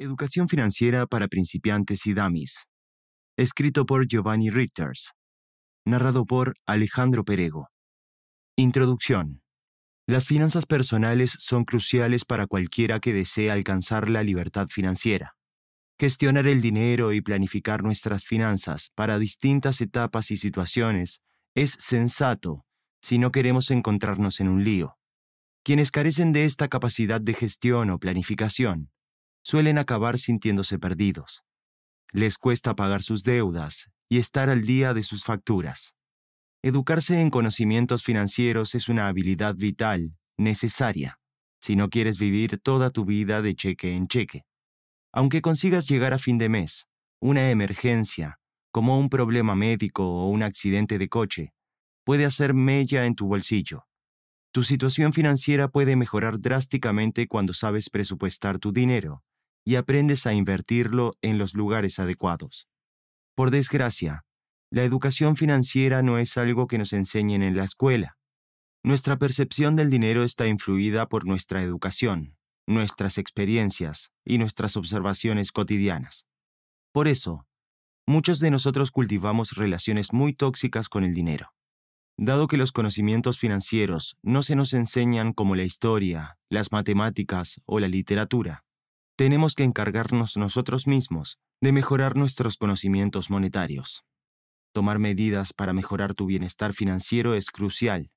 Educación financiera para principiantes y damis. Escrito por Giovanni Richters. Narrado por Alejandro Perego. Introducción. Las finanzas personales son cruciales para cualquiera que desea alcanzar la libertad financiera. Gestionar el dinero y planificar nuestras finanzas para distintas etapas y situaciones es sensato si no queremos encontrarnos en un lío. Quienes carecen de esta capacidad de gestión o planificación suelen acabar sintiéndose perdidos. Les cuesta pagar sus deudas y estar al día de sus facturas. Educarse en conocimientos financieros es una habilidad vital, necesaria, si no quieres vivir toda tu vida de cheque en cheque. Aunque consigas llegar a fin de mes, una emergencia, como un problema médico o un accidente de coche, puede hacer mella en tu bolsillo tu situación financiera puede mejorar drásticamente cuando sabes presupuestar tu dinero y aprendes a invertirlo en los lugares adecuados. Por desgracia, la educación financiera no es algo que nos enseñen en la escuela. Nuestra percepción del dinero está influida por nuestra educación, nuestras experiencias y nuestras observaciones cotidianas. Por eso, muchos de nosotros cultivamos relaciones muy tóxicas con el dinero. Dado que los conocimientos financieros no se nos enseñan como la historia, las matemáticas o la literatura, tenemos que encargarnos nosotros mismos de mejorar nuestros conocimientos monetarios. Tomar medidas para mejorar tu bienestar financiero es crucial.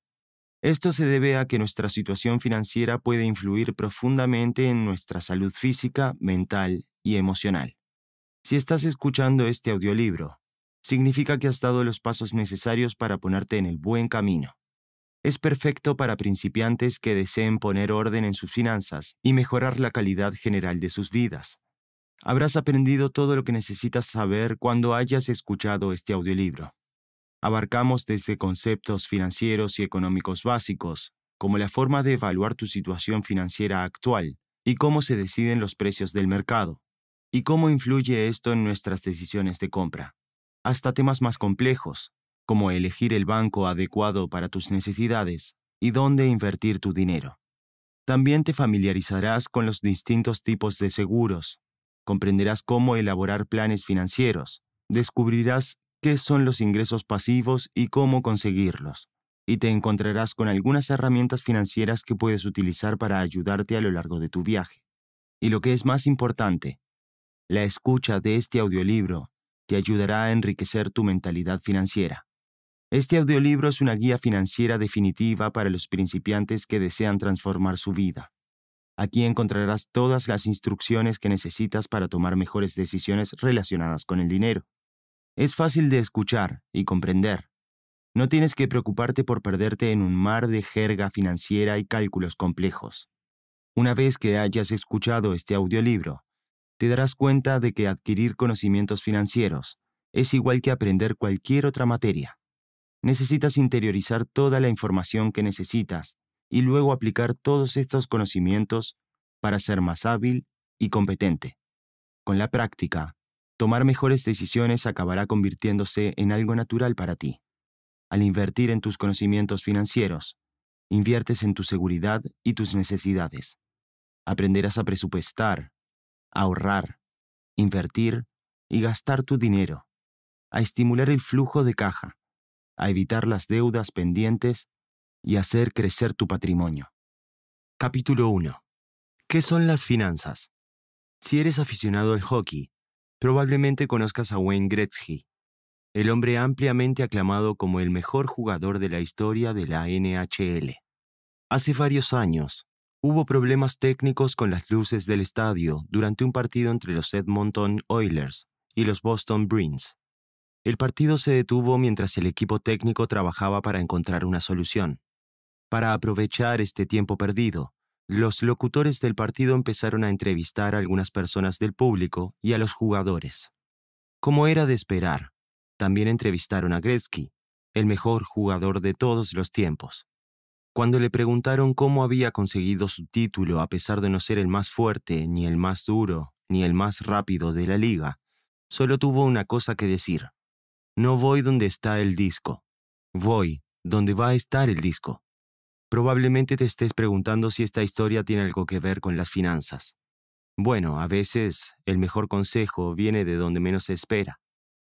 Esto se debe a que nuestra situación financiera puede influir profundamente en nuestra salud física, mental y emocional. Si estás escuchando este audiolibro, significa que has dado los pasos necesarios para ponerte en el buen camino. Es perfecto para principiantes que deseen poner orden en sus finanzas y mejorar la calidad general de sus vidas. Habrás aprendido todo lo que necesitas saber cuando hayas escuchado este audiolibro. Abarcamos desde conceptos financieros y económicos básicos, como la forma de evaluar tu situación financiera actual y cómo se deciden los precios del mercado, y cómo influye esto en nuestras decisiones de compra hasta temas más complejos, como elegir el banco adecuado para tus necesidades y dónde invertir tu dinero. También te familiarizarás con los distintos tipos de seguros, comprenderás cómo elaborar planes financieros, descubrirás qué son los ingresos pasivos y cómo conseguirlos, y te encontrarás con algunas herramientas financieras que puedes utilizar para ayudarte a lo largo de tu viaje. Y lo que es más importante, la escucha de este audiolibro te ayudará a enriquecer tu mentalidad financiera. Este audiolibro es una guía financiera definitiva para los principiantes que desean transformar su vida. Aquí encontrarás todas las instrucciones que necesitas para tomar mejores decisiones relacionadas con el dinero. Es fácil de escuchar y comprender. No tienes que preocuparte por perderte en un mar de jerga financiera y cálculos complejos. Una vez que hayas escuchado este audiolibro, te darás cuenta de que adquirir conocimientos financieros es igual que aprender cualquier otra materia. Necesitas interiorizar toda la información que necesitas y luego aplicar todos estos conocimientos para ser más hábil y competente. Con la práctica, tomar mejores decisiones acabará convirtiéndose en algo natural para ti. Al invertir en tus conocimientos financieros, inviertes en tu seguridad y tus necesidades. Aprenderás a presupuestar, ahorrar, invertir y gastar tu dinero, a estimular el flujo de caja, a evitar las deudas pendientes y hacer crecer tu patrimonio. Capítulo 1. ¿Qué son las finanzas? Si eres aficionado al hockey, probablemente conozcas a Wayne Gretzky, el hombre ampliamente aclamado como el mejor jugador de la historia de la NHL. Hace varios años, Hubo problemas técnicos con las luces del estadio durante un partido entre los Edmonton Oilers y los Boston Bruins. El partido se detuvo mientras el equipo técnico trabajaba para encontrar una solución. Para aprovechar este tiempo perdido, los locutores del partido empezaron a entrevistar a algunas personas del público y a los jugadores. Como era de esperar, también entrevistaron a Gretzky, el mejor jugador de todos los tiempos. Cuando le preguntaron cómo había conseguido su título a pesar de no ser el más fuerte, ni el más duro, ni el más rápido de la liga, solo tuvo una cosa que decir. No voy donde está el disco. Voy donde va a estar el disco. Probablemente te estés preguntando si esta historia tiene algo que ver con las finanzas. Bueno, a veces el mejor consejo viene de donde menos se espera.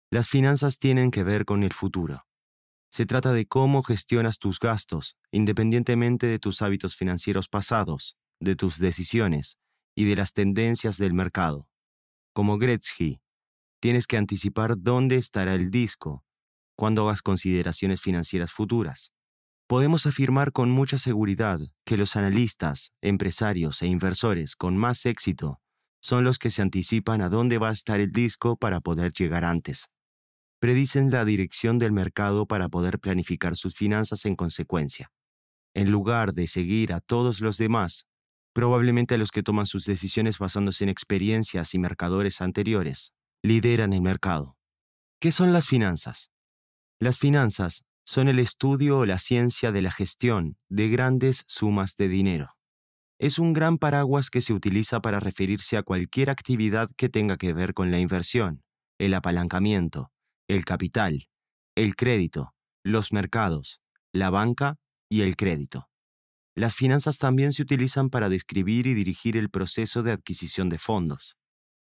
Las finanzas tienen que ver con el futuro. Se trata de cómo gestionas tus gastos, independientemente de tus hábitos financieros pasados, de tus decisiones y de las tendencias del mercado. Como Gretzky, tienes que anticipar dónde estará el disco cuando hagas consideraciones financieras futuras. Podemos afirmar con mucha seguridad que los analistas, empresarios e inversores con más éxito son los que se anticipan a dónde va a estar el disco para poder llegar antes predicen la dirección del mercado para poder planificar sus finanzas en consecuencia. En lugar de seguir a todos los demás, probablemente a los que toman sus decisiones basándose en experiencias y mercadores anteriores, lideran el mercado. ¿Qué son las finanzas? Las finanzas son el estudio o la ciencia de la gestión de grandes sumas de dinero. Es un gran paraguas que se utiliza para referirse a cualquier actividad que tenga que ver con la inversión, el apalancamiento, el capital, el crédito, los mercados, la banca y el crédito. Las finanzas también se utilizan para describir y dirigir el proceso de adquisición de fondos.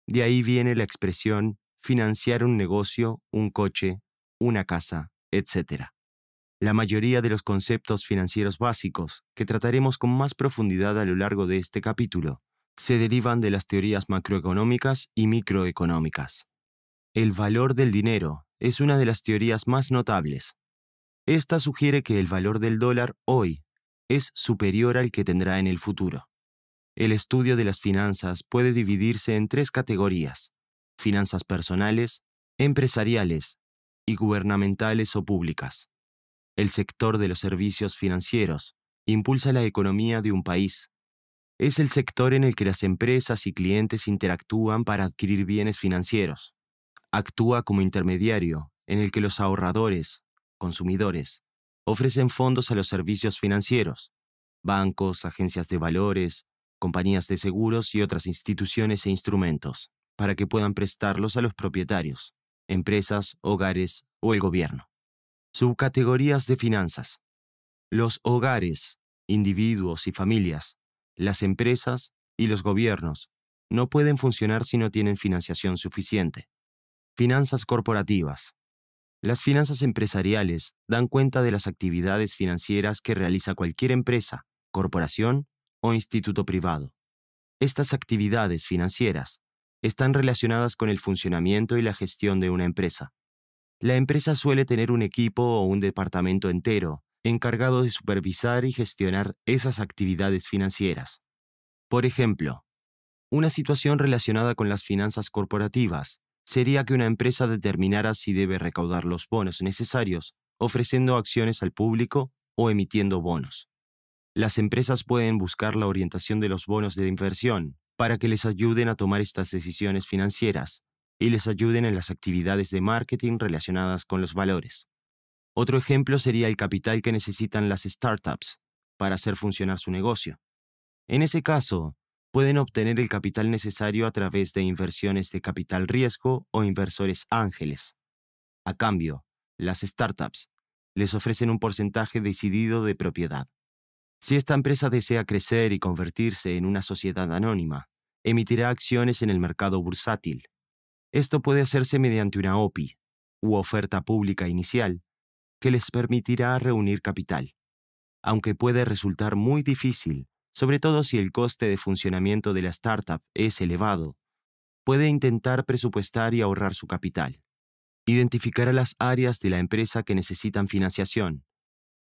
De ahí viene la expresión financiar un negocio, un coche, una casa, etc. La mayoría de los conceptos financieros básicos, que trataremos con más profundidad a lo largo de este capítulo, se derivan de las teorías macroeconómicas y microeconómicas. El valor del dinero es una de las teorías más notables. Esta sugiere que el valor del dólar hoy es superior al que tendrá en el futuro. El estudio de las finanzas puede dividirse en tres categorías, finanzas personales, empresariales y gubernamentales o públicas. El sector de los servicios financieros impulsa la economía de un país. Es el sector en el que las empresas y clientes interactúan para adquirir bienes financieros actúa como intermediario en el que los ahorradores, consumidores, ofrecen fondos a los servicios financieros, bancos, agencias de valores, compañías de seguros y otras instituciones e instrumentos, para que puedan prestarlos a los propietarios, empresas, hogares o el gobierno. Subcategorías de finanzas. Los hogares, individuos y familias, las empresas y los gobiernos no pueden funcionar si no tienen financiación suficiente. Finanzas corporativas. Las finanzas empresariales dan cuenta de las actividades financieras que realiza cualquier empresa, corporación o instituto privado. Estas actividades financieras están relacionadas con el funcionamiento y la gestión de una empresa. La empresa suele tener un equipo o un departamento entero encargado de supervisar y gestionar esas actividades financieras. Por ejemplo, una situación relacionada con las finanzas corporativas sería que una empresa determinara si debe recaudar los bonos necesarios, ofreciendo acciones al público o emitiendo bonos. Las empresas pueden buscar la orientación de los bonos de inversión para que les ayuden a tomar estas decisiones financieras y les ayuden en las actividades de marketing relacionadas con los valores. Otro ejemplo sería el capital que necesitan las startups para hacer funcionar su negocio. En ese caso, pueden obtener el capital necesario a través de inversiones de capital riesgo o inversores ángeles. A cambio, las startups les ofrecen un porcentaje decidido de propiedad. Si esta empresa desea crecer y convertirse en una sociedad anónima, emitirá acciones en el mercado bursátil. Esto puede hacerse mediante una OPI, u oferta pública inicial, que les permitirá reunir capital. Aunque puede resultar muy difícil sobre todo si el coste de funcionamiento de la startup es elevado, puede intentar presupuestar y ahorrar su capital. Identificará las áreas de la empresa que necesitan financiación,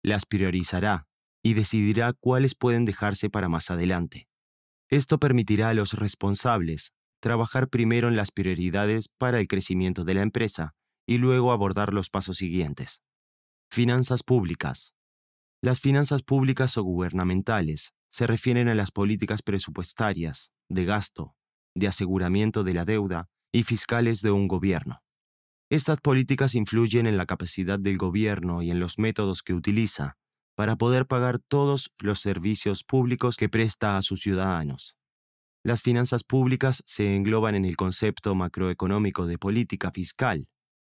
las priorizará y decidirá cuáles pueden dejarse para más adelante. Esto permitirá a los responsables trabajar primero en las prioridades para el crecimiento de la empresa y luego abordar los pasos siguientes. Finanzas públicas. Las finanzas públicas o gubernamentales se refieren a las políticas presupuestarias, de gasto, de aseguramiento de la deuda y fiscales de un gobierno. Estas políticas influyen en la capacidad del gobierno y en los métodos que utiliza para poder pagar todos los servicios públicos que presta a sus ciudadanos. Las finanzas públicas se engloban en el concepto macroeconómico de política fiscal,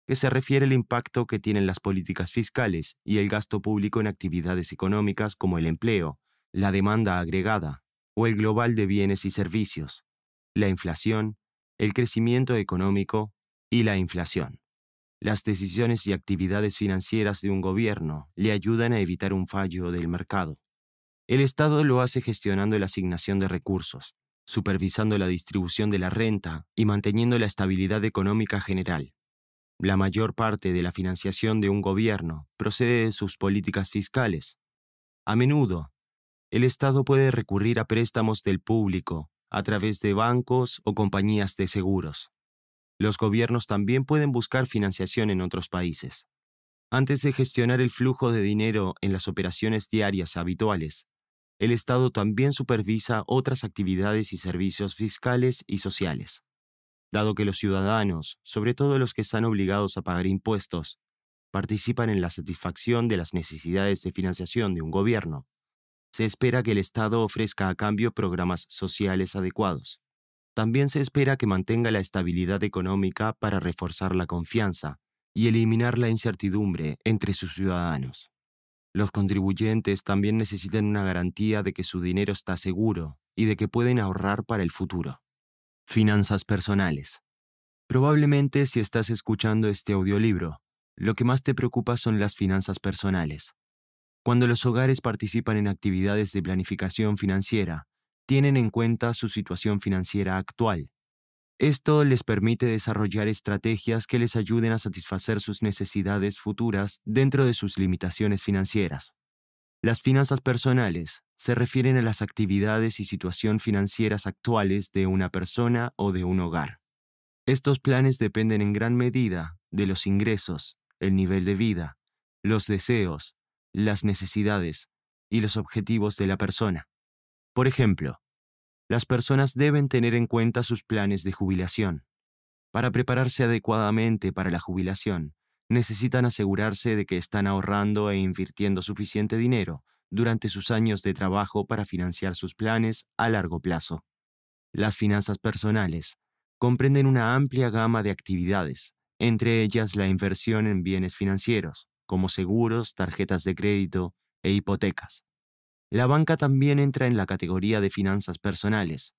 que se refiere al impacto que tienen las políticas fiscales y el gasto público en actividades económicas como el empleo, la demanda agregada o el global de bienes y servicios, la inflación, el crecimiento económico y la inflación. Las decisiones y actividades financieras de un gobierno le ayudan a evitar un fallo del mercado. El Estado lo hace gestionando la asignación de recursos, supervisando la distribución de la renta y manteniendo la estabilidad económica general. La mayor parte de la financiación de un gobierno procede de sus políticas fiscales. A menudo, el Estado puede recurrir a préstamos del público a través de bancos o compañías de seguros. Los gobiernos también pueden buscar financiación en otros países. Antes de gestionar el flujo de dinero en las operaciones diarias habituales, el Estado también supervisa otras actividades y servicios fiscales y sociales. Dado que los ciudadanos, sobre todo los que están obligados a pagar impuestos, participan en la satisfacción de las necesidades de financiación de un gobierno, se espera que el Estado ofrezca a cambio programas sociales adecuados. También se espera que mantenga la estabilidad económica para reforzar la confianza y eliminar la incertidumbre entre sus ciudadanos. Los contribuyentes también necesitan una garantía de que su dinero está seguro y de que pueden ahorrar para el futuro. Finanzas personales. Probablemente si estás escuchando este audiolibro, lo que más te preocupa son las finanzas personales. Cuando los hogares participan en actividades de planificación financiera, tienen en cuenta su situación financiera actual. Esto les permite desarrollar estrategias que les ayuden a satisfacer sus necesidades futuras dentro de sus limitaciones financieras. Las finanzas personales se refieren a las actividades y situación financieras actuales de una persona o de un hogar. Estos planes dependen en gran medida de los ingresos, el nivel de vida, los deseos, las necesidades y los objetivos de la persona. Por ejemplo, las personas deben tener en cuenta sus planes de jubilación. Para prepararse adecuadamente para la jubilación, necesitan asegurarse de que están ahorrando e invirtiendo suficiente dinero durante sus años de trabajo para financiar sus planes a largo plazo. Las finanzas personales comprenden una amplia gama de actividades, entre ellas la inversión en bienes financieros, como seguros, tarjetas de crédito e hipotecas. La banca también entra en la categoría de finanzas personales,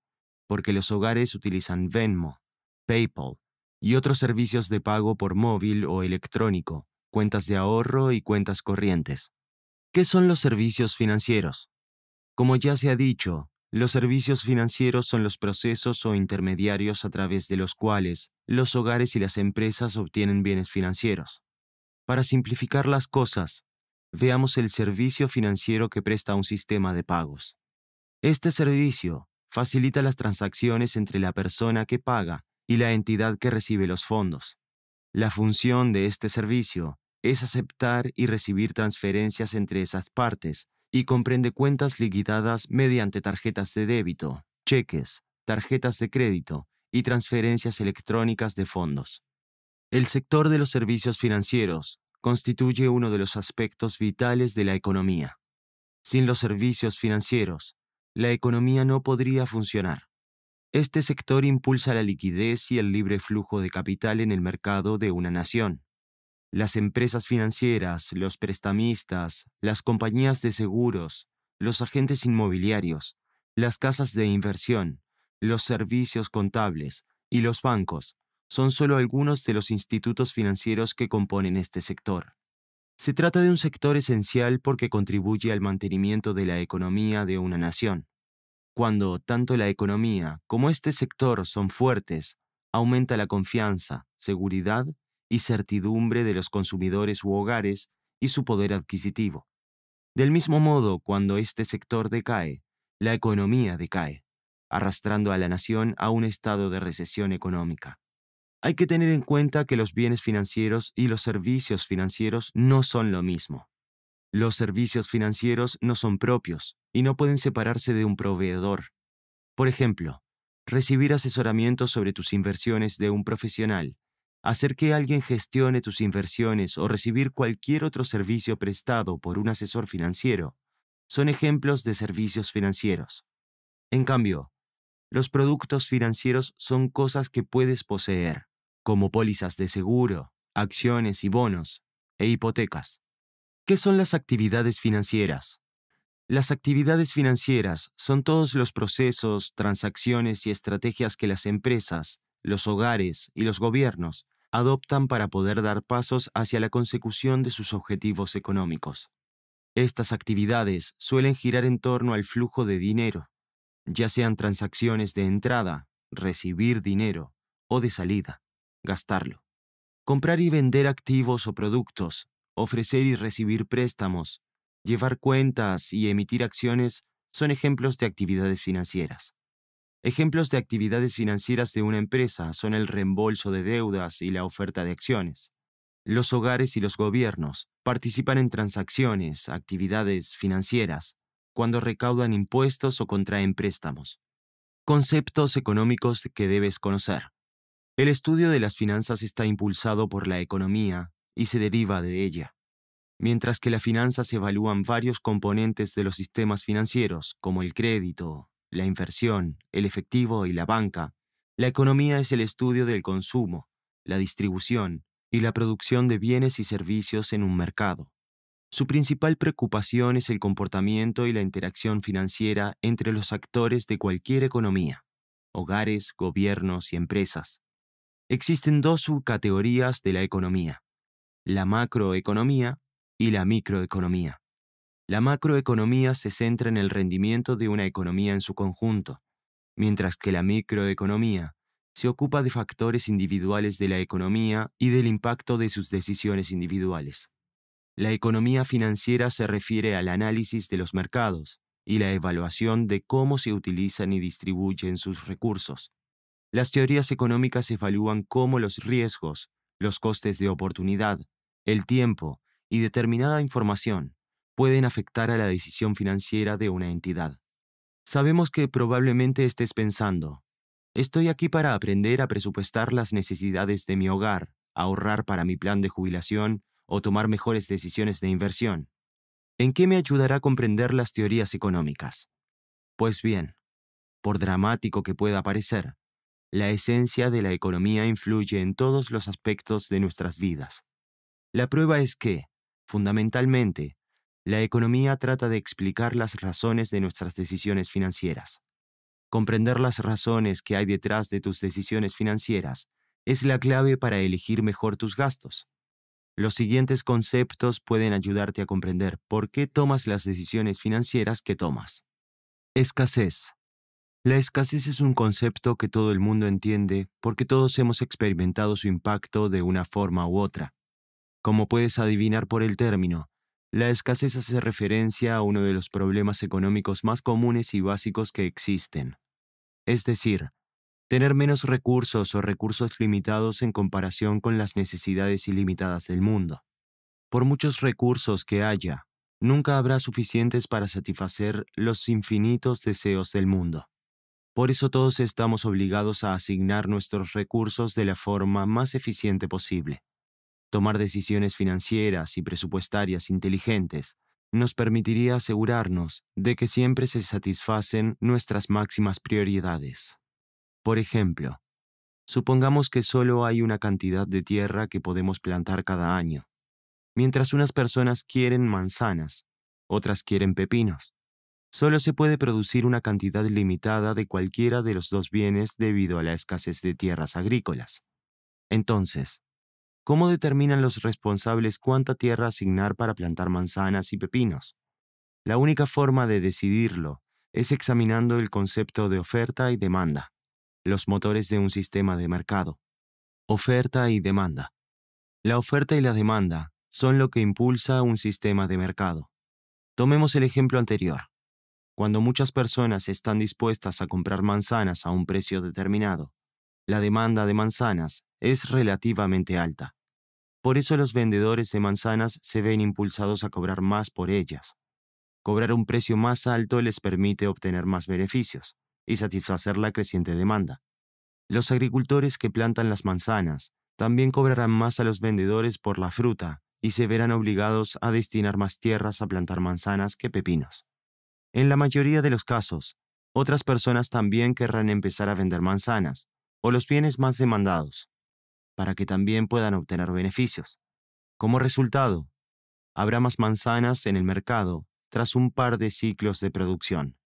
porque los hogares utilizan Venmo, PayPal y otros servicios de pago por móvil o electrónico, cuentas de ahorro y cuentas corrientes. ¿Qué son los servicios financieros? Como ya se ha dicho, los servicios financieros son los procesos o intermediarios a través de los cuales los hogares y las empresas obtienen bienes financieros. Para simplificar las cosas, veamos el servicio financiero que presta un sistema de pagos. Este servicio facilita las transacciones entre la persona que paga y la entidad que recibe los fondos. La función de este servicio es aceptar y recibir transferencias entre esas partes y comprende cuentas liquidadas mediante tarjetas de débito, cheques, tarjetas de crédito y transferencias electrónicas de fondos. El sector de los servicios financieros constituye uno de los aspectos vitales de la economía. Sin los servicios financieros, la economía no podría funcionar. Este sector impulsa la liquidez y el libre flujo de capital en el mercado de una nación. Las empresas financieras, los prestamistas, las compañías de seguros, los agentes inmobiliarios, las casas de inversión, los servicios contables y los bancos son solo algunos de los institutos financieros que componen este sector. Se trata de un sector esencial porque contribuye al mantenimiento de la economía de una nación. Cuando tanto la economía como este sector son fuertes, aumenta la confianza, seguridad y certidumbre de los consumidores u hogares y su poder adquisitivo. Del mismo modo, cuando este sector decae, la economía decae, arrastrando a la nación a un estado de recesión económica. Hay que tener en cuenta que los bienes financieros y los servicios financieros no son lo mismo. Los servicios financieros no son propios y no pueden separarse de un proveedor. Por ejemplo, recibir asesoramiento sobre tus inversiones de un profesional, hacer que alguien gestione tus inversiones o recibir cualquier otro servicio prestado por un asesor financiero son ejemplos de servicios financieros. En cambio, los productos financieros son cosas que puedes poseer, como pólizas de seguro, acciones y bonos, e hipotecas. ¿Qué son las actividades financieras? Las actividades financieras son todos los procesos, transacciones y estrategias que las empresas, los hogares y los gobiernos adoptan para poder dar pasos hacia la consecución de sus objetivos económicos. Estas actividades suelen girar en torno al flujo de dinero, ya sean transacciones de entrada, recibir dinero o de salida gastarlo. Comprar y vender activos o productos, ofrecer y recibir préstamos, llevar cuentas y emitir acciones son ejemplos de actividades financieras. Ejemplos de actividades financieras de una empresa son el reembolso de deudas y la oferta de acciones. Los hogares y los gobiernos participan en transacciones, actividades financieras, cuando recaudan impuestos o contraen préstamos. Conceptos económicos que debes conocer. El estudio de las finanzas está impulsado por la economía y se deriva de ella, mientras que las finanzas evalúan varios componentes de los sistemas financieros, como el crédito, la inversión, el efectivo y la banca. La economía es el estudio del consumo, la distribución y la producción de bienes y servicios en un mercado. Su principal preocupación es el comportamiento y la interacción financiera entre los actores de cualquier economía, hogares, gobiernos y empresas existen dos subcategorías de la economía, la macroeconomía y la microeconomía. La macroeconomía se centra en el rendimiento de una economía en su conjunto, mientras que la microeconomía se ocupa de factores individuales de la economía y del impacto de sus decisiones individuales. La economía financiera se refiere al análisis de los mercados y la evaluación de cómo se utilizan y distribuyen sus recursos, las teorías económicas evalúan cómo los riesgos, los costes de oportunidad, el tiempo y determinada información pueden afectar a la decisión financiera de una entidad. Sabemos que probablemente estés pensando, estoy aquí para aprender a presupuestar las necesidades de mi hogar, ahorrar para mi plan de jubilación o tomar mejores decisiones de inversión. ¿En qué me ayudará a comprender las teorías económicas? Pues bien, por dramático que pueda parecer, la esencia de la economía influye en todos los aspectos de nuestras vidas. La prueba es que, fundamentalmente, la economía trata de explicar las razones de nuestras decisiones financieras. Comprender las razones que hay detrás de tus decisiones financieras es la clave para elegir mejor tus gastos. Los siguientes conceptos pueden ayudarte a comprender por qué tomas las decisiones financieras que tomas. Escasez. La escasez es un concepto que todo el mundo entiende porque todos hemos experimentado su impacto de una forma u otra. Como puedes adivinar por el término, la escasez hace referencia a uno de los problemas económicos más comunes y básicos que existen. Es decir, tener menos recursos o recursos limitados en comparación con las necesidades ilimitadas del mundo. Por muchos recursos que haya, nunca habrá suficientes para satisfacer los infinitos deseos del mundo. Por eso todos estamos obligados a asignar nuestros recursos de la forma más eficiente posible. Tomar decisiones financieras y presupuestarias inteligentes nos permitiría asegurarnos de que siempre se satisfacen nuestras máximas prioridades. Por ejemplo, supongamos que solo hay una cantidad de tierra que podemos plantar cada año. Mientras unas personas quieren manzanas, otras quieren pepinos, Solo se puede producir una cantidad limitada de cualquiera de los dos bienes debido a la escasez de tierras agrícolas. Entonces, ¿cómo determinan los responsables cuánta tierra asignar para plantar manzanas y pepinos? La única forma de decidirlo es examinando el concepto de oferta y demanda, los motores de un sistema de mercado. Oferta y demanda. La oferta y la demanda son lo que impulsa un sistema de mercado. Tomemos el ejemplo anterior. Cuando muchas personas están dispuestas a comprar manzanas a un precio determinado, la demanda de manzanas es relativamente alta. Por eso los vendedores de manzanas se ven impulsados a cobrar más por ellas. Cobrar un precio más alto les permite obtener más beneficios y satisfacer la creciente demanda. Los agricultores que plantan las manzanas también cobrarán más a los vendedores por la fruta y se verán obligados a destinar más tierras a plantar manzanas que pepinos. En la mayoría de los casos, otras personas también querrán empezar a vender manzanas o los bienes más demandados, para que también puedan obtener beneficios. Como resultado, habrá más manzanas en el mercado tras un par de ciclos de producción.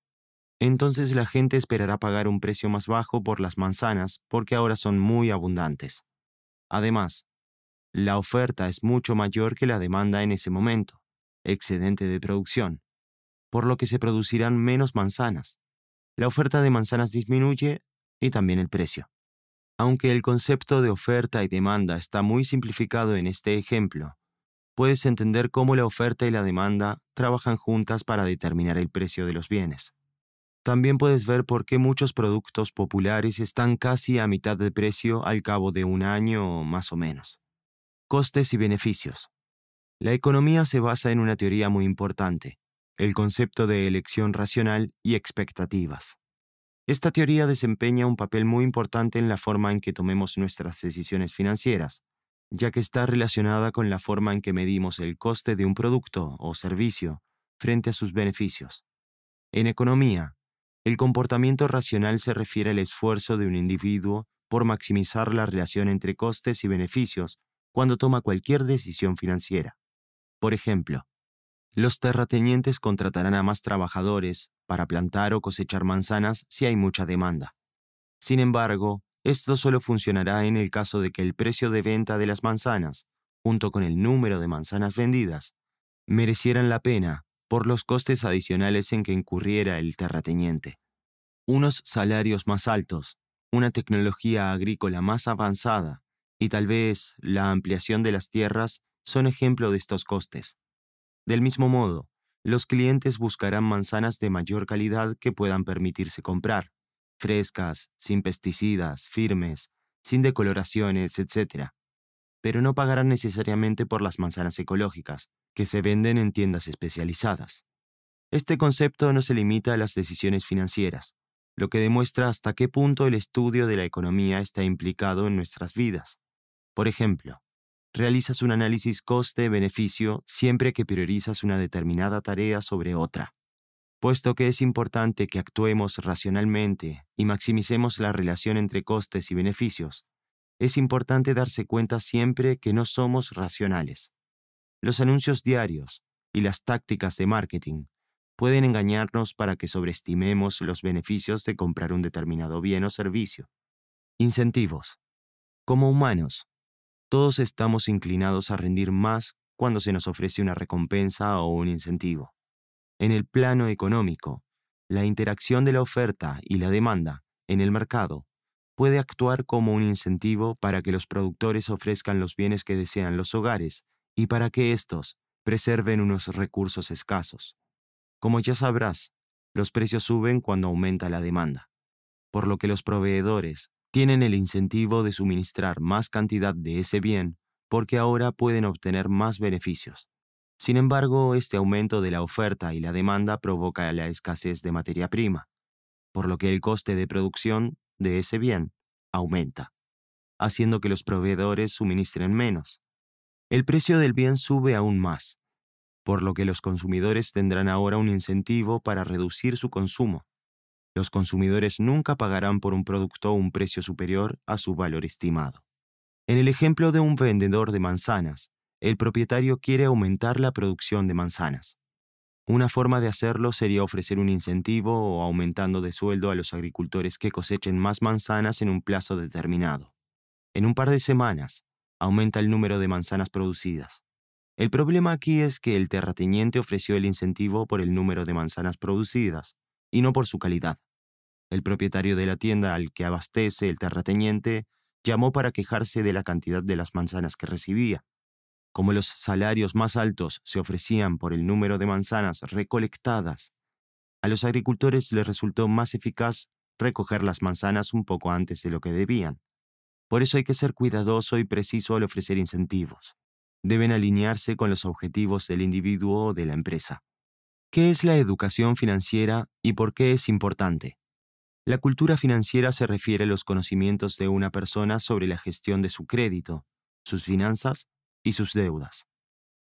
Entonces la gente esperará pagar un precio más bajo por las manzanas porque ahora son muy abundantes. Además, la oferta es mucho mayor que la demanda en ese momento, excedente de producción, por lo que se producirán menos manzanas. La oferta de manzanas disminuye y también el precio. Aunque el concepto de oferta y demanda está muy simplificado en este ejemplo, puedes entender cómo la oferta y la demanda trabajan juntas para determinar el precio de los bienes. También puedes ver por qué muchos productos populares están casi a mitad de precio al cabo de un año o más o menos. Costes y beneficios. La economía se basa en una teoría muy importante, el concepto de elección racional y expectativas. Esta teoría desempeña un papel muy importante en la forma en que tomemos nuestras decisiones financieras, ya que está relacionada con la forma en que medimos el coste de un producto o servicio frente a sus beneficios. En economía, el comportamiento racional se refiere al esfuerzo de un individuo por maximizar la relación entre costes y beneficios cuando toma cualquier decisión financiera. Por ejemplo, los terratenientes contratarán a más trabajadores para plantar o cosechar manzanas si hay mucha demanda. Sin embargo, esto solo funcionará en el caso de que el precio de venta de las manzanas, junto con el número de manzanas vendidas, merecieran la pena por los costes adicionales en que incurriera el terrateniente. Unos salarios más altos, una tecnología agrícola más avanzada y tal vez la ampliación de las tierras son ejemplo de estos costes. Del mismo modo, los clientes buscarán manzanas de mayor calidad que puedan permitirse comprar, frescas, sin pesticidas, firmes, sin decoloraciones, etc. Pero no pagarán necesariamente por las manzanas ecológicas, que se venden en tiendas especializadas. Este concepto no se limita a las decisiones financieras, lo que demuestra hasta qué punto el estudio de la economía está implicado en nuestras vidas. Por ejemplo, realizas un análisis coste-beneficio siempre que priorizas una determinada tarea sobre otra. Puesto que es importante que actuemos racionalmente y maximicemos la relación entre costes y beneficios, es importante darse cuenta siempre que no somos racionales. Los anuncios diarios y las tácticas de marketing pueden engañarnos para que sobreestimemos los beneficios de comprar un determinado bien o servicio. Incentivos. Como humanos, todos estamos inclinados a rendir más cuando se nos ofrece una recompensa o un incentivo. En el plano económico, la interacción de la oferta y la demanda en el mercado puede actuar como un incentivo para que los productores ofrezcan los bienes que desean los hogares y para que éstos preserven unos recursos escasos. Como ya sabrás, los precios suben cuando aumenta la demanda, por lo que los proveedores tienen el incentivo de suministrar más cantidad de ese bien porque ahora pueden obtener más beneficios. Sin embargo, este aumento de la oferta y la demanda provoca la escasez de materia prima, por lo que el coste de producción de ese bien aumenta, haciendo que los proveedores suministren menos. El precio del bien sube aún más, por lo que los consumidores tendrán ahora un incentivo para reducir su consumo, los consumidores nunca pagarán por un producto un precio superior a su valor estimado. En el ejemplo de un vendedor de manzanas, el propietario quiere aumentar la producción de manzanas. Una forma de hacerlo sería ofrecer un incentivo o aumentando de sueldo a los agricultores que cosechen más manzanas en un plazo determinado. En un par de semanas, aumenta el número de manzanas producidas. El problema aquí es que el terrateniente ofreció el incentivo por el número de manzanas producidas, y no por su calidad. El propietario de la tienda al que abastece el terrateniente llamó para quejarse de la cantidad de las manzanas que recibía. Como los salarios más altos se ofrecían por el número de manzanas recolectadas, a los agricultores les resultó más eficaz recoger las manzanas un poco antes de lo que debían. Por eso hay que ser cuidadoso y preciso al ofrecer incentivos. Deben alinearse con los objetivos del individuo o de la empresa. ¿Qué es la educación financiera y por qué es importante? La cultura financiera se refiere a los conocimientos de una persona sobre la gestión de su crédito, sus finanzas y sus deudas.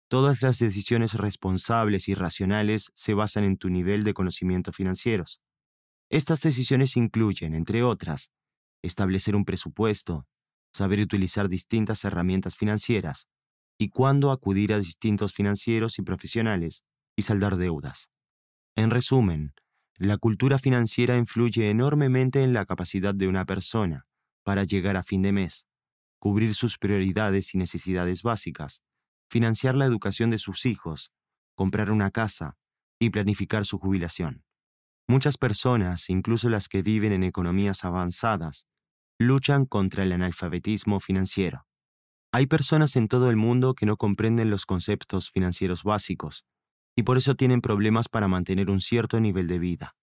Todas las decisiones responsables y racionales se basan en tu nivel de conocimientos financieros. Estas decisiones incluyen, entre otras, establecer un presupuesto, saber utilizar distintas herramientas financieras y cuándo acudir a distintos financieros y profesionales y saldar deudas. En resumen, la cultura financiera influye enormemente en la capacidad de una persona para llegar a fin de mes, cubrir sus prioridades y necesidades básicas, financiar la educación de sus hijos, comprar una casa y planificar su jubilación. Muchas personas, incluso las que viven en economías avanzadas, luchan contra el analfabetismo financiero. Hay personas en todo el mundo que no comprenden los conceptos financieros básicos, y por eso tienen problemas para mantener un cierto nivel de vida.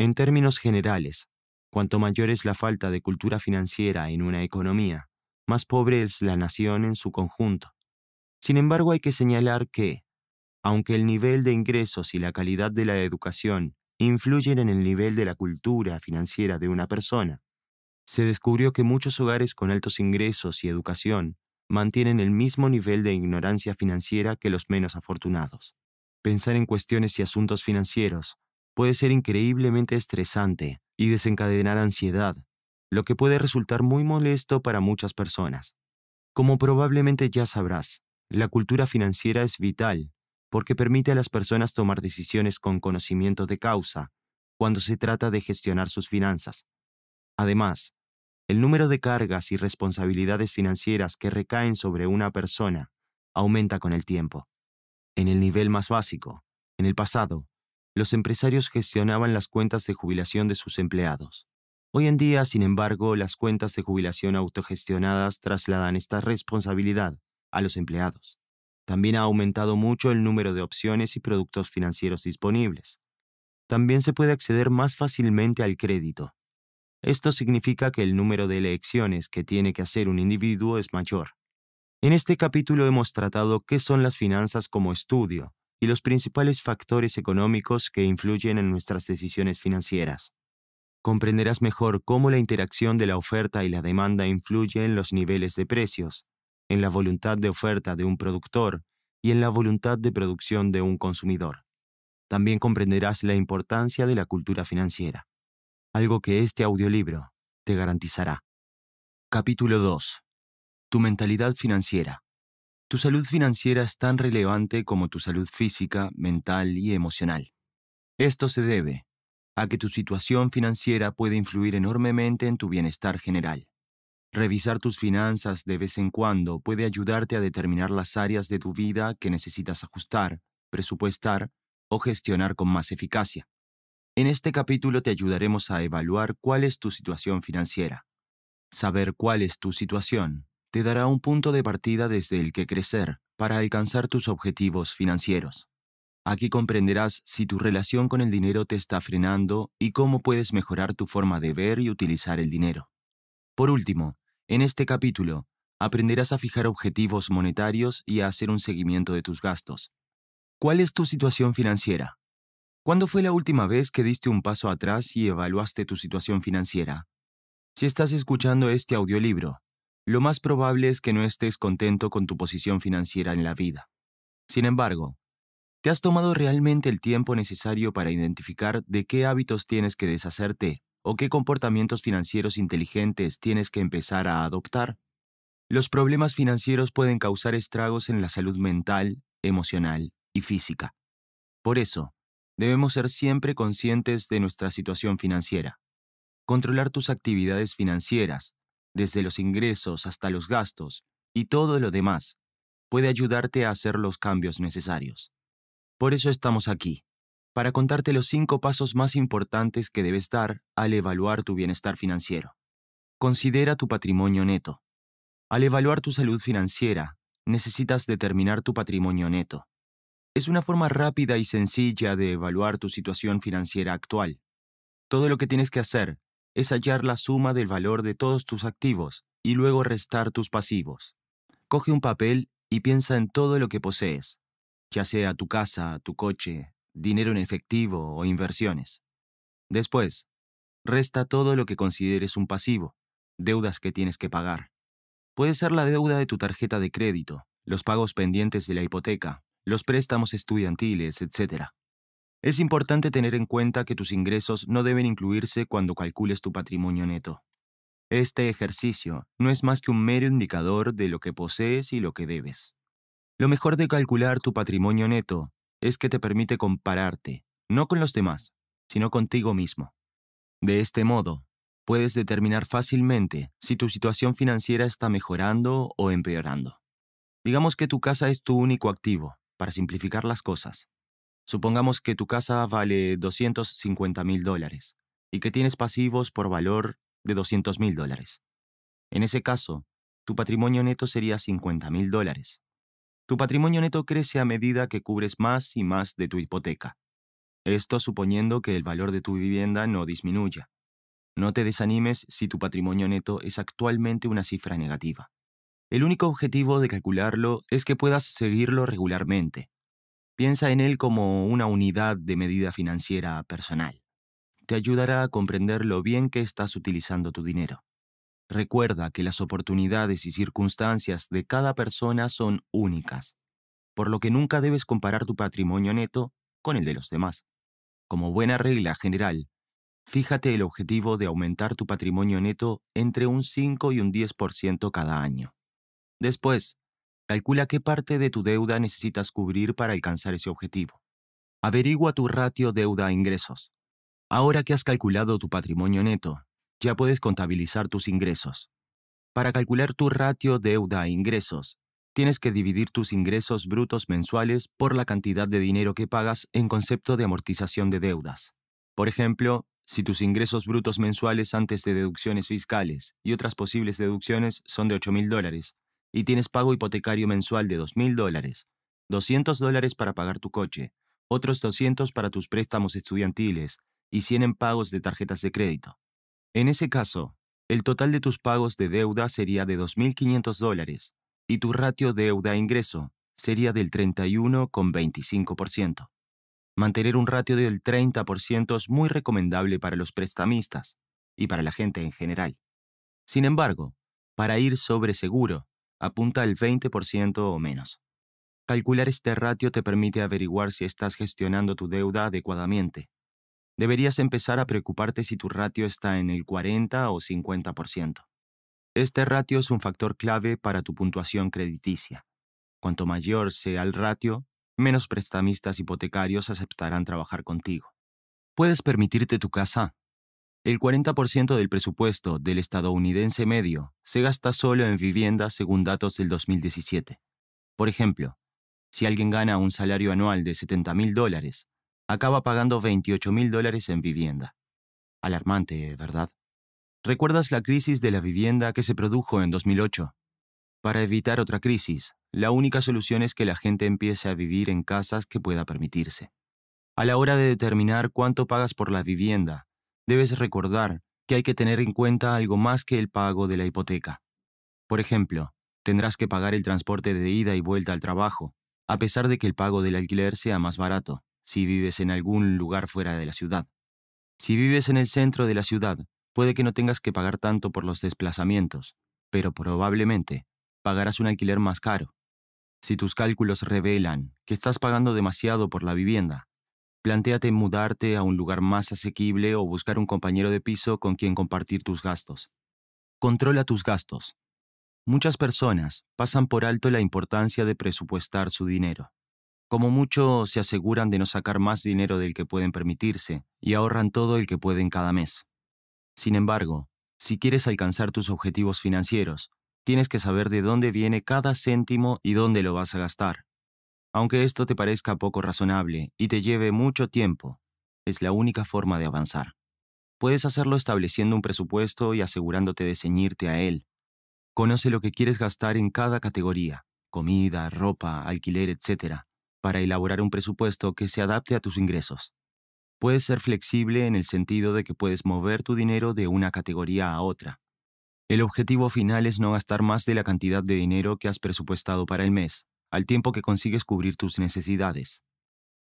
En términos generales, cuanto mayor es la falta de cultura financiera en una economía, más pobre es la nación en su conjunto. Sin embargo, hay que señalar que, aunque el nivel de ingresos y la calidad de la educación influyen en el nivel de la cultura financiera de una persona, se descubrió que muchos hogares con altos ingresos y educación mantienen el mismo nivel de ignorancia financiera que los menos afortunados. Pensar en cuestiones y asuntos financieros puede ser increíblemente estresante y desencadenar ansiedad, lo que puede resultar muy molesto para muchas personas. Como probablemente ya sabrás, la cultura financiera es vital porque permite a las personas tomar decisiones con conocimiento de causa cuando se trata de gestionar sus finanzas. Además, el número de cargas y responsabilidades financieras que recaen sobre una persona aumenta con el tiempo. En el nivel más básico, en el pasado, los empresarios gestionaban las cuentas de jubilación de sus empleados. Hoy en día, sin embargo, las cuentas de jubilación autogestionadas trasladan esta responsabilidad a los empleados. También ha aumentado mucho el número de opciones y productos financieros disponibles. También se puede acceder más fácilmente al crédito. Esto significa que el número de elecciones que tiene que hacer un individuo es mayor. En este capítulo hemos tratado qué son las finanzas como estudio y los principales factores económicos que influyen en nuestras decisiones financieras. Comprenderás mejor cómo la interacción de la oferta y la demanda influye en los niveles de precios, en la voluntad de oferta de un productor y en la voluntad de producción de un consumidor. También comprenderás la importancia de la cultura financiera, algo que este audiolibro te garantizará. Capítulo 2. Tu mentalidad financiera. Tu salud financiera es tan relevante como tu salud física, mental y emocional. Esto se debe a que tu situación financiera puede influir enormemente en tu bienestar general. Revisar tus finanzas de vez en cuando puede ayudarte a determinar las áreas de tu vida que necesitas ajustar, presupuestar o gestionar con más eficacia. En este capítulo te ayudaremos a evaluar cuál es tu situación financiera. Saber cuál es tu situación te dará un punto de partida desde el que crecer para alcanzar tus objetivos financieros. Aquí comprenderás si tu relación con el dinero te está frenando y cómo puedes mejorar tu forma de ver y utilizar el dinero. Por último, en este capítulo, aprenderás a fijar objetivos monetarios y a hacer un seguimiento de tus gastos. ¿Cuál es tu situación financiera? ¿Cuándo fue la última vez que diste un paso atrás y evaluaste tu situación financiera? Si estás escuchando este audiolibro, lo más probable es que no estés contento con tu posición financiera en la vida. Sin embargo, ¿te has tomado realmente el tiempo necesario para identificar de qué hábitos tienes que deshacerte o qué comportamientos financieros inteligentes tienes que empezar a adoptar? Los problemas financieros pueden causar estragos en la salud mental, emocional y física. Por eso, debemos ser siempre conscientes de nuestra situación financiera. Controlar tus actividades financieras desde los ingresos hasta los gastos y todo lo demás, puede ayudarte a hacer los cambios necesarios. Por eso estamos aquí, para contarte los cinco pasos más importantes que debes dar al evaluar tu bienestar financiero. Considera tu patrimonio neto. Al evaluar tu salud financiera, necesitas determinar tu patrimonio neto. Es una forma rápida y sencilla de evaluar tu situación financiera actual. Todo lo que tienes que hacer es hallar la suma del valor de todos tus activos y luego restar tus pasivos. Coge un papel y piensa en todo lo que posees, ya sea tu casa, tu coche, dinero en efectivo o inversiones. Después, resta todo lo que consideres un pasivo, deudas que tienes que pagar. Puede ser la deuda de tu tarjeta de crédito, los pagos pendientes de la hipoteca, los préstamos estudiantiles, etc. Es importante tener en cuenta que tus ingresos no deben incluirse cuando calcules tu patrimonio neto. Este ejercicio no es más que un mero indicador de lo que posees y lo que debes. Lo mejor de calcular tu patrimonio neto es que te permite compararte, no con los demás, sino contigo mismo. De este modo, puedes determinar fácilmente si tu situación financiera está mejorando o empeorando. Digamos que tu casa es tu único activo, para simplificar las cosas. Supongamos que tu casa vale 250 mil dólares y que tienes pasivos por valor de 200 mil dólares. En ese caso, tu patrimonio neto sería 50 mil dólares. Tu patrimonio neto crece a medida que cubres más y más de tu hipoteca. Esto suponiendo que el valor de tu vivienda no disminuya. No te desanimes si tu patrimonio neto es actualmente una cifra negativa. El único objetivo de calcularlo es que puedas seguirlo regularmente Piensa en él como una unidad de medida financiera personal. Te ayudará a comprender lo bien que estás utilizando tu dinero. Recuerda que las oportunidades y circunstancias de cada persona son únicas, por lo que nunca debes comparar tu patrimonio neto con el de los demás. Como buena regla general, fíjate el objetivo de aumentar tu patrimonio neto entre un 5 y un 10% cada año. Después, Calcula qué parte de tu deuda necesitas cubrir para alcanzar ese objetivo. Averigua tu ratio deuda a ingresos. Ahora que has calculado tu patrimonio neto, ya puedes contabilizar tus ingresos. Para calcular tu ratio deuda a ingresos, tienes que dividir tus ingresos brutos mensuales por la cantidad de dinero que pagas en concepto de amortización de deudas. Por ejemplo, si tus ingresos brutos mensuales antes de deducciones fiscales y otras posibles deducciones son de 8.000 dólares, y tienes pago hipotecario mensual de 2.000 dólares, 200 dólares para pagar tu coche, otros 200 para tus préstamos estudiantiles y 100 en pagos de tarjetas de crédito. En ese caso, el total de tus pagos de deuda sería de 2.500 dólares y tu ratio deuda-ingreso sería del 31,25%. Mantener un ratio del 30% es muy recomendable para los prestamistas y para la gente en general. Sin embargo, para ir sobre seguro, apunta al 20% o menos. Calcular este ratio te permite averiguar si estás gestionando tu deuda adecuadamente. Deberías empezar a preocuparte si tu ratio está en el 40 o 50%. Este ratio es un factor clave para tu puntuación crediticia. Cuanto mayor sea el ratio, menos prestamistas hipotecarios aceptarán trabajar contigo. ¿Puedes permitirte tu casa? El 40% del presupuesto del estadounidense medio se gasta solo en vivienda según datos del 2017. Por ejemplo, si alguien gana un salario anual de $70,000, mil dólares, acaba pagando $28,000 mil dólares en vivienda. Alarmante, ¿verdad? ¿Recuerdas la crisis de la vivienda que se produjo en 2008? Para evitar otra crisis, la única solución es que la gente empiece a vivir en casas que pueda permitirse. A la hora de determinar cuánto pagas por la vivienda, debes recordar que hay que tener en cuenta algo más que el pago de la hipoteca. Por ejemplo, tendrás que pagar el transporte de ida y vuelta al trabajo, a pesar de que el pago del alquiler sea más barato, si vives en algún lugar fuera de la ciudad. Si vives en el centro de la ciudad, puede que no tengas que pagar tanto por los desplazamientos, pero probablemente pagarás un alquiler más caro. Si tus cálculos revelan que estás pagando demasiado por la vivienda, Plantéate mudarte a un lugar más asequible o buscar un compañero de piso con quien compartir tus gastos. Controla tus gastos. Muchas personas pasan por alto la importancia de presupuestar su dinero. Como mucho, se aseguran de no sacar más dinero del que pueden permitirse y ahorran todo el que pueden cada mes. Sin embargo, si quieres alcanzar tus objetivos financieros, tienes que saber de dónde viene cada céntimo y dónde lo vas a gastar. Aunque esto te parezca poco razonable y te lleve mucho tiempo, es la única forma de avanzar. Puedes hacerlo estableciendo un presupuesto y asegurándote de ceñirte a él. Conoce lo que quieres gastar en cada categoría, comida, ropa, alquiler, etc., para elaborar un presupuesto que se adapte a tus ingresos. Puedes ser flexible en el sentido de que puedes mover tu dinero de una categoría a otra. El objetivo final es no gastar más de la cantidad de dinero que has presupuestado para el mes, al tiempo que consigues cubrir tus necesidades.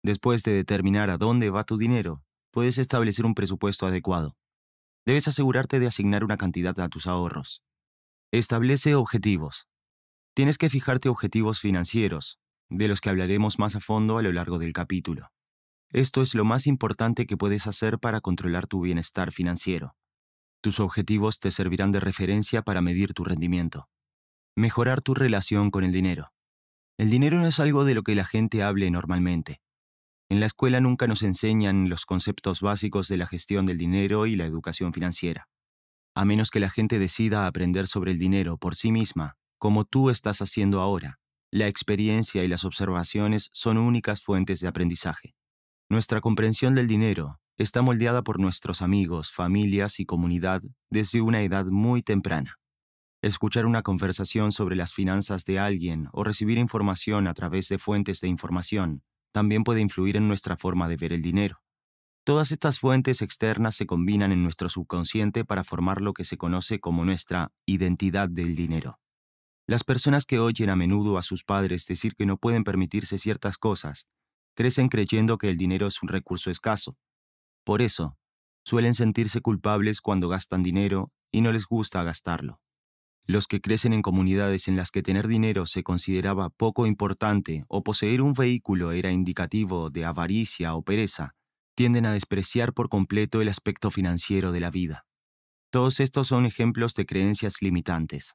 Después de determinar a dónde va tu dinero, puedes establecer un presupuesto adecuado. Debes asegurarte de asignar una cantidad a tus ahorros. Establece objetivos. Tienes que fijarte objetivos financieros, de los que hablaremos más a fondo a lo largo del capítulo. Esto es lo más importante que puedes hacer para controlar tu bienestar financiero. Tus objetivos te servirán de referencia para medir tu rendimiento. Mejorar tu relación con el dinero. El dinero no es algo de lo que la gente hable normalmente. En la escuela nunca nos enseñan los conceptos básicos de la gestión del dinero y la educación financiera. A menos que la gente decida aprender sobre el dinero por sí misma, como tú estás haciendo ahora, la experiencia y las observaciones son únicas fuentes de aprendizaje. Nuestra comprensión del dinero está moldeada por nuestros amigos, familias y comunidad desde una edad muy temprana. Escuchar una conversación sobre las finanzas de alguien o recibir información a través de fuentes de información también puede influir en nuestra forma de ver el dinero. Todas estas fuentes externas se combinan en nuestro subconsciente para formar lo que se conoce como nuestra identidad del dinero. Las personas que oyen a menudo a sus padres decir que no pueden permitirse ciertas cosas, crecen creyendo que el dinero es un recurso escaso. Por eso, suelen sentirse culpables cuando gastan dinero y no les gusta gastarlo los que crecen en comunidades en las que tener dinero se consideraba poco importante o poseer un vehículo era indicativo de avaricia o pereza, tienden a despreciar por completo el aspecto financiero de la vida. Todos estos son ejemplos de creencias limitantes.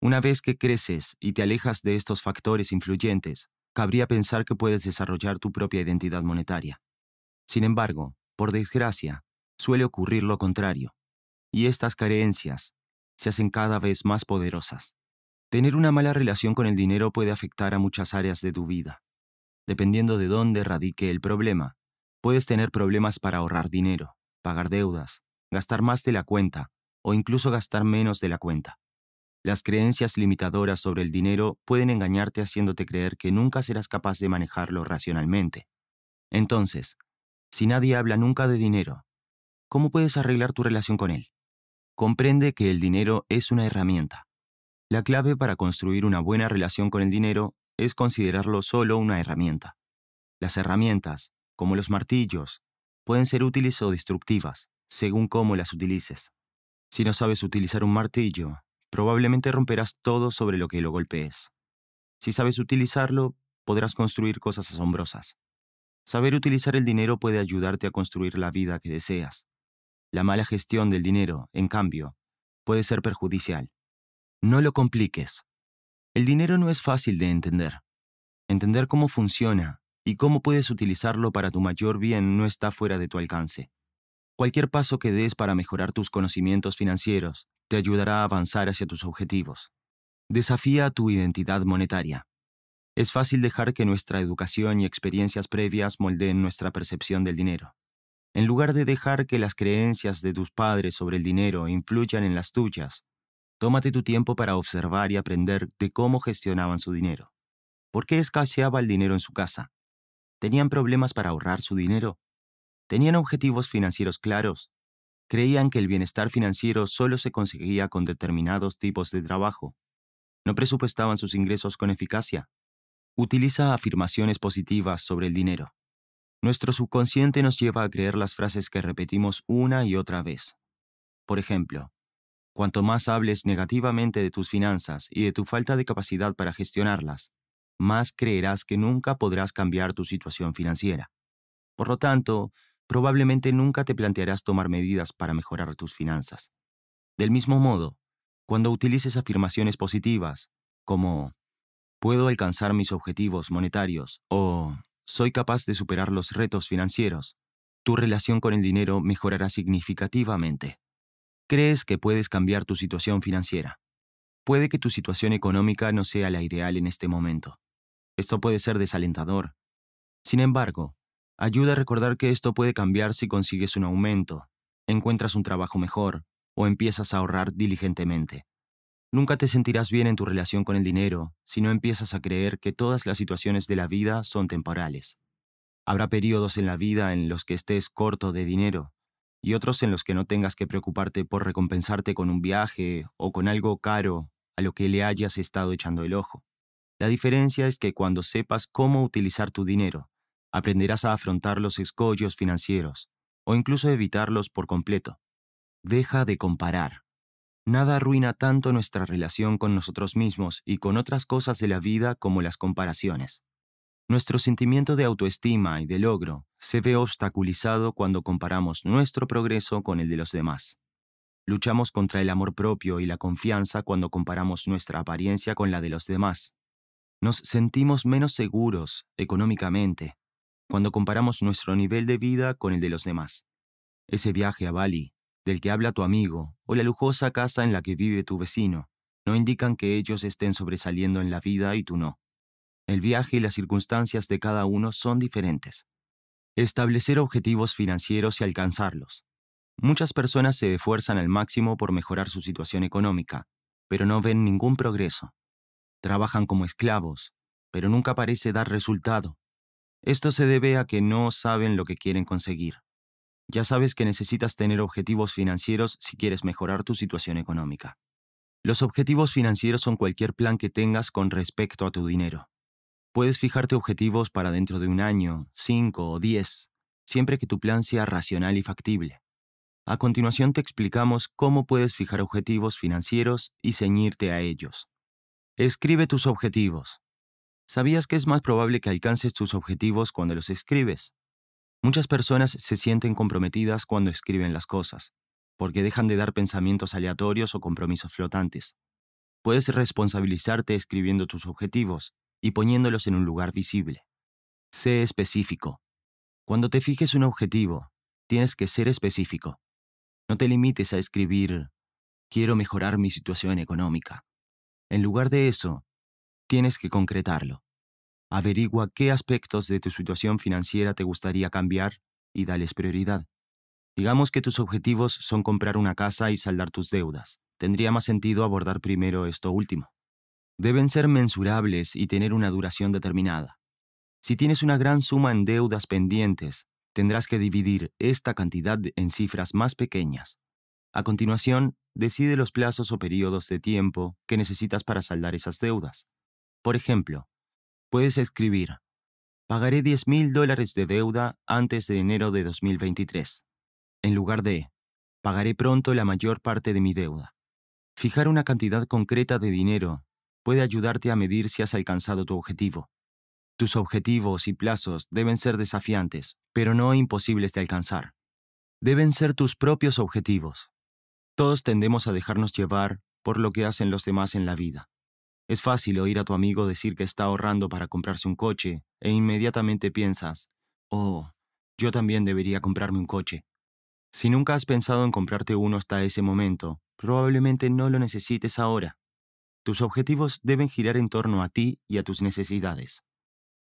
Una vez que creces y te alejas de estos factores influyentes, cabría pensar que puedes desarrollar tu propia identidad monetaria. Sin embargo, por desgracia, suele ocurrir lo contrario. Y estas carencias, se hacen cada vez más poderosas. Tener una mala relación con el dinero puede afectar a muchas áreas de tu vida. Dependiendo de dónde radique el problema, puedes tener problemas para ahorrar dinero, pagar deudas, gastar más de la cuenta o incluso gastar menos de la cuenta. Las creencias limitadoras sobre el dinero pueden engañarte haciéndote creer que nunca serás capaz de manejarlo racionalmente. Entonces, si nadie habla nunca de dinero, ¿cómo puedes arreglar tu relación con él? comprende que el dinero es una herramienta. La clave para construir una buena relación con el dinero es considerarlo solo una herramienta. Las herramientas, como los martillos, pueden ser útiles o destructivas, según cómo las utilices. Si no sabes utilizar un martillo, probablemente romperás todo sobre lo que lo golpees. Si sabes utilizarlo, podrás construir cosas asombrosas. Saber utilizar el dinero puede ayudarte a construir la vida que deseas, la mala gestión del dinero, en cambio, puede ser perjudicial. No lo compliques. El dinero no es fácil de entender. Entender cómo funciona y cómo puedes utilizarlo para tu mayor bien no está fuera de tu alcance. Cualquier paso que des para mejorar tus conocimientos financieros te ayudará a avanzar hacia tus objetivos. Desafía tu identidad monetaria. Es fácil dejar que nuestra educación y experiencias previas moldeen nuestra percepción del dinero en lugar de dejar que las creencias de tus padres sobre el dinero influyan en las tuyas, tómate tu tiempo para observar y aprender de cómo gestionaban su dinero. ¿Por qué escaseaba el dinero en su casa? ¿Tenían problemas para ahorrar su dinero? ¿Tenían objetivos financieros claros? ¿Creían que el bienestar financiero solo se conseguía con determinados tipos de trabajo? ¿No presupuestaban sus ingresos con eficacia? Utiliza afirmaciones positivas sobre el dinero. Nuestro subconsciente nos lleva a creer las frases que repetimos una y otra vez. Por ejemplo, cuanto más hables negativamente de tus finanzas y de tu falta de capacidad para gestionarlas, más creerás que nunca podrás cambiar tu situación financiera. Por lo tanto, probablemente nunca te plantearás tomar medidas para mejorar tus finanzas. Del mismo modo, cuando utilices afirmaciones positivas, como puedo alcanzar mis objetivos monetarios o soy capaz de superar los retos financieros. Tu relación con el dinero mejorará significativamente. Crees que puedes cambiar tu situación financiera. Puede que tu situación económica no sea la ideal en este momento. Esto puede ser desalentador. Sin embargo, ayuda a recordar que esto puede cambiar si consigues un aumento, encuentras un trabajo mejor o empiezas a ahorrar diligentemente. Nunca te sentirás bien en tu relación con el dinero si no empiezas a creer que todas las situaciones de la vida son temporales. Habrá periodos en la vida en los que estés corto de dinero y otros en los que no tengas que preocuparte por recompensarte con un viaje o con algo caro a lo que le hayas estado echando el ojo. La diferencia es que cuando sepas cómo utilizar tu dinero, aprenderás a afrontar los escollos financieros o incluso evitarlos por completo. Deja de comparar. Nada arruina tanto nuestra relación con nosotros mismos y con otras cosas de la vida como las comparaciones. Nuestro sentimiento de autoestima y de logro se ve obstaculizado cuando comparamos nuestro progreso con el de los demás. Luchamos contra el amor propio y la confianza cuando comparamos nuestra apariencia con la de los demás. Nos sentimos menos seguros económicamente cuando comparamos nuestro nivel de vida con el de los demás. Ese viaje a Bali del que habla tu amigo, o la lujosa casa en la que vive tu vecino, no indican que ellos estén sobresaliendo en la vida y tú no. El viaje y las circunstancias de cada uno son diferentes. Establecer objetivos financieros y alcanzarlos. Muchas personas se esfuerzan al máximo por mejorar su situación económica, pero no ven ningún progreso. Trabajan como esclavos, pero nunca parece dar resultado. Esto se debe a que no saben lo que quieren conseguir. Ya sabes que necesitas tener objetivos financieros si quieres mejorar tu situación económica. Los objetivos financieros son cualquier plan que tengas con respecto a tu dinero. Puedes fijarte objetivos para dentro de un año, cinco o diez, siempre que tu plan sea racional y factible. A continuación te explicamos cómo puedes fijar objetivos financieros y ceñirte a ellos. Escribe tus objetivos. ¿Sabías que es más probable que alcances tus objetivos cuando los escribes? Muchas personas se sienten comprometidas cuando escriben las cosas, porque dejan de dar pensamientos aleatorios o compromisos flotantes. Puedes responsabilizarte escribiendo tus objetivos y poniéndolos en un lugar visible. Sé específico. Cuando te fijes un objetivo, tienes que ser específico. No te limites a escribir, quiero mejorar mi situación económica. En lugar de eso, tienes que concretarlo. Averigua qué aspectos de tu situación financiera te gustaría cambiar y dales prioridad. Digamos que tus objetivos son comprar una casa y saldar tus deudas. Tendría más sentido abordar primero esto último. Deben ser mensurables y tener una duración determinada. Si tienes una gran suma en deudas pendientes, tendrás que dividir esta cantidad en cifras más pequeñas. A continuación, decide los plazos o periodos de tiempo que necesitas para saldar esas deudas. Por ejemplo, puedes escribir, pagaré 10 mil dólares de deuda antes de enero de 2023, en lugar de, pagaré pronto la mayor parte de mi deuda. Fijar una cantidad concreta de dinero puede ayudarte a medir si has alcanzado tu objetivo. Tus objetivos y plazos deben ser desafiantes, pero no imposibles de alcanzar. Deben ser tus propios objetivos. Todos tendemos a dejarnos llevar por lo que hacen los demás en la vida. Es fácil oír a tu amigo decir que está ahorrando para comprarse un coche e inmediatamente piensas, oh, yo también debería comprarme un coche. Si nunca has pensado en comprarte uno hasta ese momento, probablemente no lo necesites ahora. Tus objetivos deben girar en torno a ti y a tus necesidades.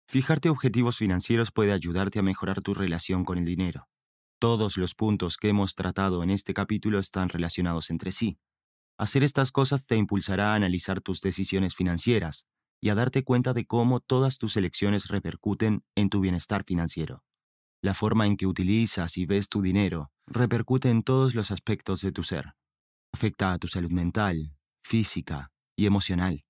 Fijarte objetivos financieros puede ayudarte a mejorar tu relación con el dinero. Todos los puntos que hemos tratado en este capítulo están relacionados entre sí. Hacer estas cosas te impulsará a analizar tus decisiones financieras y a darte cuenta de cómo todas tus elecciones repercuten en tu bienestar financiero. La forma en que utilizas y ves tu dinero repercute en todos los aspectos de tu ser. Afecta a tu salud mental, física y emocional.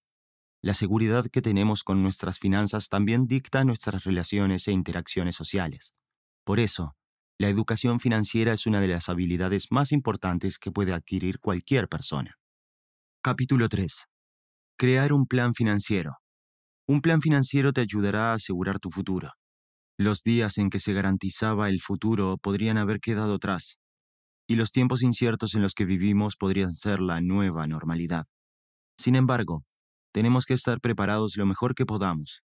La seguridad que tenemos con nuestras finanzas también dicta nuestras relaciones e interacciones sociales. Por eso, la educación financiera es una de las habilidades más importantes que puede adquirir cualquier persona. Capítulo 3. Crear un plan financiero. Un plan financiero te ayudará a asegurar tu futuro. Los días en que se garantizaba el futuro podrían haber quedado atrás, y los tiempos inciertos en los que vivimos podrían ser la nueva normalidad. Sin embargo, tenemos que estar preparados lo mejor que podamos.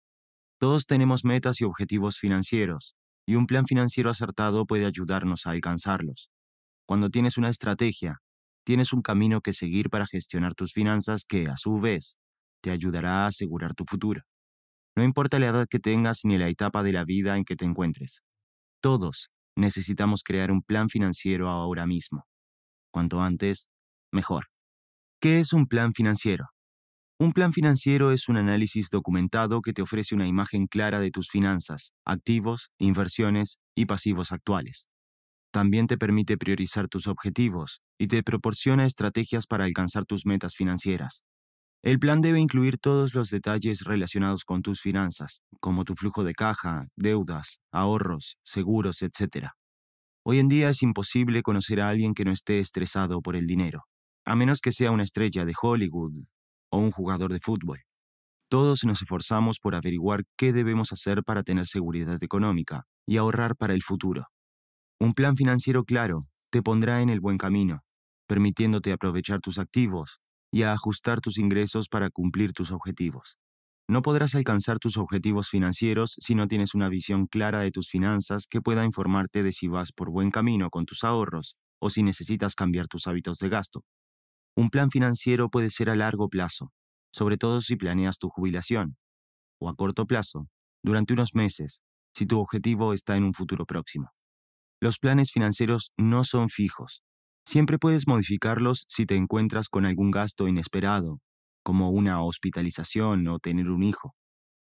Todos tenemos metas y objetivos financieros, y un plan financiero acertado puede ayudarnos a alcanzarlos. Cuando tienes una estrategia, tienes un camino que seguir para gestionar tus finanzas que, a su vez, te ayudará a asegurar tu futuro. No importa la edad que tengas ni la etapa de la vida en que te encuentres. Todos necesitamos crear un plan financiero ahora mismo. Cuanto antes, mejor. ¿Qué es un plan financiero? Un plan financiero es un análisis documentado que te ofrece una imagen clara de tus finanzas, activos, inversiones y pasivos actuales. También te permite priorizar tus objetivos y te proporciona estrategias para alcanzar tus metas financieras. El plan debe incluir todos los detalles relacionados con tus finanzas, como tu flujo de caja, deudas, ahorros, seguros, etc. Hoy en día es imposible conocer a alguien que no esté estresado por el dinero, a menos que sea una estrella de Hollywood un jugador de fútbol. Todos nos esforzamos por averiguar qué debemos hacer para tener seguridad económica y ahorrar para el futuro. Un plan financiero claro te pondrá en el buen camino, permitiéndote aprovechar tus activos y ajustar tus ingresos para cumplir tus objetivos. No podrás alcanzar tus objetivos financieros si no tienes una visión clara de tus finanzas que pueda informarte de si vas por buen camino con tus ahorros o si necesitas cambiar tus hábitos de gasto. Un plan financiero puede ser a largo plazo, sobre todo si planeas tu jubilación, o a corto plazo, durante unos meses, si tu objetivo está en un futuro próximo. Los planes financieros no son fijos. Siempre puedes modificarlos si te encuentras con algún gasto inesperado, como una hospitalización o tener un hijo.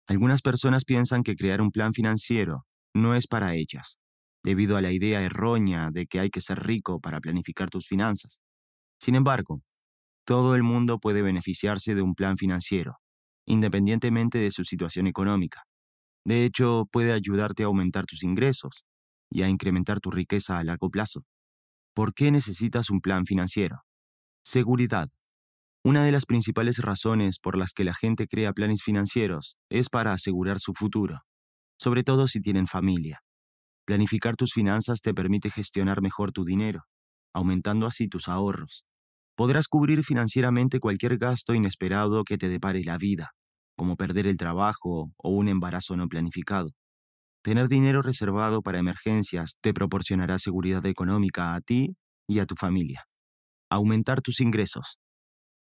Algunas personas piensan que crear un plan financiero no es para ellas, debido a la idea errónea de que hay que ser rico para planificar tus finanzas. Sin embargo, todo el mundo puede beneficiarse de un plan financiero, independientemente de su situación económica. De hecho, puede ayudarte a aumentar tus ingresos y a incrementar tu riqueza a largo plazo. ¿Por qué necesitas un plan financiero? Seguridad. Una de las principales razones por las que la gente crea planes financieros es para asegurar su futuro, sobre todo si tienen familia. Planificar tus finanzas te permite gestionar mejor tu dinero, aumentando así tus ahorros podrás cubrir financieramente cualquier gasto inesperado que te depare la vida, como perder el trabajo o un embarazo no planificado. Tener dinero reservado para emergencias te proporcionará seguridad económica a ti y a tu familia. Aumentar tus ingresos.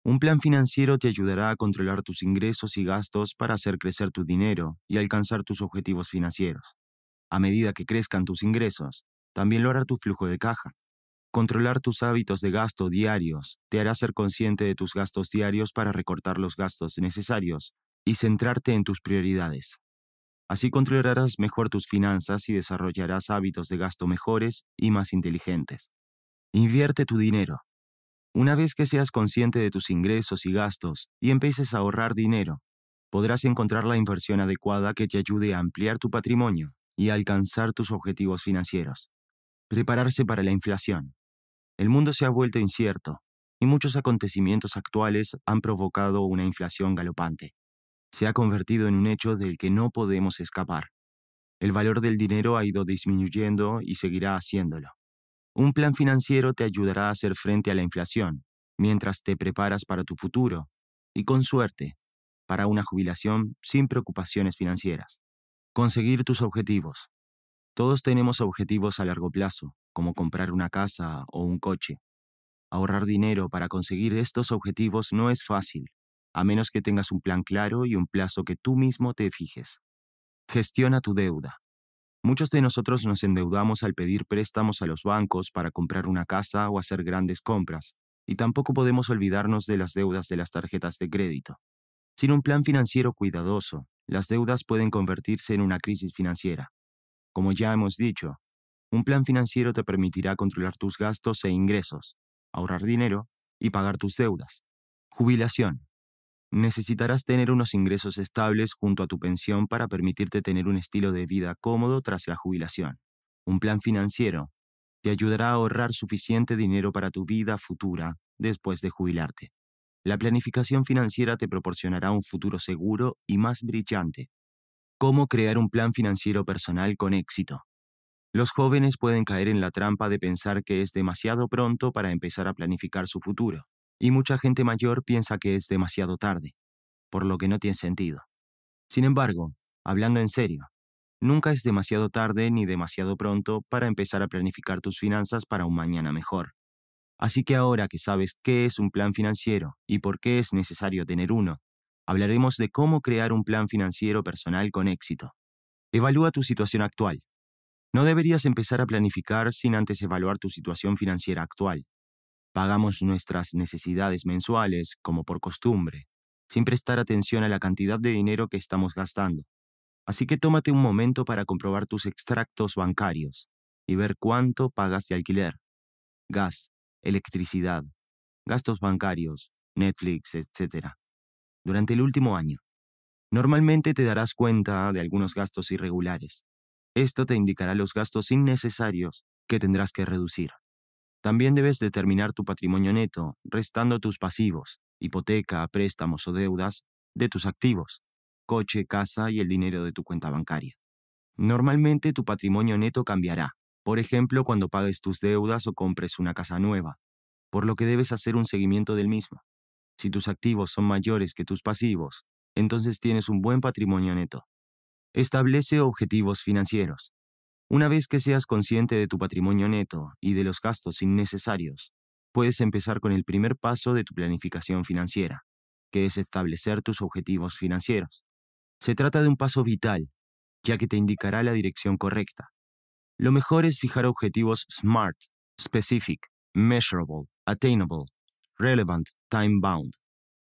Un plan financiero te ayudará a controlar tus ingresos y gastos para hacer crecer tu dinero y alcanzar tus objetivos financieros. A medida que crezcan tus ingresos, también lo hará tu flujo de caja, Controlar tus hábitos de gasto diarios te hará ser consciente de tus gastos diarios para recortar los gastos necesarios y centrarte en tus prioridades. Así controlarás mejor tus finanzas y desarrollarás hábitos de gasto mejores y más inteligentes. Invierte tu dinero. Una vez que seas consciente de tus ingresos y gastos y empieces a ahorrar dinero, podrás encontrar la inversión adecuada que te ayude a ampliar tu patrimonio y alcanzar tus objetivos financieros. Prepararse para la inflación. El mundo se ha vuelto incierto y muchos acontecimientos actuales han provocado una inflación galopante. Se ha convertido en un hecho del que no podemos escapar. El valor del dinero ha ido disminuyendo y seguirá haciéndolo. Un plan financiero te ayudará a hacer frente a la inflación, mientras te preparas para tu futuro y, con suerte, para una jubilación sin preocupaciones financieras. Conseguir tus objetivos. Todos tenemos objetivos a largo plazo, como comprar una casa o un coche. Ahorrar dinero para conseguir estos objetivos no es fácil, a menos que tengas un plan claro y un plazo que tú mismo te fijes. Gestiona tu deuda. Muchos de nosotros nos endeudamos al pedir préstamos a los bancos para comprar una casa o hacer grandes compras, y tampoco podemos olvidarnos de las deudas de las tarjetas de crédito. Sin un plan financiero cuidadoso, las deudas pueden convertirse en una crisis financiera. Como ya hemos dicho, un plan financiero te permitirá controlar tus gastos e ingresos, ahorrar dinero y pagar tus deudas. Jubilación. Necesitarás tener unos ingresos estables junto a tu pensión para permitirte tener un estilo de vida cómodo tras la jubilación. Un plan financiero te ayudará a ahorrar suficiente dinero para tu vida futura después de jubilarte. La planificación financiera te proporcionará un futuro seguro y más brillante. Cómo crear un plan financiero personal con éxito. Los jóvenes pueden caer en la trampa de pensar que es demasiado pronto para empezar a planificar su futuro, y mucha gente mayor piensa que es demasiado tarde, por lo que no tiene sentido. Sin embargo, hablando en serio, nunca es demasiado tarde ni demasiado pronto para empezar a planificar tus finanzas para un mañana mejor. Así que ahora que sabes qué es un plan financiero y por qué es necesario tener uno, hablaremos de cómo crear un plan financiero personal con éxito. Evalúa tu situación actual, no deberías empezar a planificar sin antes evaluar tu situación financiera actual. Pagamos nuestras necesidades mensuales, como por costumbre, sin prestar atención a la cantidad de dinero que estamos gastando. Así que tómate un momento para comprobar tus extractos bancarios y ver cuánto pagas de alquiler, gas, electricidad, gastos bancarios, Netflix, etc. Durante el último año. Normalmente te darás cuenta de algunos gastos irregulares, esto te indicará los gastos innecesarios que tendrás que reducir. También debes determinar tu patrimonio neto, restando tus pasivos, hipoteca, préstamos o deudas, de tus activos, coche, casa y el dinero de tu cuenta bancaria. Normalmente tu patrimonio neto cambiará, por ejemplo cuando pagues tus deudas o compres una casa nueva, por lo que debes hacer un seguimiento del mismo. Si tus activos son mayores que tus pasivos, entonces tienes un buen patrimonio neto. Establece objetivos financieros. Una vez que seas consciente de tu patrimonio neto y de los gastos innecesarios, puedes empezar con el primer paso de tu planificación financiera, que es establecer tus objetivos financieros. Se trata de un paso vital, ya que te indicará la dirección correcta. Lo mejor es fijar objetivos SMART, Specific, Measurable, Attainable, Relevant, Time Bound.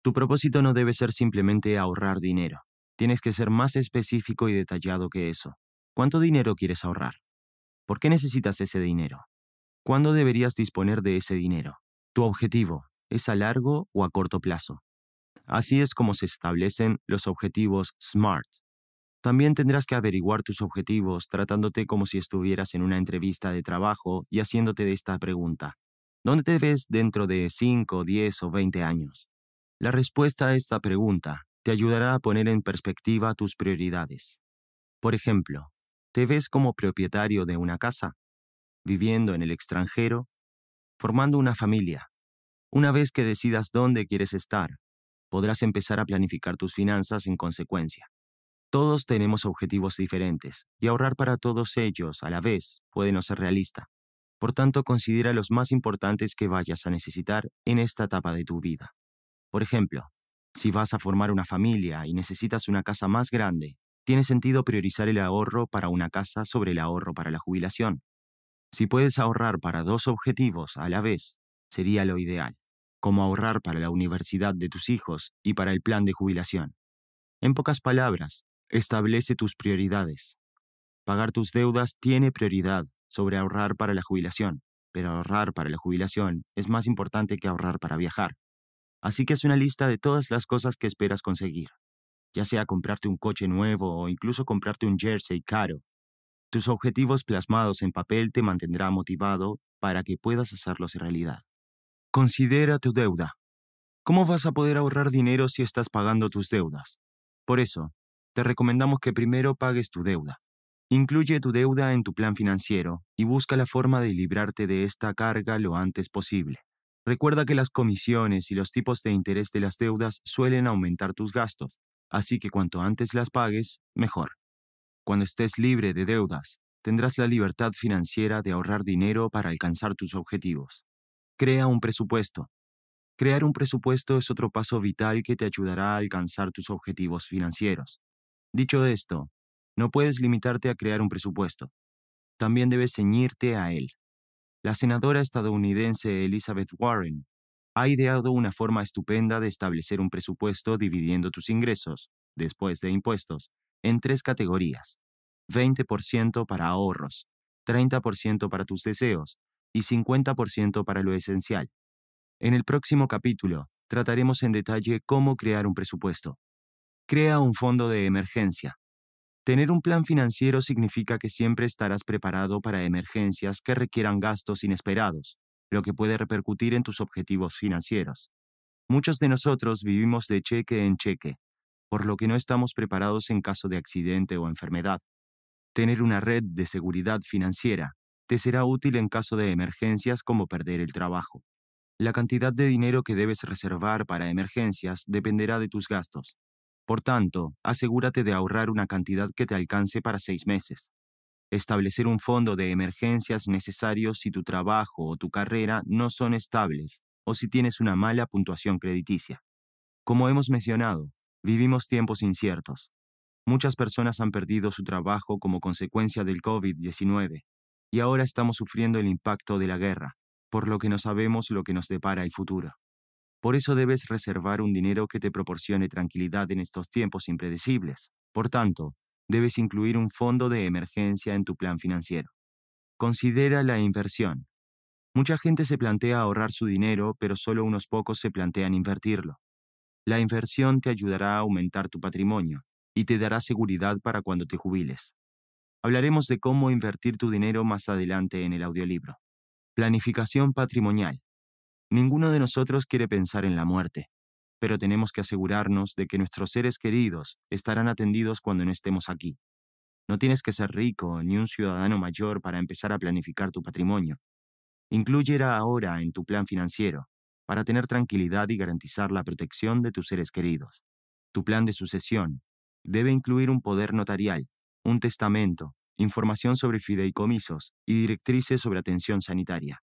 Tu propósito no debe ser simplemente ahorrar dinero. Tienes que ser más específico y detallado que eso. ¿Cuánto dinero quieres ahorrar? ¿Por qué necesitas ese dinero? ¿Cuándo deberías disponer de ese dinero? ¿Tu objetivo es a largo o a corto plazo? Así es como se establecen los objetivos SMART. También tendrás que averiguar tus objetivos tratándote como si estuvieras en una entrevista de trabajo y haciéndote esta pregunta. ¿Dónde te ves dentro de 5, 10 o 20 años? La respuesta a esta pregunta te ayudará a poner en perspectiva tus prioridades. Por ejemplo, ¿te ves como propietario de una casa, viviendo en el extranjero, formando una familia? Una vez que decidas dónde quieres estar, podrás empezar a planificar tus finanzas en consecuencia. Todos tenemos objetivos diferentes, y ahorrar para todos ellos a la vez puede no ser realista. Por tanto, considera los más importantes que vayas a necesitar en esta etapa de tu vida. Por ejemplo, si vas a formar una familia y necesitas una casa más grande, tiene sentido priorizar el ahorro para una casa sobre el ahorro para la jubilación. Si puedes ahorrar para dos objetivos a la vez, sería lo ideal, como ahorrar para la universidad de tus hijos y para el plan de jubilación. En pocas palabras, establece tus prioridades. Pagar tus deudas tiene prioridad sobre ahorrar para la jubilación, pero ahorrar para la jubilación es más importante que ahorrar para viajar. Así que haz una lista de todas las cosas que esperas conseguir, ya sea comprarte un coche nuevo o incluso comprarte un jersey caro. Tus objetivos plasmados en papel te mantendrá motivado para que puedas hacerlos realidad. Considera tu deuda. ¿Cómo vas a poder ahorrar dinero si estás pagando tus deudas? Por eso, te recomendamos que primero pagues tu deuda. Incluye tu deuda en tu plan financiero y busca la forma de librarte de esta carga lo antes posible. Recuerda que las comisiones y los tipos de interés de las deudas suelen aumentar tus gastos, así que cuanto antes las pagues, mejor. Cuando estés libre de deudas, tendrás la libertad financiera de ahorrar dinero para alcanzar tus objetivos. Crea un presupuesto. Crear un presupuesto es otro paso vital que te ayudará a alcanzar tus objetivos financieros. Dicho esto, no puedes limitarte a crear un presupuesto. También debes ceñirte a él la senadora estadounidense Elizabeth Warren ha ideado una forma estupenda de establecer un presupuesto dividiendo tus ingresos, después de impuestos, en tres categorías. 20% para ahorros, 30% para tus deseos y 50% para lo esencial. En el próximo capítulo, trataremos en detalle cómo crear un presupuesto. Crea un fondo de emergencia. Tener un plan financiero significa que siempre estarás preparado para emergencias que requieran gastos inesperados, lo que puede repercutir en tus objetivos financieros. Muchos de nosotros vivimos de cheque en cheque, por lo que no estamos preparados en caso de accidente o enfermedad. Tener una red de seguridad financiera te será útil en caso de emergencias como perder el trabajo. La cantidad de dinero que debes reservar para emergencias dependerá de tus gastos, por tanto, asegúrate de ahorrar una cantidad que te alcance para seis meses. Establecer un fondo de emergencias necesario si tu trabajo o tu carrera no son estables o si tienes una mala puntuación crediticia. Como hemos mencionado, vivimos tiempos inciertos. Muchas personas han perdido su trabajo como consecuencia del COVID-19 y ahora estamos sufriendo el impacto de la guerra, por lo que no sabemos lo que nos depara el futuro. Por eso debes reservar un dinero que te proporcione tranquilidad en estos tiempos impredecibles. Por tanto, debes incluir un fondo de emergencia en tu plan financiero. Considera la inversión. Mucha gente se plantea ahorrar su dinero, pero solo unos pocos se plantean invertirlo. La inversión te ayudará a aumentar tu patrimonio y te dará seguridad para cuando te jubiles. Hablaremos de cómo invertir tu dinero más adelante en el audiolibro. Planificación patrimonial. Ninguno de nosotros quiere pensar en la muerte, pero tenemos que asegurarnos de que nuestros seres queridos estarán atendidos cuando no estemos aquí. No tienes que ser rico ni un ciudadano mayor para empezar a planificar tu patrimonio. Incluyera ahora en tu plan financiero, para tener tranquilidad y garantizar la protección de tus seres queridos. Tu plan de sucesión debe incluir un poder notarial, un testamento, información sobre fideicomisos y directrices sobre atención sanitaria.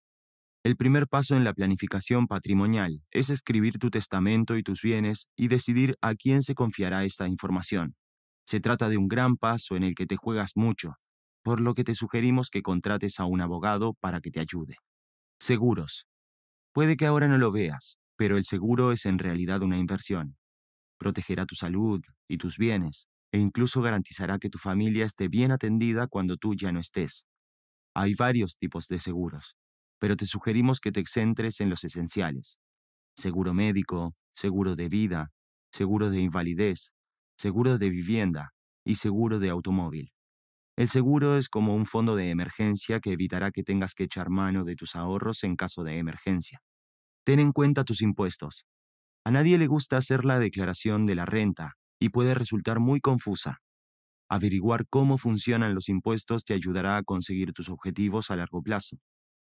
El primer paso en la planificación patrimonial es escribir tu testamento y tus bienes y decidir a quién se confiará esta información. Se trata de un gran paso en el que te juegas mucho, por lo que te sugerimos que contrates a un abogado para que te ayude. Seguros. Puede que ahora no lo veas, pero el seguro es en realidad una inversión. Protegerá tu salud y tus bienes, e incluso garantizará que tu familia esté bien atendida cuando tú ya no estés. Hay varios tipos de seguros, pero te sugerimos que te centres en los esenciales. Seguro médico, seguro de vida, seguro de invalidez, seguro de vivienda y seguro de automóvil. El seguro es como un fondo de emergencia que evitará que tengas que echar mano de tus ahorros en caso de emergencia. Ten en cuenta tus impuestos. A nadie le gusta hacer la declaración de la renta y puede resultar muy confusa. Averiguar cómo funcionan los impuestos te ayudará a conseguir tus objetivos a largo plazo.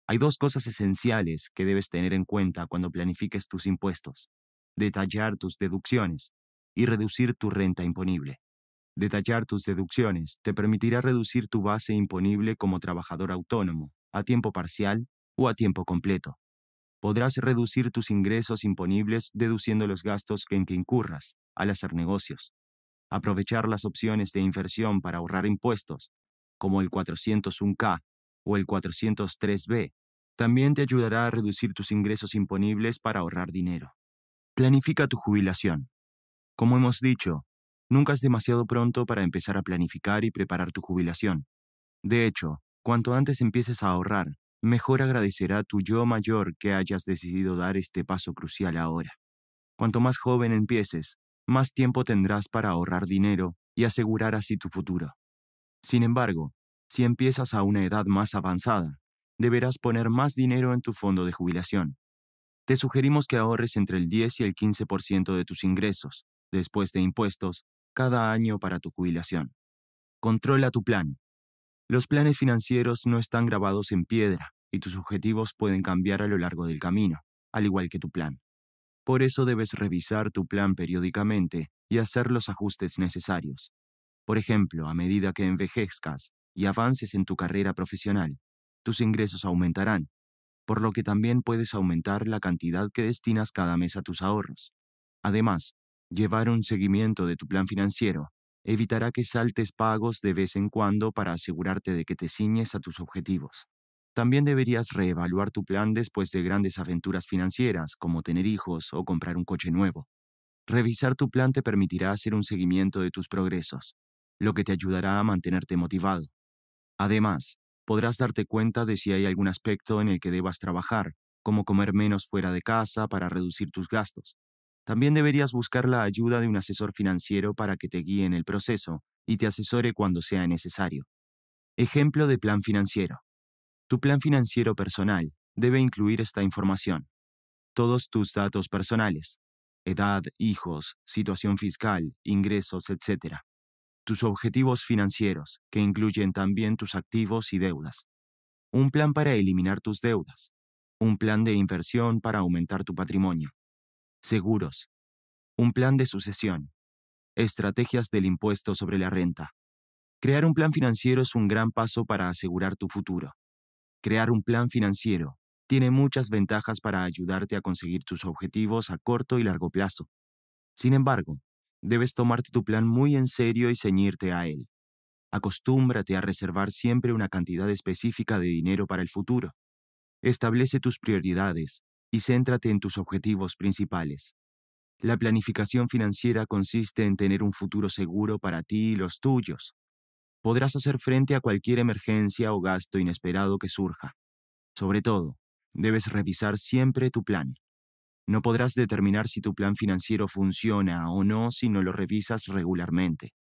Hay dos cosas esenciales que debes tener en cuenta cuando planifiques tus impuestos. Detallar tus deducciones y reducir tu renta imponible. Detallar tus deducciones te permitirá reducir tu base imponible como trabajador autónomo, a tiempo parcial o a tiempo completo. Podrás reducir tus ingresos imponibles deduciendo los gastos en que incurras al hacer negocios. Aprovechar las opciones de inversión para ahorrar impuestos, como el 401k o el 403B. También te ayudará a reducir tus ingresos imponibles para ahorrar dinero. Planifica tu jubilación. Como hemos dicho, nunca es demasiado pronto para empezar a planificar y preparar tu jubilación. De hecho, cuanto antes empieces a ahorrar, mejor agradecerá tu yo mayor que hayas decidido dar este paso crucial ahora. Cuanto más joven empieces, más tiempo tendrás para ahorrar dinero y asegurar así tu futuro. Sin embargo, si empiezas a una edad más avanzada, deberás poner más dinero en tu fondo de jubilación. Te sugerimos que ahorres entre el 10 y el 15% de tus ingresos, después de impuestos, cada año para tu jubilación. Controla tu plan. Los planes financieros no están grabados en piedra y tus objetivos pueden cambiar a lo largo del camino, al igual que tu plan. Por eso debes revisar tu plan periódicamente y hacer los ajustes necesarios. Por ejemplo, a medida que envejezcas, y avances en tu carrera profesional, tus ingresos aumentarán, por lo que también puedes aumentar la cantidad que destinas cada mes a tus ahorros. Además, llevar un seguimiento de tu plan financiero evitará que saltes pagos de vez en cuando para asegurarte de que te ciñes a tus objetivos. También deberías reevaluar tu plan después de grandes aventuras financieras como tener hijos o comprar un coche nuevo. Revisar tu plan te permitirá hacer un seguimiento de tus progresos, lo que te ayudará a mantenerte motivado. Además, podrás darte cuenta de si hay algún aspecto en el que debas trabajar, como comer menos fuera de casa para reducir tus gastos. También deberías buscar la ayuda de un asesor financiero para que te guíe en el proceso y te asesore cuando sea necesario. Ejemplo de plan financiero. Tu plan financiero personal debe incluir esta información. Todos tus datos personales. Edad, hijos, situación fiscal, ingresos, etc tus objetivos financieros, que incluyen también tus activos y deudas, un plan para eliminar tus deudas, un plan de inversión para aumentar tu patrimonio, seguros, un plan de sucesión, estrategias del impuesto sobre la renta. Crear un plan financiero es un gran paso para asegurar tu futuro. Crear un plan financiero tiene muchas ventajas para ayudarte a conseguir tus objetivos a corto y largo plazo. Sin embargo, Debes tomarte tu plan muy en serio y ceñirte a él. Acostúmbrate a reservar siempre una cantidad específica de dinero para el futuro. Establece tus prioridades y céntrate en tus objetivos principales. La planificación financiera consiste en tener un futuro seguro para ti y los tuyos. Podrás hacer frente a cualquier emergencia o gasto inesperado que surja. Sobre todo, debes revisar siempre tu plan. No podrás determinar si tu plan financiero funciona o no si no lo revisas regularmente.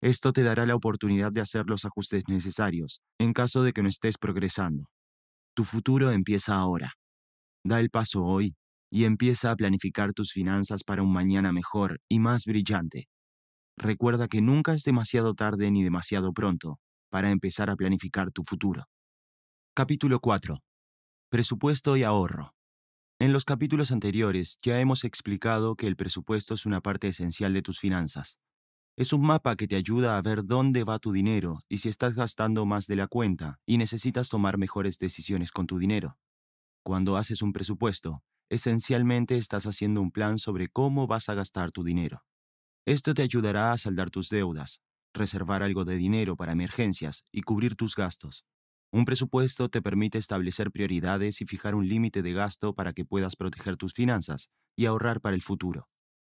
Esto te dará la oportunidad de hacer los ajustes necesarios en caso de que no estés progresando. Tu futuro empieza ahora. Da el paso hoy y empieza a planificar tus finanzas para un mañana mejor y más brillante. Recuerda que nunca es demasiado tarde ni demasiado pronto para empezar a planificar tu futuro. Capítulo 4. Presupuesto y ahorro. En los capítulos anteriores ya hemos explicado que el presupuesto es una parte esencial de tus finanzas. Es un mapa que te ayuda a ver dónde va tu dinero y si estás gastando más de la cuenta y necesitas tomar mejores decisiones con tu dinero. Cuando haces un presupuesto, esencialmente estás haciendo un plan sobre cómo vas a gastar tu dinero. Esto te ayudará a saldar tus deudas, reservar algo de dinero para emergencias y cubrir tus gastos, un presupuesto te permite establecer prioridades y fijar un límite de gasto para que puedas proteger tus finanzas y ahorrar para el futuro.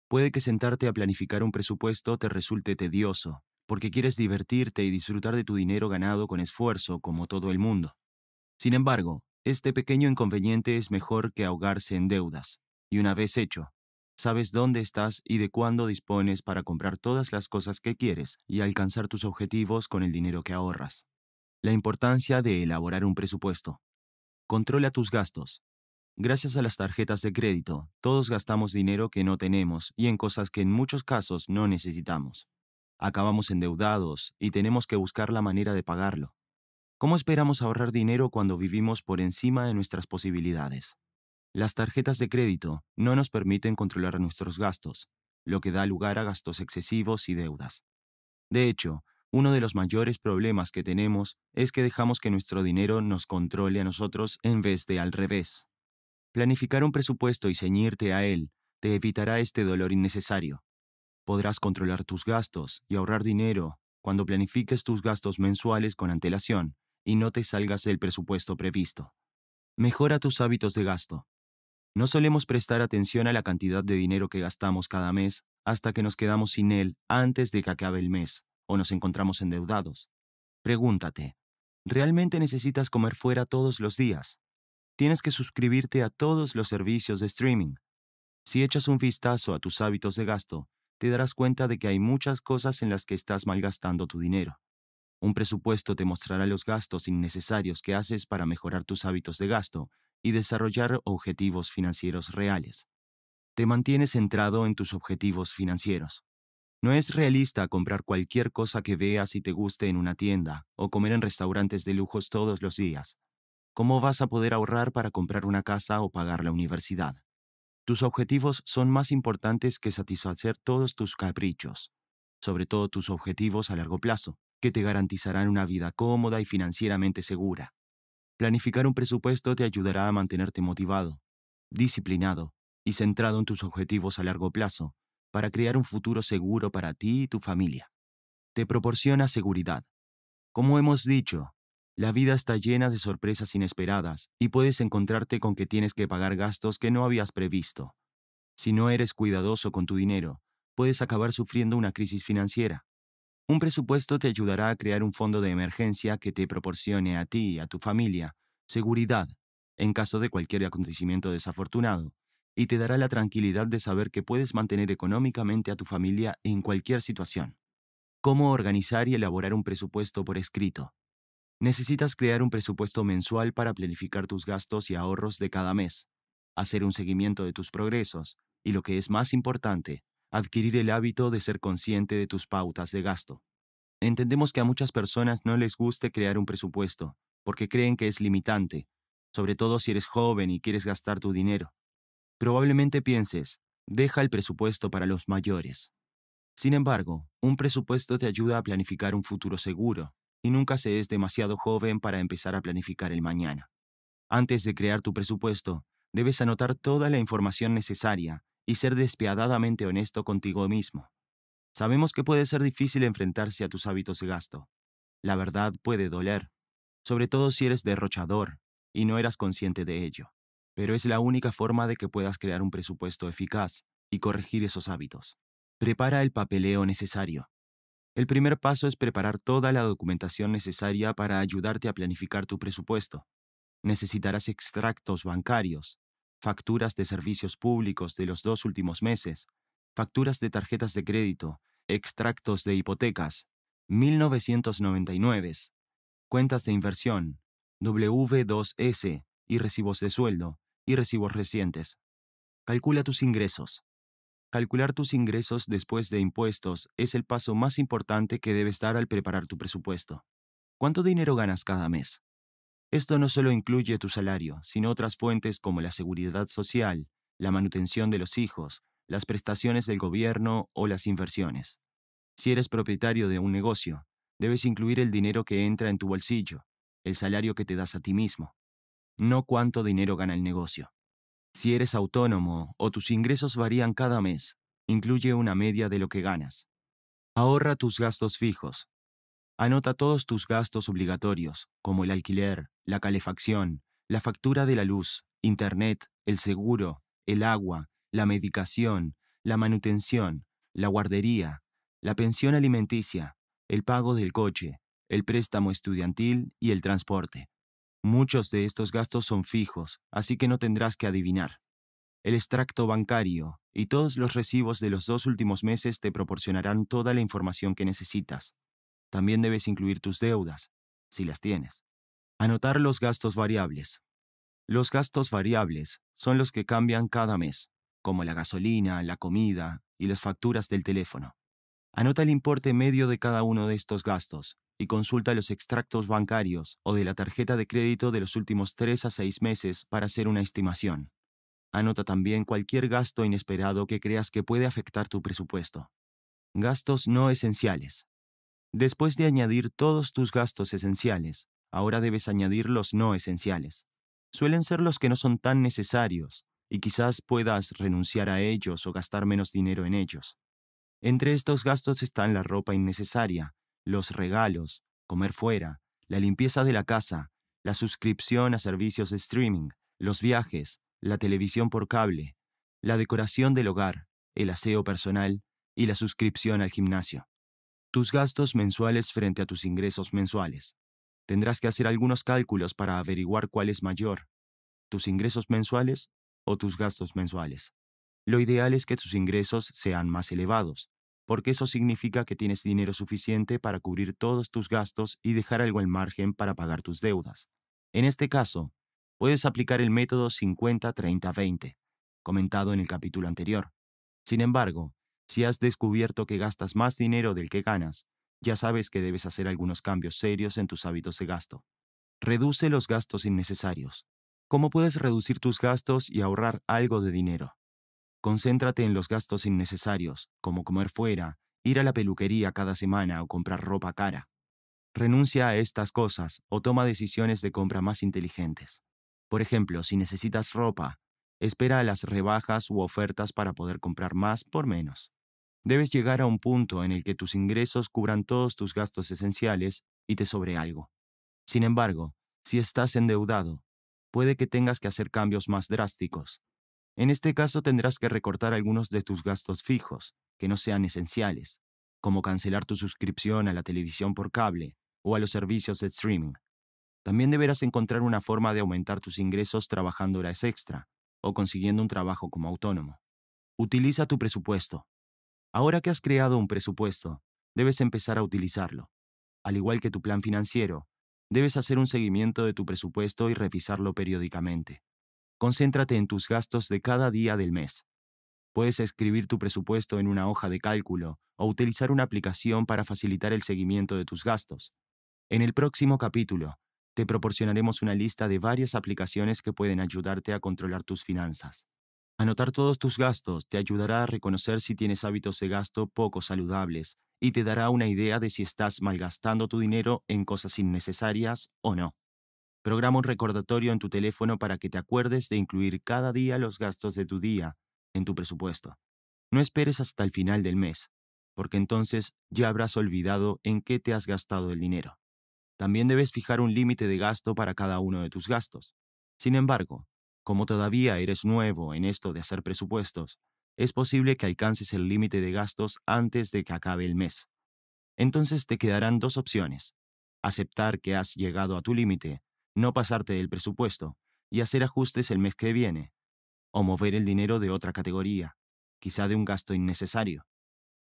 Puede que sentarte a planificar un presupuesto te resulte tedioso, porque quieres divertirte y disfrutar de tu dinero ganado con esfuerzo, como todo el mundo. Sin embargo, este pequeño inconveniente es mejor que ahogarse en deudas. Y una vez hecho, sabes dónde estás y de cuándo dispones para comprar todas las cosas que quieres y alcanzar tus objetivos con el dinero que ahorras. La importancia de elaborar un presupuesto. Controla tus gastos. Gracias a las tarjetas de crédito, todos gastamos dinero que no tenemos y en cosas que en muchos casos no necesitamos. Acabamos endeudados y tenemos que buscar la manera de pagarlo. ¿Cómo esperamos ahorrar dinero cuando vivimos por encima de nuestras posibilidades? Las tarjetas de crédito no nos permiten controlar nuestros gastos, lo que da lugar a gastos excesivos y deudas. De hecho, uno de los mayores problemas que tenemos es que dejamos que nuestro dinero nos controle a nosotros en vez de al revés. Planificar un presupuesto y ceñirte a él te evitará este dolor innecesario. Podrás controlar tus gastos y ahorrar dinero cuando planifiques tus gastos mensuales con antelación y no te salgas del presupuesto previsto. Mejora tus hábitos de gasto. No solemos prestar atención a la cantidad de dinero que gastamos cada mes hasta que nos quedamos sin él antes de que acabe el mes o nos encontramos endeudados. Pregúntate, ¿realmente necesitas comer fuera todos los días? Tienes que suscribirte a todos los servicios de streaming. Si echas un vistazo a tus hábitos de gasto, te darás cuenta de que hay muchas cosas en las que estás malgastando tu dinero. Un presupuesto te mostrará los gastos innecesarios que haces para mejorar tus hábitos de gasto y desarrollar objetivos financieros reales. Te mantienes centrado en tus objetivos financieros. No es realista comprar cualquier cosa que veas y te guste en una tienda o comer en restaurantes de lujos todos los días. ¿Cómo vas a poder ahorrar para comprar una casa o pagar la universidad? Tus objetivos son más importantes que satisfacer todos tus caprichos, sobre todo tus objetivos a largo plazo, que te garantizarán una vida cómoda y financieramente segura. Planificar un presupuesto te ayudará a mantenerte motivado, disciplinado y centrado en tus objetivos a largo plazo, para crear un futuro seguro para ti y tu familia. Te proporciona seguridad. Como hemos dicho, la vida está llena de sorpresas inesperadas y puedes encontrarte con que tienes que pagar gastos que no habías previsto. Si no eres cuidadoso con tu dinero, puedes acabar sufriendo una crisis financiera. Un presupuesto te ayudará a crear un fondo de emergencia que te proporcione a ti y a tu familia seguridad en caso de cualquier acontecimiento desafortunado y te dará la tranquilidad de saber que puedes mantener económicamente a tu familia en cualquier situación. Cómo organizar y elaborar un presupuesto por escrito. Necesitas crear un presupuesto mensual para planificar tus gastos y ahorros de cada mes, hacer un seguimiento de tus progresos y, lo que es más importante, adquirir el hábito de ser consciente de tus pautas de gasto. Entendemos que a muchas personas no les guste crear un presupuesto, porque creen que es limitante, sobre todo si eres joven y quieres gastar tu dinero. Probablemente pienses, deja el presupuesto para los mayores. Sin embargo, un presupuesto te ayuda a planificar un futuro seguro, y nunca se es demasiado joven para empezar a planificar el mañana. Antes de crear tu presupuesto, debes anotar toda la información necesaria y ser despiadadamente honesto contigo mismo. Sabemos que puede ser difícil enfrentarse a tus hábitos de gasto. La verdad puede doler, sobre todo si eres derrochador y no eras consciente de ello pero es la única forma de que puedas crear un presupuesto eficaz y corregir esos hábitos. Prepara el papeleo necesario. El primer paso es preparar toda la documentación necesaria para ayudarte a planificar tu presupuesto. Necesitarás extractos bancarios, facturas de servicios públicos de los dos últimos meses, facturas de tarjetas de crédito, extractos de hipotecas, 1999, cuentas de inversión, W2S y recibos de sueldo, y recibos recientes. Calcula tus ingresos. Calcular tus ingresos después de impuestos es el paso más importante que debes dar al preparar tu presupuesto. ¿Cuánto dinero ganas cada mes? Esto no solo incluye tu salario, sino otras fuentes como la seguridad social, la manutención de los hijos, las prestaciones del gobierno o las inversiones. Si eres propietario de un negocio, debes incluir el dinero que entra en tu bolsillo, el salario que te das a ti mismo, no cuánto dinero gana el negocio. Si eres autónomo o tus ingresos varían cada mes, incluye una media de lo que ganas. Ahorra tus gastos fijos. Anota todos tus gastos obligatorios, como el alquiler, la calefacción, la factura de la luz, internet, el seguro, el agua, la medicación, la manutención, la guardería, la pensión alimenticia, el pago del coche, el préstamo estudiantil y el transporte. Muchos de estos gastos son fijos, así que no tendrás que adivinar. El extracto bancario y todos los recibos de los dos últimos meses te proporcionarán toda la información que necesitas. También debes incluir tus deudas, si las tienes. Anotar los gastos variables. Los gastos variables son los que cambian cada mes, como la gasolina, la comida y las facturas del teléfono. Anota el importe medio de cada uno de estos gastos y consulta los extractos bancarios o de la tarjeta de crédito de los últimos tres a seis meses para hacer una estimación. Anota también cualquier gasto inesperado que creas que puede afectar tu presupuesto. Gastos no esenciales. Después de añadir todos tus gastos esenciales, ahora debes añadir los no esenciales. Suelen ser los que no son tan necesarios, y quizás puedas renunciar a ellos o gastar menos dinero en ellos. Entre estos gastos están la ropa innecesaria, los regalos, comer fuera, la limpieza de la casa, la suscripción a servicios de streaming, los viajes, la televisión por cable, la decoración del hogar, el aseo personal y la suscripción al gimnasio. Tus gastos mensuales frente a tus ingresos mensuales. Tendrás que hacer algunos cálculos para averiguar cuál es mayor, tus ingresos mensuales o tus gastos mensuales. Lo ideal es que tus ingresos sean más elevados, porque eso significa que tienes dinero suficiente para cubrir todos tus gastos y dejar algo al margen para pagar tus deudas. En este caso, puedes aplicar el método 50-30-20, comentado en el capítulo anterior. Sin embargo, si has descubierto que gastas más dinero del que ganas, ya sabes que debes hacer algunos cambios serios en tus hábitos de gasto. Reduce los gastos innecesarios. ¿Cómo puedes reducir tus gastos y ahorrar algo de dinero? Concéntrate en los gastos innecesarios, como comer fuera, ir a la peluquería cada semana o comprar ropa cara. Renuncia a estas cosas o toma decisiones de compra más inteligentes. Por ejemplo, si necesitas ropa, espera a las rebajas u ofertas para poder comprar más por menos. Debes llegar a un punto en el que tus ingresos cubran todos tus gastos esenciales y te sobre algo. Sin embargo, si estás endeudado, puede que tengas que hacer cambios más drásticos, en este caso tendrás que recortar algunos de tus gastos fijos, que no sean esenciales, como cancelar tu suscripción a la televisión por cable o a los servicios de streaming. También deberás encontrar una forma de aumentar tus ingresos trabajando horas extra o consiguiendo un trabajo como autónomo. Utiliza tu presupuesto. Ahora que has creado un presupuesto, debes empezar a utilizarlo. Al igual que tu plan financiero, debes hacer un seguimiento de tu presupuesto y revisarlo periódicamente. Concéntrate en tus gastos de cada día del mes. Puedes escribir tu presupuesto en una hoja de cálculo o utilizar una aplicación para facilitar el seguimiento de tus gastos. En el próximo capítulo, te proporcionaremos una lista de varias aplicaciones que pueden ayudarte a controlar tus finanzas. Anotar todos tus gastos te ayudará a reconocer si tienes hábitos de gasto poco saludables y te dará una idea de si estás malgastando tu dinero en cosas innecesarias o no. Programa un recordatorio en tu teléfono para que te acuerdes de incluir cada día los gastos de tu día en tu presupuesto. No esperes hasta el final del mes, porque entonces ya habrás olvidado en qué te has gastado el dinero. También debes fijar un límite de gasto para cada uno de tus gastos. Sin embargo, como todavía eres nuevo en esto de hacer presupuestos, es posible que alcances el límite de gastos antes de que acabe el mes. Entonces te quedarán dos opciones. Aceptar que has llegado a tu límite no pasarte del presupuesto y hacer ajustes el mes que viene, o mover el dinero de otra categoría, quizá de un gasto innecesario.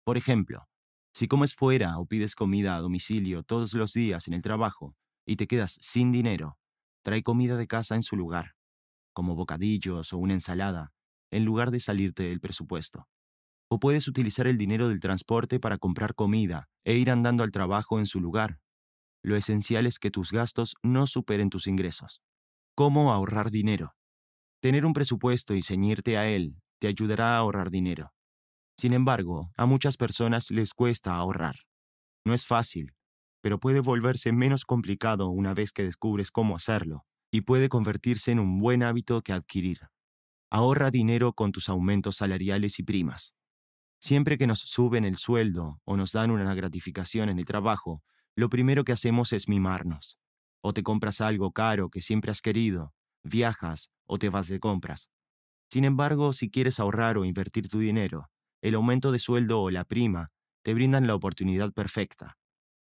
Por ejemplo, si comes fuera o pides comida a domicilio todos los días en el trabajo y te quedas sin dinero, trae comida de casa en su lugar, como bocadillos o una ensalada, en lugar de salirte del presupuesto. O puedes utilizar el dinero del transporte para comprar comida e ir andando al trabajo en su lugar, lo esencial es que tus gastos no superen tus ingresos. ¿Cómo ahorrar dinero? Tener un presupuesto y ceñirte a él te ayudará a ahorrar dinero. Sin embargo, a muchas personas les cuesta ahorrar. No es fácil, pero puede volverse menos complicado una vez que descubres cómo hacerlo, y puede convertirse en un buen hábito que adquirir. Ahorra dinero con tus aumentos salariales y primas. Siempre que nos suben el sueldo o nos dan una gratificación en el trabajo, lo primero que hacemos es mimarnos. O te compras algo caro que siempre has querido, viajas o te vas de compras. Sin embargo, si quieres ahorrar o invertir tu dinero, el aumento de sueldo o la prima te brindan la oportunidad perfecta.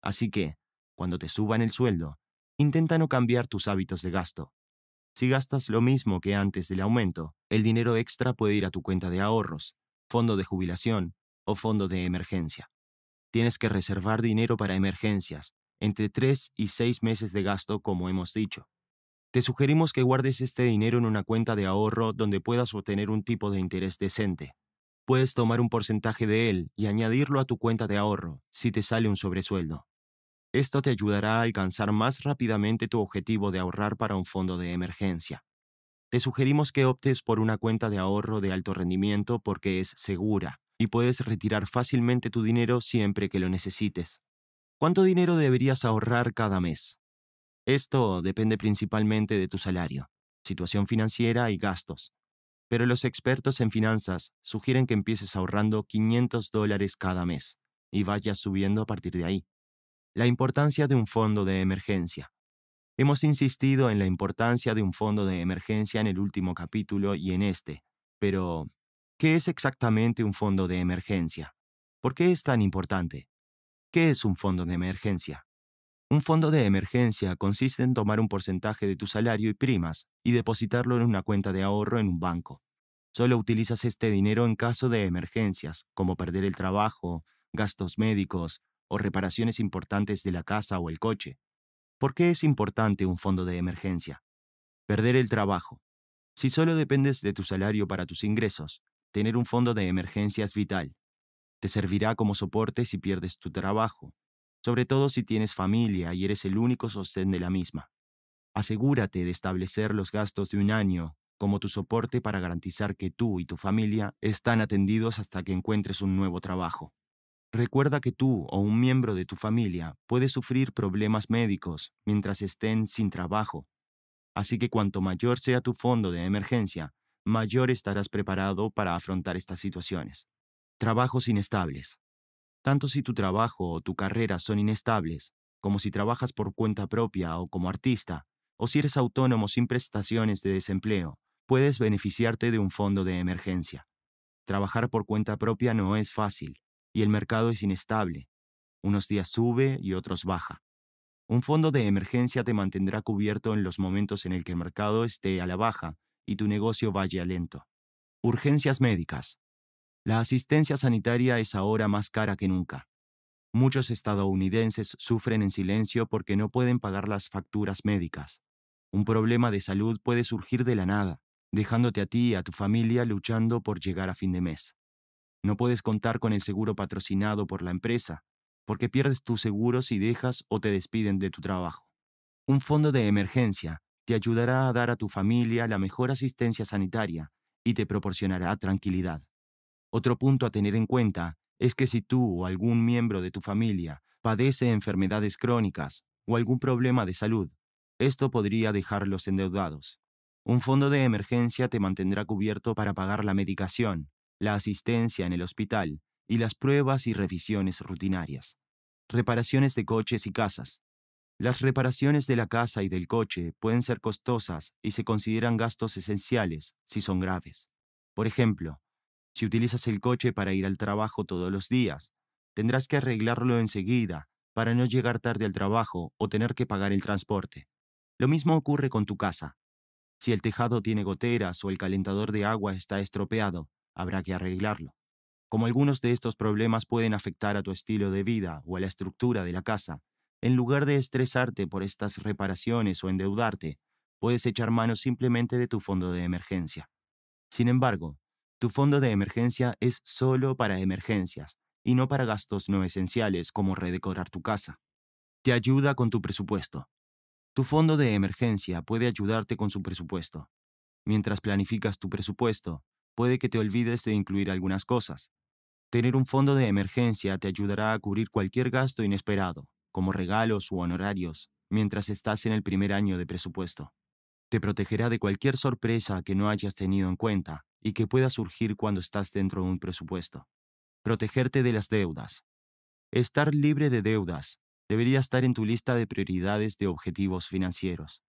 Así que, cuando te suban el sueldo, intenta no cambiar tus hábitos de gasto. Si gastas lo mismo que antes del aumento, el dinero extra puede ir a tu cuenta de ahorros, fondo de jubilación o fondo de emergencia tienes que reservar dinero para emergencias, entre 3 y 6 meses de gasto, como hemos dicho. Te sugerimos que guardes este dinero en una cuenta de ahorro donde puedas obtener un tipo de interés decente. Puedes tomar un porcentaje de él y añadirlo a tu cuenta de ahorro si te sale un sobresueldo. Esto te ayudará a alcanzar más rápidamente tu objetivo de ahorrar para un fondo de emergencia. Te sugerimos que optes por una cuenta de ahorro de alto rendimiento porque es segura, y puedes retirar fácilmente tu dinero siempre que lo necesites. ¿Cuánto dinero deberías ahorrar cada mes? Esto depende principalmente de tu salario, situación financiera y gastos. Pero los expertos en finanzas sugieren que empieces ahorrando 500 dólares cada mes y vayas subiendo a partir de ahí. La importancia de un fondo de emergencia. Hemos insistido en la importancia de un fondo de emergencia en el último capítulo y en este, pero ¿Qué es exactamente un fondo de emergencia? ¿Por qué es tan importante? ¿Qué es un fondo de emergencia? Un fondo de emergencia consiste en tomar un porcentaje de tu salario y primas y depositarlo en una cuenta de ahorro en un banco. Solo utilizas este dinero en caso de emergencias, como perder el trabajo, gastos médicos o reparaciones importantes de la casa o el coche. ¿Por qué es importante un fondo de emergencia? Perder el trabajo. Si solo dependes de tu salario para tus ingresos, Tener un fondo de emergencia es vital. Te servirá como soporte si pierdes tu trabajo, sobre todo si tienes familia y eres el único sostén de la misma. Asegúrate de establecer los gastos de un año como tu soporte para garantizar que tú y tu familia están atendidos hasta que encuentres un nuevo trabajo. Recuerda que tú o un miembro de tu familia puede sufrir problemas médicos mientras estén sin trabajo, así que cuanto mayor sea tu fondo de emergencia, mayor estarás preparado para afrontar estas situaciones. Trabajos inestables. Tanto si tu trabajo o tu carrera son inestables, como si trabajas por cuenta propia o como artista, o si eres autónomo sin prestaciones de desempleo, puedes beneficiarte de un fondo de emergencia. Trabajar por cuenta propia no es fácil, y el mercado es inestable. Unos días sube y otros baja. Un fondo de emergencia te mantendrá cubierto en los momentos en el que el mercado esté a la baja y tu negocio vaya lento. Urgencias médicas. La asistencia sanitaria es ahora más cara que nunca. Muchos estadounidenses sufren en silencio porque no pueden pagar las facturas médicas. Un problema de salud puede surgir de la nada, dejándote a ti y a tu familia luchando por llegar a fin de mes. No puedes contar con el seguro patrocinado por la empresa, porque pierdes tu seguro si dejas o te despiden de tu trabajo. Un fondo de emergencia, te ayudará a dar a tu familia la mejor asistencia sanitaria y te proporcionará tranquilidad. Otro punto a tener en cuenta es que si tú o algún miembro de tu familia padece enfermedades crónicas o algún problema de salud, esto podría dejarlos endeudados. Un fondo de emergencia te mantendrá cubierto para pagar la medicación, la asistencia en el hospital y las pruebas y revisiones rutinarias. Reparaciones de coches y casas. Las reparaciones de la casa y del coche pueden ser costosas y se consideran gastos esenciales si son graves. Por ejemplo, si utilizas el coche para ir al trabajo todos los días, tendrás que arreglarlo enseguida para no llegar tarde al trabajo o tener que pagar el transporte. Lo mismo ocurre con tu casa. Si el tejado tiene goteras o el calentador de agua está estropeado, habrá que arreglarlo. Como algunos de estos problemas pueden afectar a tu estilo de vida o a la estructura de la casa, en lugar de estresarte por estas reparaciones o endeudarte, puedes echar mano simplemente de tu fondo de emergencia. Sin embargo, tu fondo de emergencia es solo para emergencias y no para gastos no esenciales como redecorar tu casa. Te ayuda con tu presupuesto. Tu fondo de emergencia puede ayudarte con su presupuesto. Mientras planificas tu presupuesto, puede que te olvides de incluir algunas cosas. Tener un fondo de emergencia te ayudará a cubrir cualquier gasto inesperado, como regalos u honorarios, mientras estás en el primer año de presupuesto. Te protegerá de cualquier sorpresa que no hayas tenido en cuenta y que pueda surgir cuando estás dentro de un presupuesto. Protegerte de las deudas. Estar libre de deudas debería estar en tu lista de prioridades de objetivos financieros.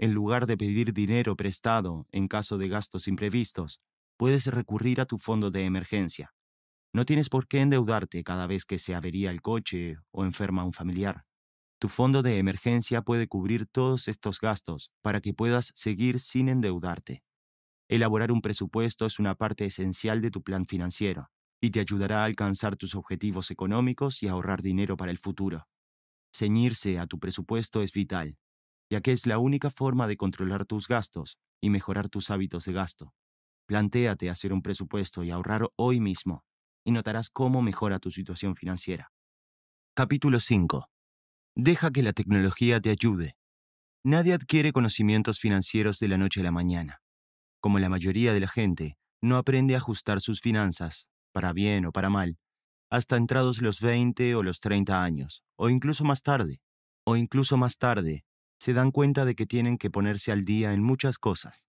En lugar de pedir dinero prestado en caso de gastos imprevistos, puedes recurrir a tu fondo de emergencia, no tienes por qué endeudarte cada vez que se avería el coche o enferma un familiar. Tu fondo de emergencia puede cubrir todos estos gastos para que puedas seguir sin endeudarte. Elaborar un presupuesto es una parte esencial de tu plan financiero y te ayudará a alcanzar tus objetivos económicos y ahorrar dinero para el futuro. Ceñirse a tu presupuesto es vital, ya que es la única forma de controlar tus gastos y mejorar tus hábitos de gasto. Plantéate hacer un presupuesto y ahorrar hoy mismo y notarás cómo mejora tu situación financiera. Capítulo 5. Deja que la tecnología te ayude. Nadie adquiere conocimientos financieros de la noche a la mañana. Como la mayoría de la gente, no aprende a ajustar sus finanzas, para bien o para mal, hasta entrados los 20 o los 30 años, o incluso más tarde. O incluso más tarde, se dan cuenta de que tienen que ponerse al día en muchas cosas.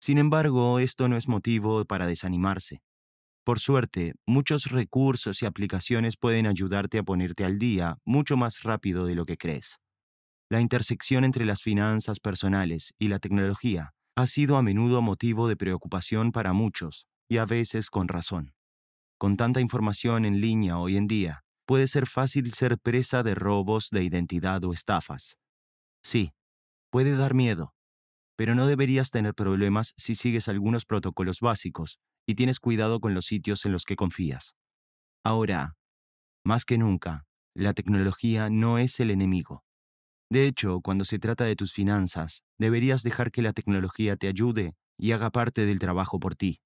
Sin embargo, esto no es motivo para desanimarse. Por suerte, muchos recursos y aplicaciones pueden ayudarte a ponerte al día mucho más rápido de lo que crees. La intersección entre las finanzas personales y la tecnología ha sido a menudo motivo de preocupación para muchos, y a veces con razón. Con tanta información en línea hoy en día, puede ser fácil ser presa de robos de identidad o estafas. Sí, puede dar miedo, pero no deberías tener problemas si sigues algunos protocolos básicos y tienes cuidado con los sitios en los que confías. Ahora, más que nunca, la tecnología no es el enemigo. De hecho, cuando se trata de tus finanzas, deberías dejar que la tecnología te ayude y haga parte del trabajo por ti.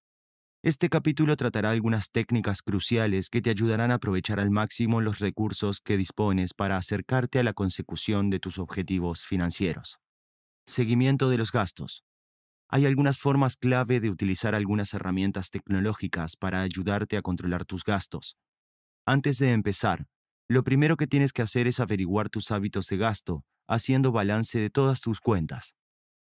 Este capítulo tratará algunas técnicas cruciales que te ayudarán a aprovechar al máximo los recursos que dispones para acercarte a la consecución de tus objetivos financieros. Seguimiento de los gastos. Hay algunas formas clave de utilizar algunas herramientas tecnológicas para ayudarte a controlar tus gastos. Antes de empezar, lo primero que tienes que hacer es averiguar tus hábitos de gasto, haciendo balance de todas tus cuentas.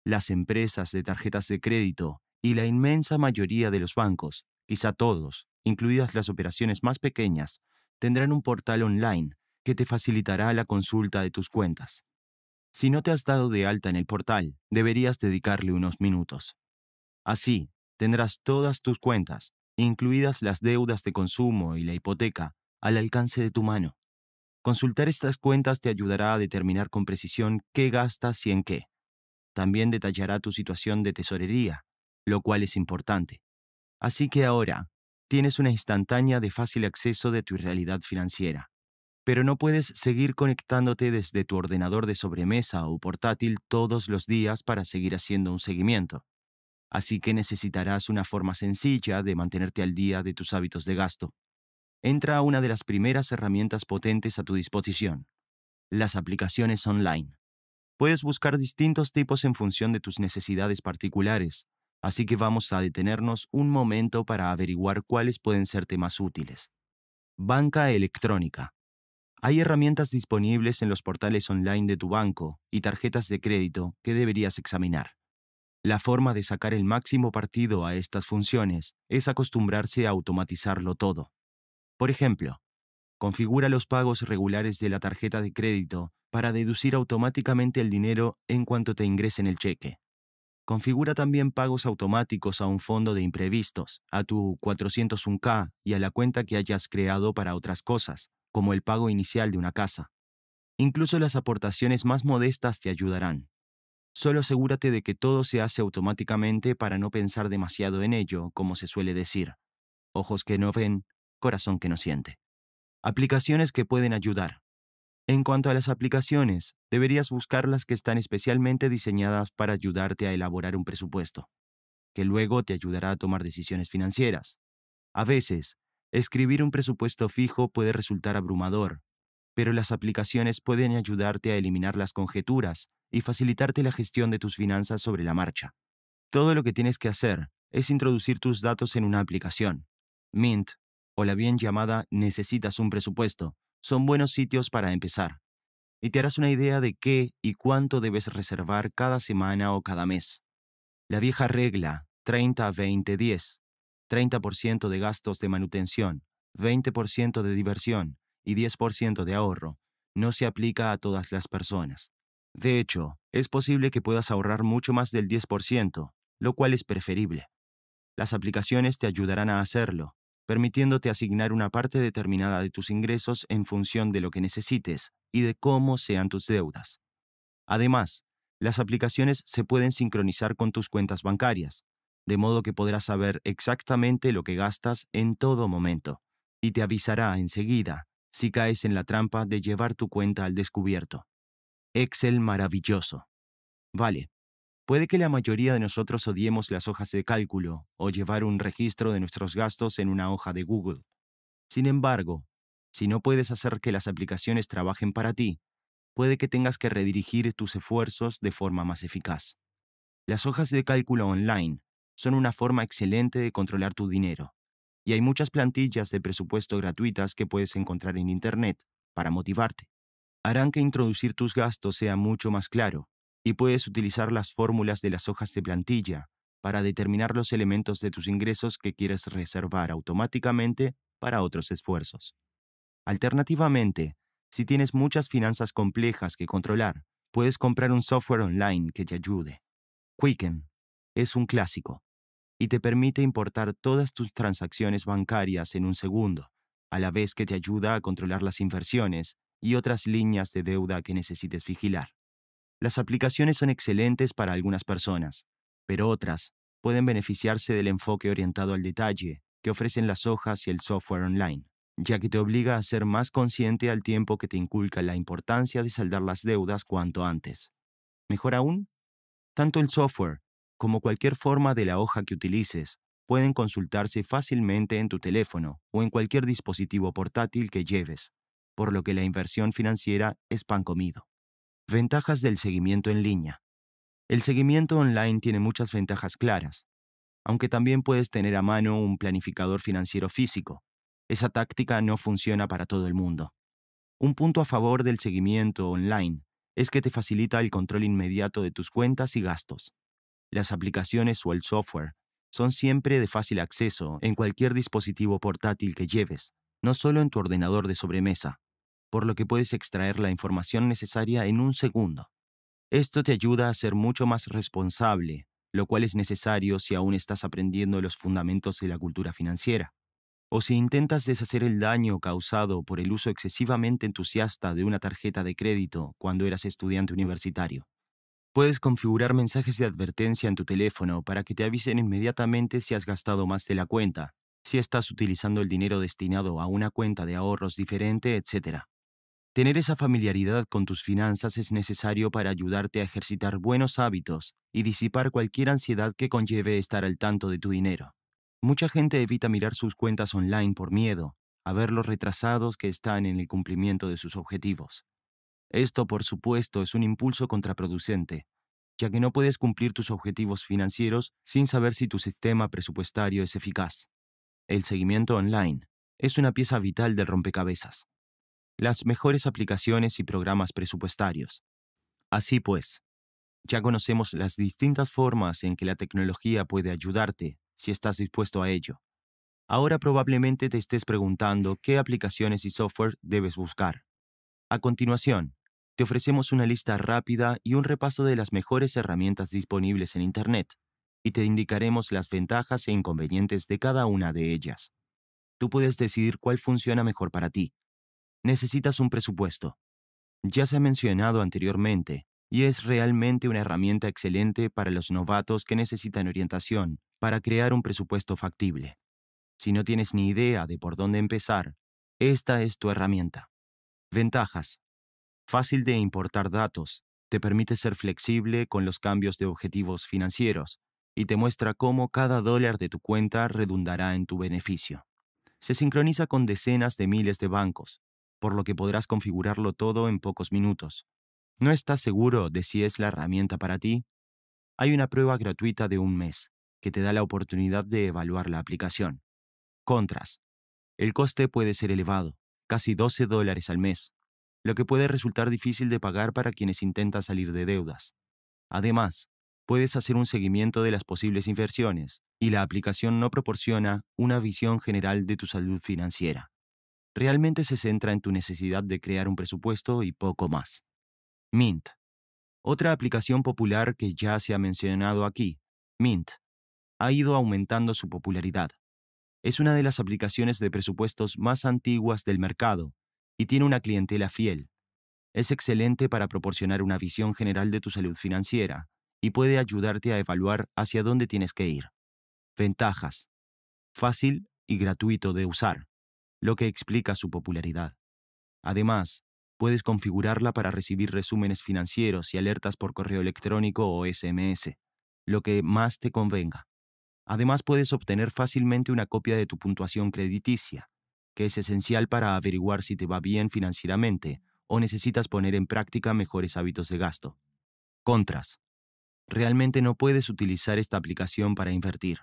Las empresas de tarjetas de crédito y la inmensa mayoría de los bancos, quizá todos, incluidas las operaciones más pequeñas, tendrán un portal online que te facilitará la consulta de tus cuentas. Si no te has dado de alta en el portal, deberías dedicarle unos minutos. Así, tendrás todas tus cuentas, incluidas las deudas de consumo y la hipoteca, al alcance de tu mano. Consultar estas cuentas te ayudará a determinar con precisión qué gastas y en qué. También detallará tu situación de tesorería, lo cual es importante. Así que ahora, tienes una instantánea de fácil acceso de tu realidad financiera pero no puedes seguir conectándote desde tu ordenador de sobremesa o portátil todos los días para seguir haciendo un seguimiento. Así que necesitarás una forma sencilla de mantenerte al día de tus hábitos de gasto. Entra a una de las primeras herramientas potentes a tu disposición, las aplicaciones online. Puedes buscar distintos tipos en función de tus necesidades particulares, así que vamos a detenernos un momento para averiguar cuáles pueden serte más útiles. Banca electrónica. Hay herramientas disponibles en los portales online de tu banco y tarjetas de crédito que deberías examinar. La forma de sacar el máximo partido a estas funciones es acostumbrarse a automatizarlo todo. Por ejemplo, configura los pagos regulares de la tarjeta de crédito para deducir automáticamente el dinero en cuanto te ingresen el cheque. Configura también pagos automáticos a un fondo de imprevistos, a tu 401k y a la cuenta que hayas creado para otras cosas, como el pago inicial de una casa. Incluso las aportaciones más modestas te ayudarán. Solo asegúrate de que todo se hace automáticamente para no pensar demasiado en ello, como se suele decir. Ojos que no ven, corazón que no siente. Aplicaciones que pueden ayudar. En cuanto a las aplicaciones, deberías buscar las que están especialmente diseñadas para ayudarte a elaborar un presupuesto, que luego te ayudará a tomar decisiones financieras. A veces, Escribir un presupuesto fijo puede resultar abrumador, pero las aplicaciones pueden ayudarte a eliminar las conjeturas y facilitarte la gestión de tus finanzas sobre la marcha. Todo lo que tienes que hacer es introducir tus datos en una aplicación. Mint, o la bien llamada Necesitas un presupuesto, son buenos sitios para empezar. Y te harás una idea de qué y cuánto debes reservar cada semana o cada mes. La vieja regla 30-20-10 30% de gastos de manutención, 20% de diversión y 10% de ahorro, no se aplica a todas las personas. De hecho, es posible que puedas ahorrar mucho más del 10%, lo cual es preferible. Las aplicaciones te ayudarán a hacerlo, permitiéndote asignar una parte determinada de tus ingresos en función de lo que necesites y de cómo sean tus deudas. Además, las aplicaciones se pueden sincronizar con tus cuentas bancarias, de modo que podrás saber exactamente lo que gastas en todo momento, y te avisará enseguida si caes en la trampa de llevar tu cuenta al descubierto. Excel maravilloso. Vale, puede que la mayoría de nosotros odiemos las hojas de cálculo o llevar un registro de nuestros gastos en una hoja de Google. Sin embargo, si no puedes hacer que las aplicaciones trabajen para ti, puede que tengas que redirigir tus esfuerzos de forma más eficaz. Las hojas de cálculo online son una forma excelente de controlar tu dinero. Y hay muchas plantillas de presupuesto gratuitas que puedes encontrar en Internet para motivarte. Harán que introducir tus gastos sea mucho más claro, y puedes utilizar las fórmulas de las hojas de plantilla para determinar los elementos de tus ingresos que quieres reservar automáticamente para otros esfuerzos. Alternativamente, si tienes muchas finanzas complejas que controlar, puedes comprar un software online que te ayude. Quicken es un clásico y te permite importar todas tus transacciones bancarias en un segundo, a la vez que te ayuda a controlar las inversiones y otras líneas de deuda que necesites vigilar. Las aplicaciones son excelentes para algunas personas, pero otras pueden beneficiarse del enfoque orientado al detalle que ofrecen las hojas y el software online, ya que te obliga a ser más consciente al tiempo que te inculca la importancia de saldar las deudas cuanto antes. Mejor aún, tanto el software como cualquier forma de la hoja que utilices, pueden consultarse fácilmente en tu teléfono o en cualquier dispositivo portátil que lleves, por lo que la inversión financiera es pan comido. Ventajas del seguimiento en línea. El seguimiento online tiene muchas ventajas claras, aunque también puedes tener a mano un planificador financiero físico. Esa táctica no funciona para todo el mundo. Un punto a favor del seguimiento online es que te facilita el control inmediato de tus cuentas y gastos las aplicaciones o el software son siempre de fácil acceso en cualquier dispositivo portátil que lleves, no solo en tu ordenador de sobremesa, por lo que puedes extraer la información necesaria en un segundo. Esto te ayuda a ser mucho más responsable, lo cual es necesario si aún estás aprendiendo los fundamentos de la cultura financiera, o si intentas deshacer el daño causado por el uso excesivamente entusiasta de una tarjeta de crédito cuando eras estudiante universitario. Puedes configurar mensajes de advertencia en tu teléfono para que te avisen inmediatamente si has gastado más de la cuenta, si estás utilizando el dinero destinado a una cuenta de ahorros diferente, etc. Tener esa familiaridad con tus finanzas es necesario para ayudarte a ejercitar buenos hábitos y disipar cualquier ansiedad que conlleve estar al tanto de tu dinero. Mucha gente evita mirar sus cuentas online por miedo a ver los retrasados que están en el cumplimiento de sus objetivos. Esto, por supuesto, es un impulso contraproducente, ya que no puedes cumplir tus objetivos financieros sin saber si tu sistema presupuestario es eficaz. El seguimiento online es una pieza vital del rompecabezas. Las mejores aplicaciones y programas presupuestarios. Así pues, ya conocemos las distintas formas en que la tecnología puede ayudarte si estás dispuesto a ello. Ahora probablemente te estés preguntando qué aplicaciones y software debes buscar. A continuación, te ofrecemos una lista rápida y un repaso de las mejores herramientas disponibles en Internet, y te indicaremos las ventajas e inconvenientes de cada una de ellas. Tú puedes decidir cuál funciona mejor para ti. Necesitas un presupuesto. Ya se ha mencionado anteriormente, y es realmente una herramienta excelente para los novatos que necesitan orientación para crear un presupuesto factible. Si no tienes ni idea de por dónde empezar, esta es tu herramienta. Ventajas fácil de importar datos, te permite ser flexible con los cambios de objetivos financieros y te muestra cómo cada dólar de tu cuenta redundará en tu beneficio. Se sincroniza con decenas de miles de bancos, por lo que podrás configurarlo todo en pocos minutos. ¿No estás seguro de si es la herramienta para ti? Hay una prueba gratuita de un mes que te da la oportunidad de evaluar la aplicación. Contras. El coste puede ser elevado, casi 12 dólares al mes, lo que puede resultar difícil de pagar para quienes intentan salir de deudas. Además, puedes hacer un seguimiento de las posibles inversiones, y la aplicación no proporciona una visión general de tu salud financiera. Realmente se centra en tu necesidad de crear un presupuesto y poco más. Mint. Otra aplicación popular que ya se ha mencionado aquí, Mint, ha ido aumentando su popularidad. Es una de las aplicaciones de presupuestos más antiguas del mercado y tiene una clientela fiel. Es excelente para proporcionar una visión general de tu salud financiera y puede ayudarte a evaluar hacia dónde tienes que ir. Ventajas. Fácil y gratuito de usar, lo que explica su popularidad. Además, puedes configurarla para recibir resúmenes financieros y alertas por correo electrónico o SMS, lo que más te convenga. Además, puedes obtener fácilmente una copia de tu puntuación crediticia, que es esencial para averiguar si te va bien financieramente o necesitas poner en práctica mejores hábitos de gasto. Contras. Realmente no puedes utilizar esta aplicación para invertir.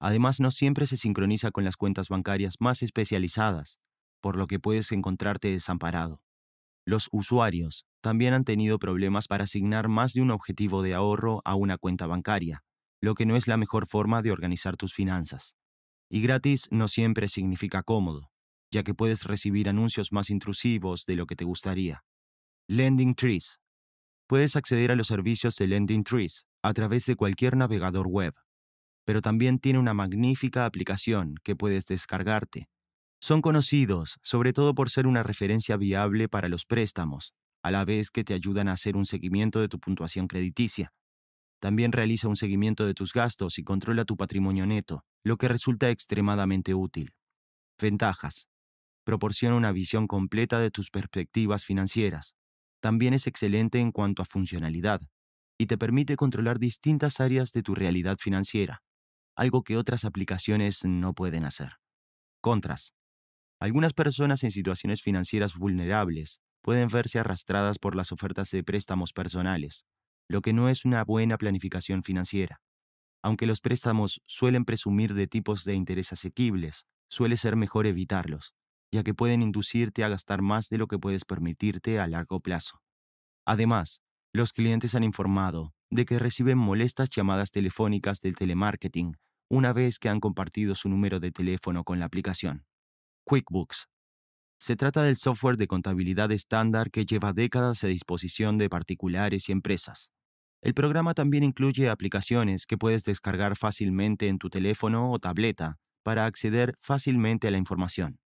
Además, no siempre se sincroniza con las cuentas bancarias más especializadas, por lo que puedes encontrarte desamparado. Los usuarios también han tenido problemas para asignar más de un objetivo de ahorro a una cuenta bancaria, lo que no es la mejor forma de organizar tus finanzas. Y gratis no siempre significa cómodo ya que puedes recibir anuncios más intrusivos de lo que te gustaría. Lending Trees. Puedes acceder a los servicios de Lending Trees a través de cualquier navegador web, pero también tiene una magnífica aplicación que puedes descargarte. Son conocidos sobre todo por ser una referencia viable para los préstamos, a la vez que te ayudan a hacer un seguimiento de tu puntuación crediticia. También realiza un seguimiento de tus gastos y controla tu patrimonio neto, lo que resulta extremadamente útil. Ventajas proporciona una visión completa de tus perspectivas financieras. También es excelente en cuanto a funcionalidad y te permite controlar distintas áreas de tu realidad financiera, algo que otras aplicaciones no pueden hacer. Contras. Algunas personas en situaciones financieras vulnerables pueden verse arrastradas por las ofertas de préstamos personales, lo que no es una buena planificación financiera. Aunque los préstamos suelen presumir de tipos de interés asequibles, suele ser mejor evitarlos, ya que pueden inducirte a gastar más de lo que puedes permitirte a largo plazo. Además, los clientes han informado de que reciben molestas llamadas telefónicas del telemarketing una vez que han compartido su número de teléfono con la aplicación. QuickBooks. Se trata del software de contabilidad estándar que lleva décadas a disposición de particulares y empresas. El programa también incluye aplicaciones que puedes descargar fácilmente en tu teléfono o tableta para acceder fácilmente a la información.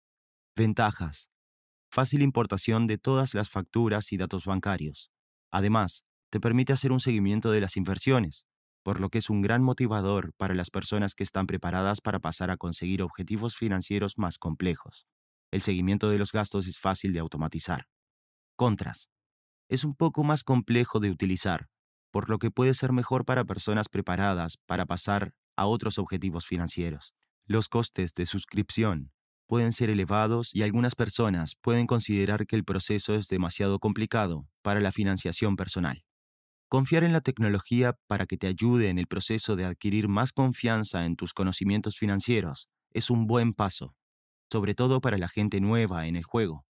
Ventajas. Fácil importación de todas las facturas y datos bancarios. Además, te permite hacer un seguimiento de las inversiones, por lo que es un gran motivador para las personas que están preparadas para pasar a conseguir objetivos financieros más complejos. El seguimiento de los gastos es fácil de automatizar. Contras. Es un poco más complejo de utilizar, por lo que puede ser mejor para personas preparadas para pasar a otros objetivos financieros. Los costes de suscripción pueden ser elevados y algunas personas pueden considerar que el proceso es demasiado complicado para la financiación personal. Confiar en la tecnología para que te ayude en el proceso de adquirir más confianza en tus conocimientos financieros es un buen paso, sobre todo para la gente nueva en el juego.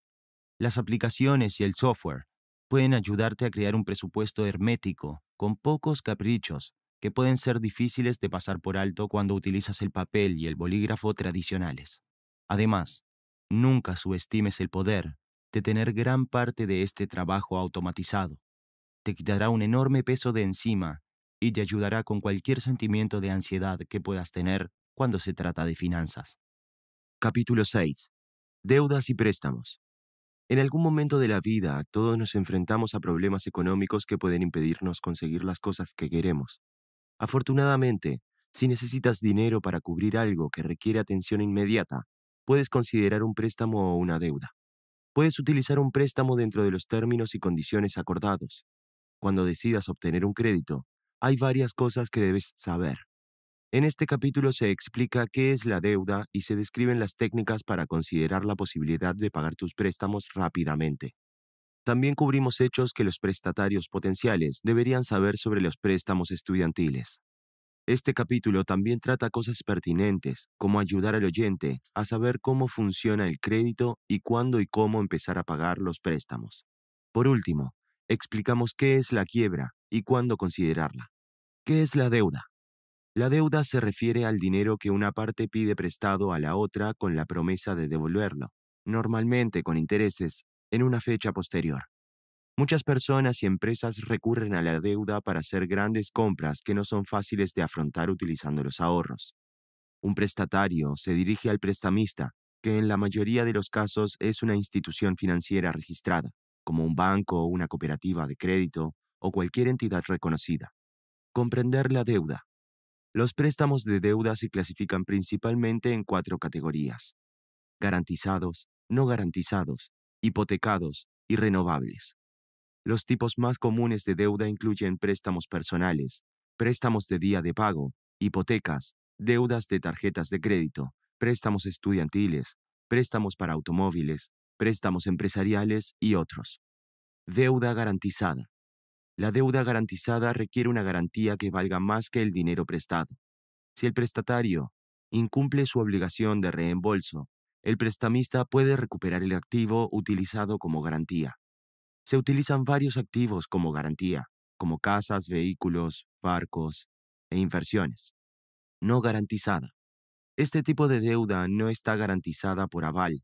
Las aplicaciones y el software pueden ayudarte a crear un presupuesto hermético con pocos caprichos que pueden ser difíciles de pasar por alto cuando utilizas el papel y el bolígrafo tradicionales. Además, nunca subestimes el poder de tener gran parte de este trabajo automatizado. Te quitará un enorme peso de encima y te ayudará con cualquier sentimiento de ansiedad que puedas tener cuando se trata de finanzas. Capítulo 6. Deudas y préstamos. En algún momento de la vida todos nos enfrentamos a problemas económicos que pueden impedirnos conseguir las cosas que queremos. Afortunadamente, si necesitas dinero para cubrir algo que requiere atención inmediata, puedes considerar un préstamo o una deuda. Puedes utilizar un préstamo dentro de los términos y condiciones acordados. Cuando decidas obtener un crédito, hay varias cosas que debes saber. En este capítulo se explica qué es la deuda y se describen las técnicas para considerar la posibilidad de pagar tus préstamos rápidamente. También cubrimos hechos que los prestatarios potenciales deberían saber sobre los préstamos estudiantiles. Este capítulo también trata cosas pertinentes, como ayudar al oyente a saber cómo funciona el crédito y cuándo y cómo empezar a pagar los préstamos. Por último, explicamos qué es la quiebra y cuándo considerarla. ¿Qué es la deuda? La deuda se refiere al dinero que una parte pide prestado a la otra con la promesa de devolverlo, normalmente con intereses, en una fecha posterior. Muchas personas y empresas recurren a la deuda para hacer grandes compras que no son fáciles de afrontar utilizando los ahorros. Un prestatario se dirige al prestamista, que en la mayoría de los casos es una institución financiera registrada, como un banco o una cooperativa de crédito o cualquier entidad reconocida. Comprender la deuda. Los préstamos de deuda se clasifican principalmente en cuatro categorías. Garantizados, no garantizados, hipotecados y renovables. Los tipos más comunes de deuda incluyen préstamos personales, préstamos de día de pago, hipotecas, deudas de tarjetas de crédito, préstamos estudiantiles, préstamos para automóviles, préstamos empresariales y otros. Deuda garantizada. La deuda garantizada requiere una garantía que valga más que el dinero prestado. Si el prestatario incumple su obligación de reembolso, el prestamista puede recuperar el activo utilizado como garantía se utilizan varios activos como garantía, como casas, vehículos, barcos e inversiones. No garantizada. Este tipo de deuda no está garantizada por aval.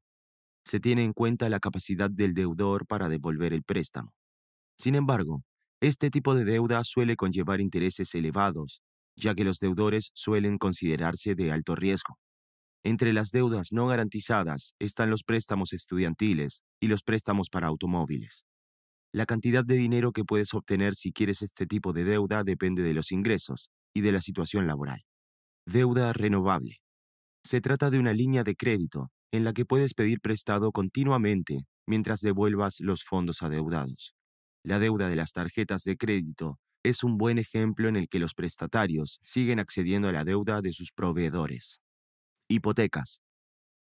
Se tiene en cuenta la capacidad del deudor para devolver el préstamo. Sin embargo, este tipo de deuda suele conllevar intereses elevados, ya que los deudores suelen considerarse de alto riesgo. Entre las deudas no garantizadas están los préstamos estudiantiles y los préstamos para automóviles. La cantidad de dinero que puedes obtener si quieres este tipo de deuda depende de los ingresos y de la situación laboral. Deuda renovable. Se trata de una línea de crédito en la que puedes pedir prestado continuamente mientras devuelvas los fondos adeudados. La deuda de las tarjetas de crédito es un buen ejemplo en el que los prestatarios siguen accediendo a la deuda de sus proveedores. Hipotecas.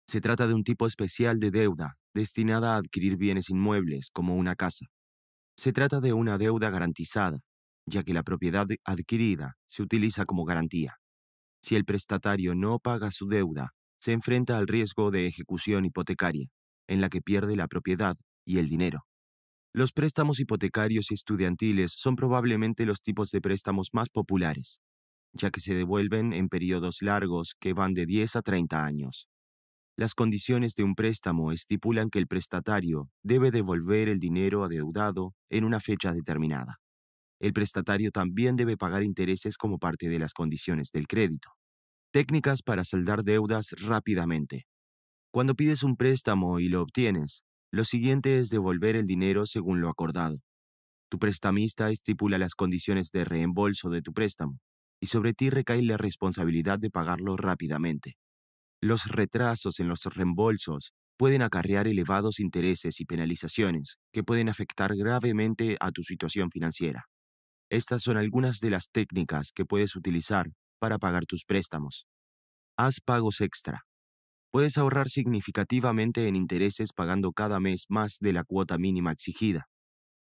Se trata de un tipo especial de deuda destinada a adquirir bienes inmuebles como una casa. Se trata de una deuda garantizada, ya que la propiedad adquirida se utiliza como garantía. Si el prestatario no paga su deuda, se enfrenta al riesgo de ejecución hipotecaria, en la que pierde la propiedad y el dinero. Los préstamos hipotecarios y estudiantiles son probablemente los tipos de préstamos más populares, ya que se devuelven en periodos largos que van de 10 a 30 años. Las condiciones de un préstamo estipulan que el prestatario debe devolver el dinero adeudado en una fecha determinada. El prestatario también debe pagar intereses como parte de las condiciones del crédito. Técnicas para saldar deudas rápidamente. Cuando pides un préstamo y lo obtienes, lo siguiente es devolver el dinero según lo acordado. Tu prestamista estipula las condiciones de reembolso de tu préstamo, y sobre ti recae la responsabilidad de pagarlo rápidamente. Los retrasos en los reembolsos pueden acarrear elevados intereses y penalizaciones que pueden afectar gravemente a tu situación financiera. Estas son algunas de las técnicas que puedes utilizar para pagar tus préstamos. Haz pagos extra. Puedes ahorrar significativamente en intereses pagando cada mes más de la cuota mínima exigida.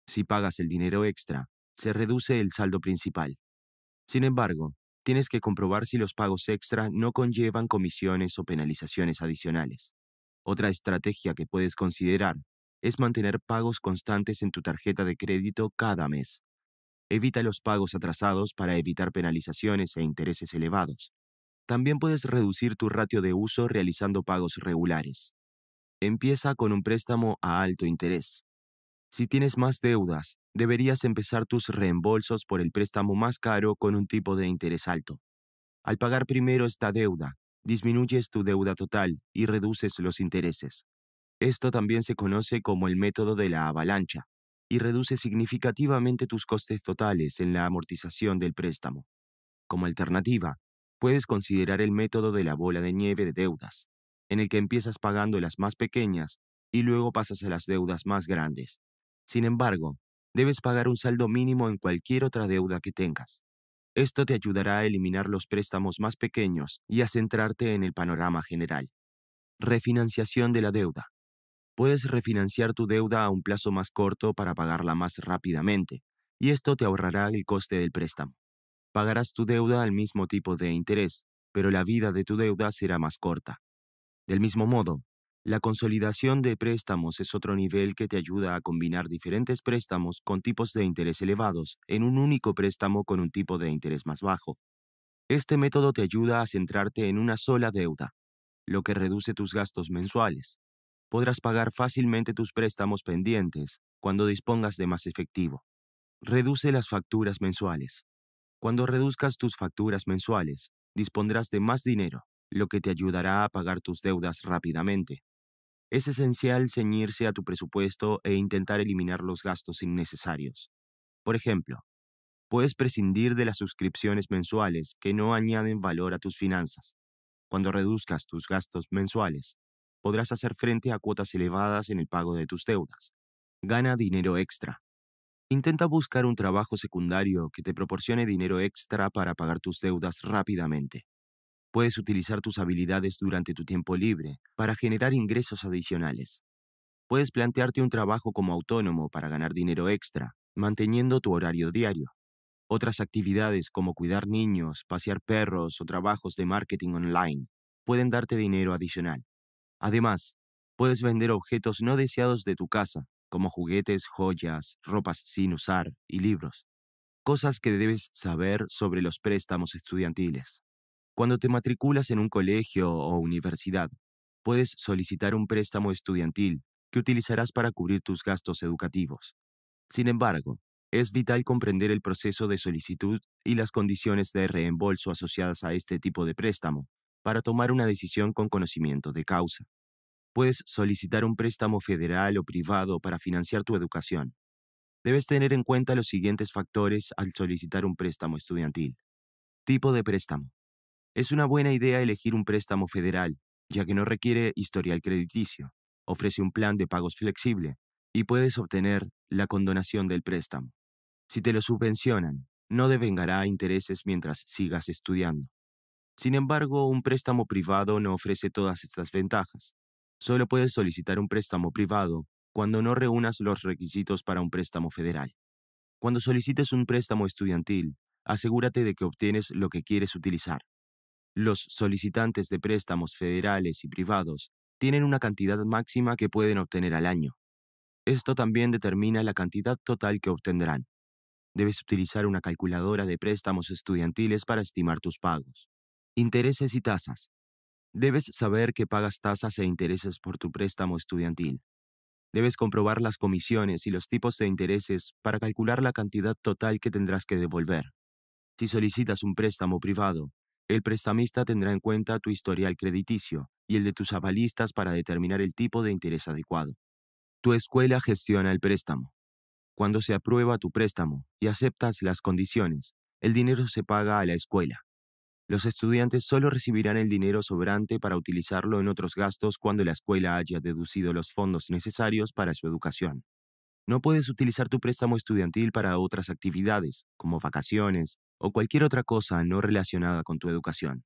Si pagas el dinero extra, se reduce el saldo principal. Sin embargo, tienes que comprobar si los pagos extra no conllevan comisiones o penalizaciones adicionales. Otra estrategia que puedes considerar es mantener pagos constantes en tu tarjeta de crédito cada mes. Evita los pagos atrasados para evitar penalizaciones e intereses elevados. También puedes reducir tu ratio de uso realizando pagos regulares. Empieza con un préstamo a alto interés. Si tienes más deudas, deberías empezar tus reembolsos por el préstamo más caro con un tipo de interés alto. Al pagar primero esta deuda, disminuyes tu deuda total y reduces los intereses. Esto también se conoce como el método de la avalancha y reduce significativamente tus costes totales en la amortización del préstamo. Como alternativa, puedes considerar el método de la bola de nieve de deudas, en el que empiezas pagando las más pequeñas y luego pasas a las deudas más grandes, sin embargo, debes pagar un saldo mínimo en cualquier otra deuda que tengas. Esto te ayudará a eliminar los préstamos más pequeños y a centrarte en el panorama general. Refinanciación de la deuda. Puedes refinanciar tu deuda a un plazo más corto para pagarla más rápidamente, y esto te ahorrará el coste del préstamo. Pagarás tu deuda al mismo tipo de interés, pero la vida de tu deuda será más corta. Del mismo modo, la consolidación de préstamos es otro nivel que te ayuda a combinar diferentes préstamos con tipos de interés elevados en un único préstamo con un tipo de interés más bajo. Este método te ayuda a centrarte en una sola deuda, lo que reduce tus gastos mensuales. Podrás pagar fácilmente tus préstamos pendientes cuando dispongas de más efectivo. Reduce las facturas mensuales. Cuando reduzcas tus facturas mensuales, dispondrás de más dinero, lo que te ayudará a pagar tus deudas rápidamente. Es esencial ceñirse a tu presupuesto e intentar eliminar los gastos innecesarios. Por ejemplo, puedes prescindir de las suscripciones mensuales que no añaden valor a tus finanzas. Cuando reduzcas tus gastos mensuales, podrás hacer frente a cuotas elevadas en el pago de tus deudas. Gana dinero extra. Intenta buscar un trabajo secundario que te proporcione dinero extra para pagar tus deudas rápidamente. Puedes utilizar tus habilidades durante tu tiempo libre para generar ingresos adicionales. Puedes plantearte un trabajo como autónomo para ganar dinero extra, manteniendo tu horario diario. Otras actividades como cuidar niños, pasear perros o trabajos de marketing online pueden darte dinero adicional. Además, puedes vender objetos no deseados de tu casa, como juguetes, joyas, ropas sin usar y libros. Cosas que debes saber sobre los préstamos estudiantiles. Cuando te matriculas en un colegio o universidad, puedes solicitar un préstamo estudiantil que utilizarás para cubrir tus gastos educativos. Sin embargo, es vital comprender el proceso de solicitud y las condiciones de reembolso asociadas a este tipo de préstamo para tomar una decisión con conocimiento de causa. Puedes solicitar un préstamo federal o privado para financiar tu educación. Debes tener en cuenta los siguientes factores al solicitar un préstamo estudiantil. Tipo de préstamo. Es una buena idea elegir un préstamo federal, ya que no requiere historial crediticio, ofrece un plan de pagos flexible y puedes obtener la condonación del préstamo. Si te lo subvencionan, no devengará intereses mientras sigas estudiando. Sin embargo, un préstamo privado no ofrece todas estas ventajas. Solo puedes solicitar un préstamo privado cuando no reúnas los requisitos para un préstamo federal. Cuando solicites un préstamo estudiantil, asegúrate de que obtienes lo que quieres utilizar. Los solicitantes de préstamos federales y privados tienen una cantidad máxima que pueden obtener al año. Esto también determina la cantidad total que obtendrán. Debes utilizar una calculadora de préstamos estudiantiles para estimar tus pagos. Intereses y tasas. Debes saber que pagas tasas e intereses por tu préstamo estudiantil. Debes comprobar las comisiones y los tipos de intereses para calcular la cantidad total que tendrás que devolver. Si solicitas un préstamo privado, el prestamista tendrá en cuenta tu historial crediticio y el de tus avalistas para determinar el tipo de interés adecuado. Tu escuela gestiona el préstamo. Cuando se aprueba tu préstamo y aceptas las condiciones, el dinero se paga a la escuela. Los estudiantes solo recibirán el dinero sobrante para utilizarlo en otros gastos cuando la escuela haya deducido los fondos necesarios para su educación no puedes utilizar tu préstamo estudiantil para otras actividades, como vacaciones o cualquier otra cosa no relacionada con tu educación.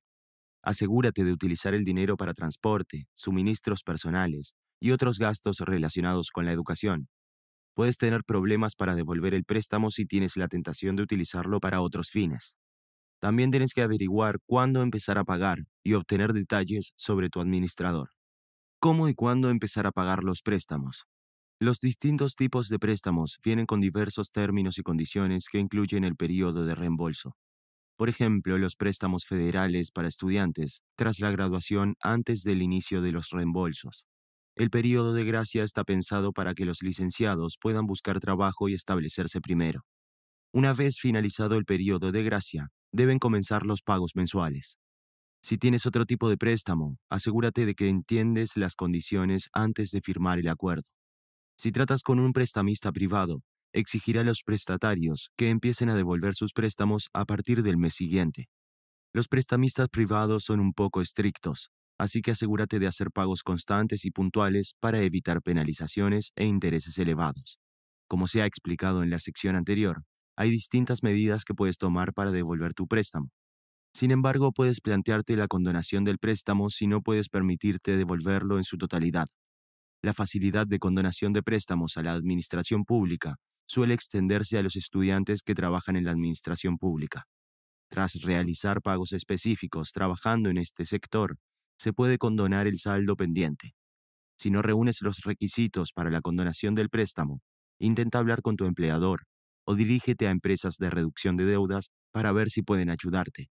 Asegúrate de utilizar el dinero para transporte, suministros personales y otros gastos relacionados con la educación. Puedes tener problemas para devolver el préstamo si tienes la tentación de utilizarlo para otros fines. También tienes que averiguar cuándo empezar a pagar y obtener detalles sobre tu administrador. ¿Cómo y cuándo empezar a pagar los préstamos? Los distintos tipos de préstamos vienen con diversos términos y condiciones que incluyen el periodo de reembolso. Por ejemplo, los préstamos federales para estudiantes, tras la graduación antes del inicio de los reembolsos. El periodo de gracia está pensado para que los licenciados puedan buscar trabajo y establecerse primero. Una vez finalizado el periodo de gracia, deben comenzar los pagos mensuales. Si tienes otro tipo de préstamo, asegúrate de que entiendes las condiciones antes de firmar el acuerdo. Si tratas con un prestamista privado, exigirá a los prestatarios que empiecen a devolver sus préstamos a partir del mes siguiente. Los prestamistas privados son un poco estrictos, así que asegúrate de hacer pagos constantes y puntuales para evitar penalizaciones e intereses elevados. Como se ha explicado en la sección anterior, hay distintas medidas que puedes tomar para devolver tu préstamo. Sin embargo, puedes plantearte la condonación del préstamo si no puedes permitirte devolverlo en su totalidad. La facilidad de condonación de préstamos a la administración pública suele extenderse a los estudiantes que trabajan en la administración pública. Tras realizar pagos específicos trabajando en este sector, se puede condonar el saldo pendiente. Si no reúnes los requisitos para la condonación del préstamo, intenta hablar con tu empleador o dirígete a empresas de reducción de deudas para ver si pueden ayudarte.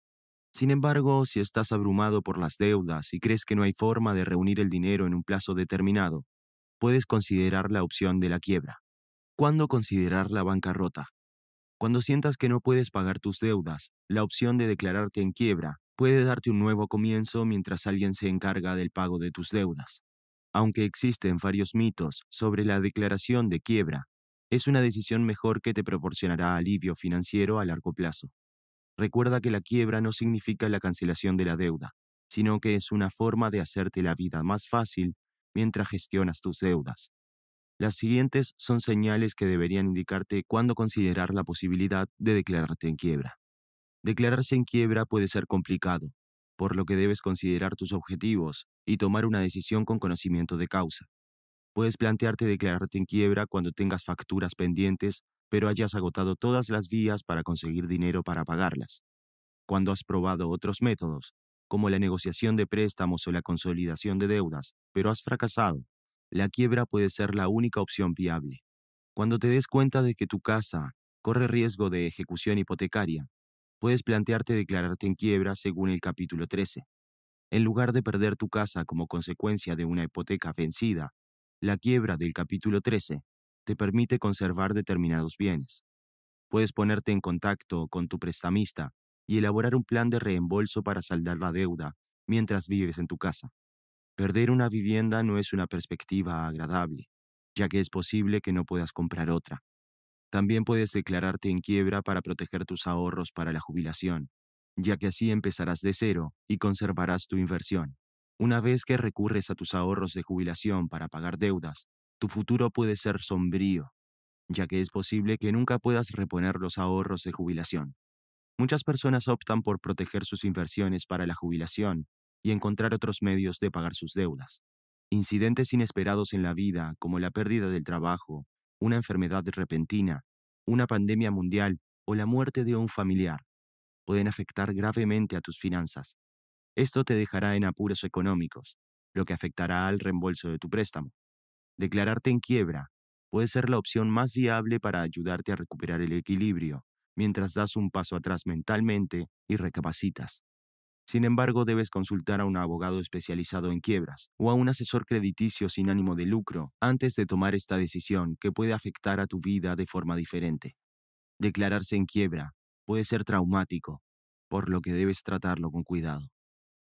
Sin embargo, si estás abrumado por las deudas y crees que no hay forma de reunir el dinero en un plazo determinado, puedes considerar la opción de la quiebra. ¿Cuándo considerar la bancarrota? Cuando sientas que no puedes pagar tus deudas, la opción de declararte en quiebra puede darte un nuevo comienzo mientras alguien se encarga del pago de tus deudas. Aunque existen varios mitos sobre la declaración de quiebra, es una decisión mejor que te proporcionará alivio financiero a largo plazo. Recuerda que la quiebra no significa la cancelación de la deuda, sino que es una forma de hacerte la vida más fácil mientras gestionas tus deudas. Las siguientes son señales que deberían indicarte cuándo considerar la posibilidad de declararte en quiebra. Declararse en quiebra puede ser complicado, por lo que debes considerar tus objetivos y tomar una decisión con conocimiento de causa. Puedes plantearte declararte en quiebra cuando tengas facturas pendientes, pero hayas agotado todas las vías para conseguir dinero para pagarlas. Cuando has probado otros métodos, como la negociación de préstamos o la consolidación de deudas, pero has fracasado. La quiebra puede ser la única opción viable. Cuando te des cuenta de que tu casa corre riesgo de ejecución hipotecaria, puedes plantearte declararte en quiebra según el capítulo 13. En lugar de perder tu casa como consecuencia de una hipoteca vencida, la quiebra del capítulo 13 te permite conservar determinados bienes. Puedes ponerte en contacto con tu prestamista y elaborar un plan de reembolso para saldar la deuda mientras vives en tu casa. Perder una vivienda no es una perspectiva agradable, ya que es posible que no puedas comprar otra. También puedes declararte en quiebra para proteger tus ahorros para la jubilación, ya que así empezarás de cero y conservarás tu inversión. Una vez que recurres a tus ahorros de jubilación para pagar deudas, tu futuro puede ser sombrío, ya que es posible que nunca puedas reponer los ahorros de jubilación. Muchas personas optan por proteger sus inversiones para la jubilación y encontrar otros medios de pagar sus deudas. Incidentes inesperados en la vida, como la pérdida del trabajo, una enfermedad repentina, una pandemia mundial o la muerte de un familiar, pueden afectar gravemente a tus finanzas. Esto te dejará en apuros económicos, lo que afectará al reembolso de tu préstamo. Declararte en quiebra puede ser la opción más viable para ayudarte a recuperar el equilibrio mientras das un paso atrás mentalmente y recapacitas. Sin embargo, debes consultar a un abogado especializado en quiebras o a un asesor crediticio sin ánimo de lucro antes de tomar esta decisión que puede afectar a tu vida de forma diferente. Declararse en quiebra puede ser traumático, por lo que debes tratarlo con cuidado.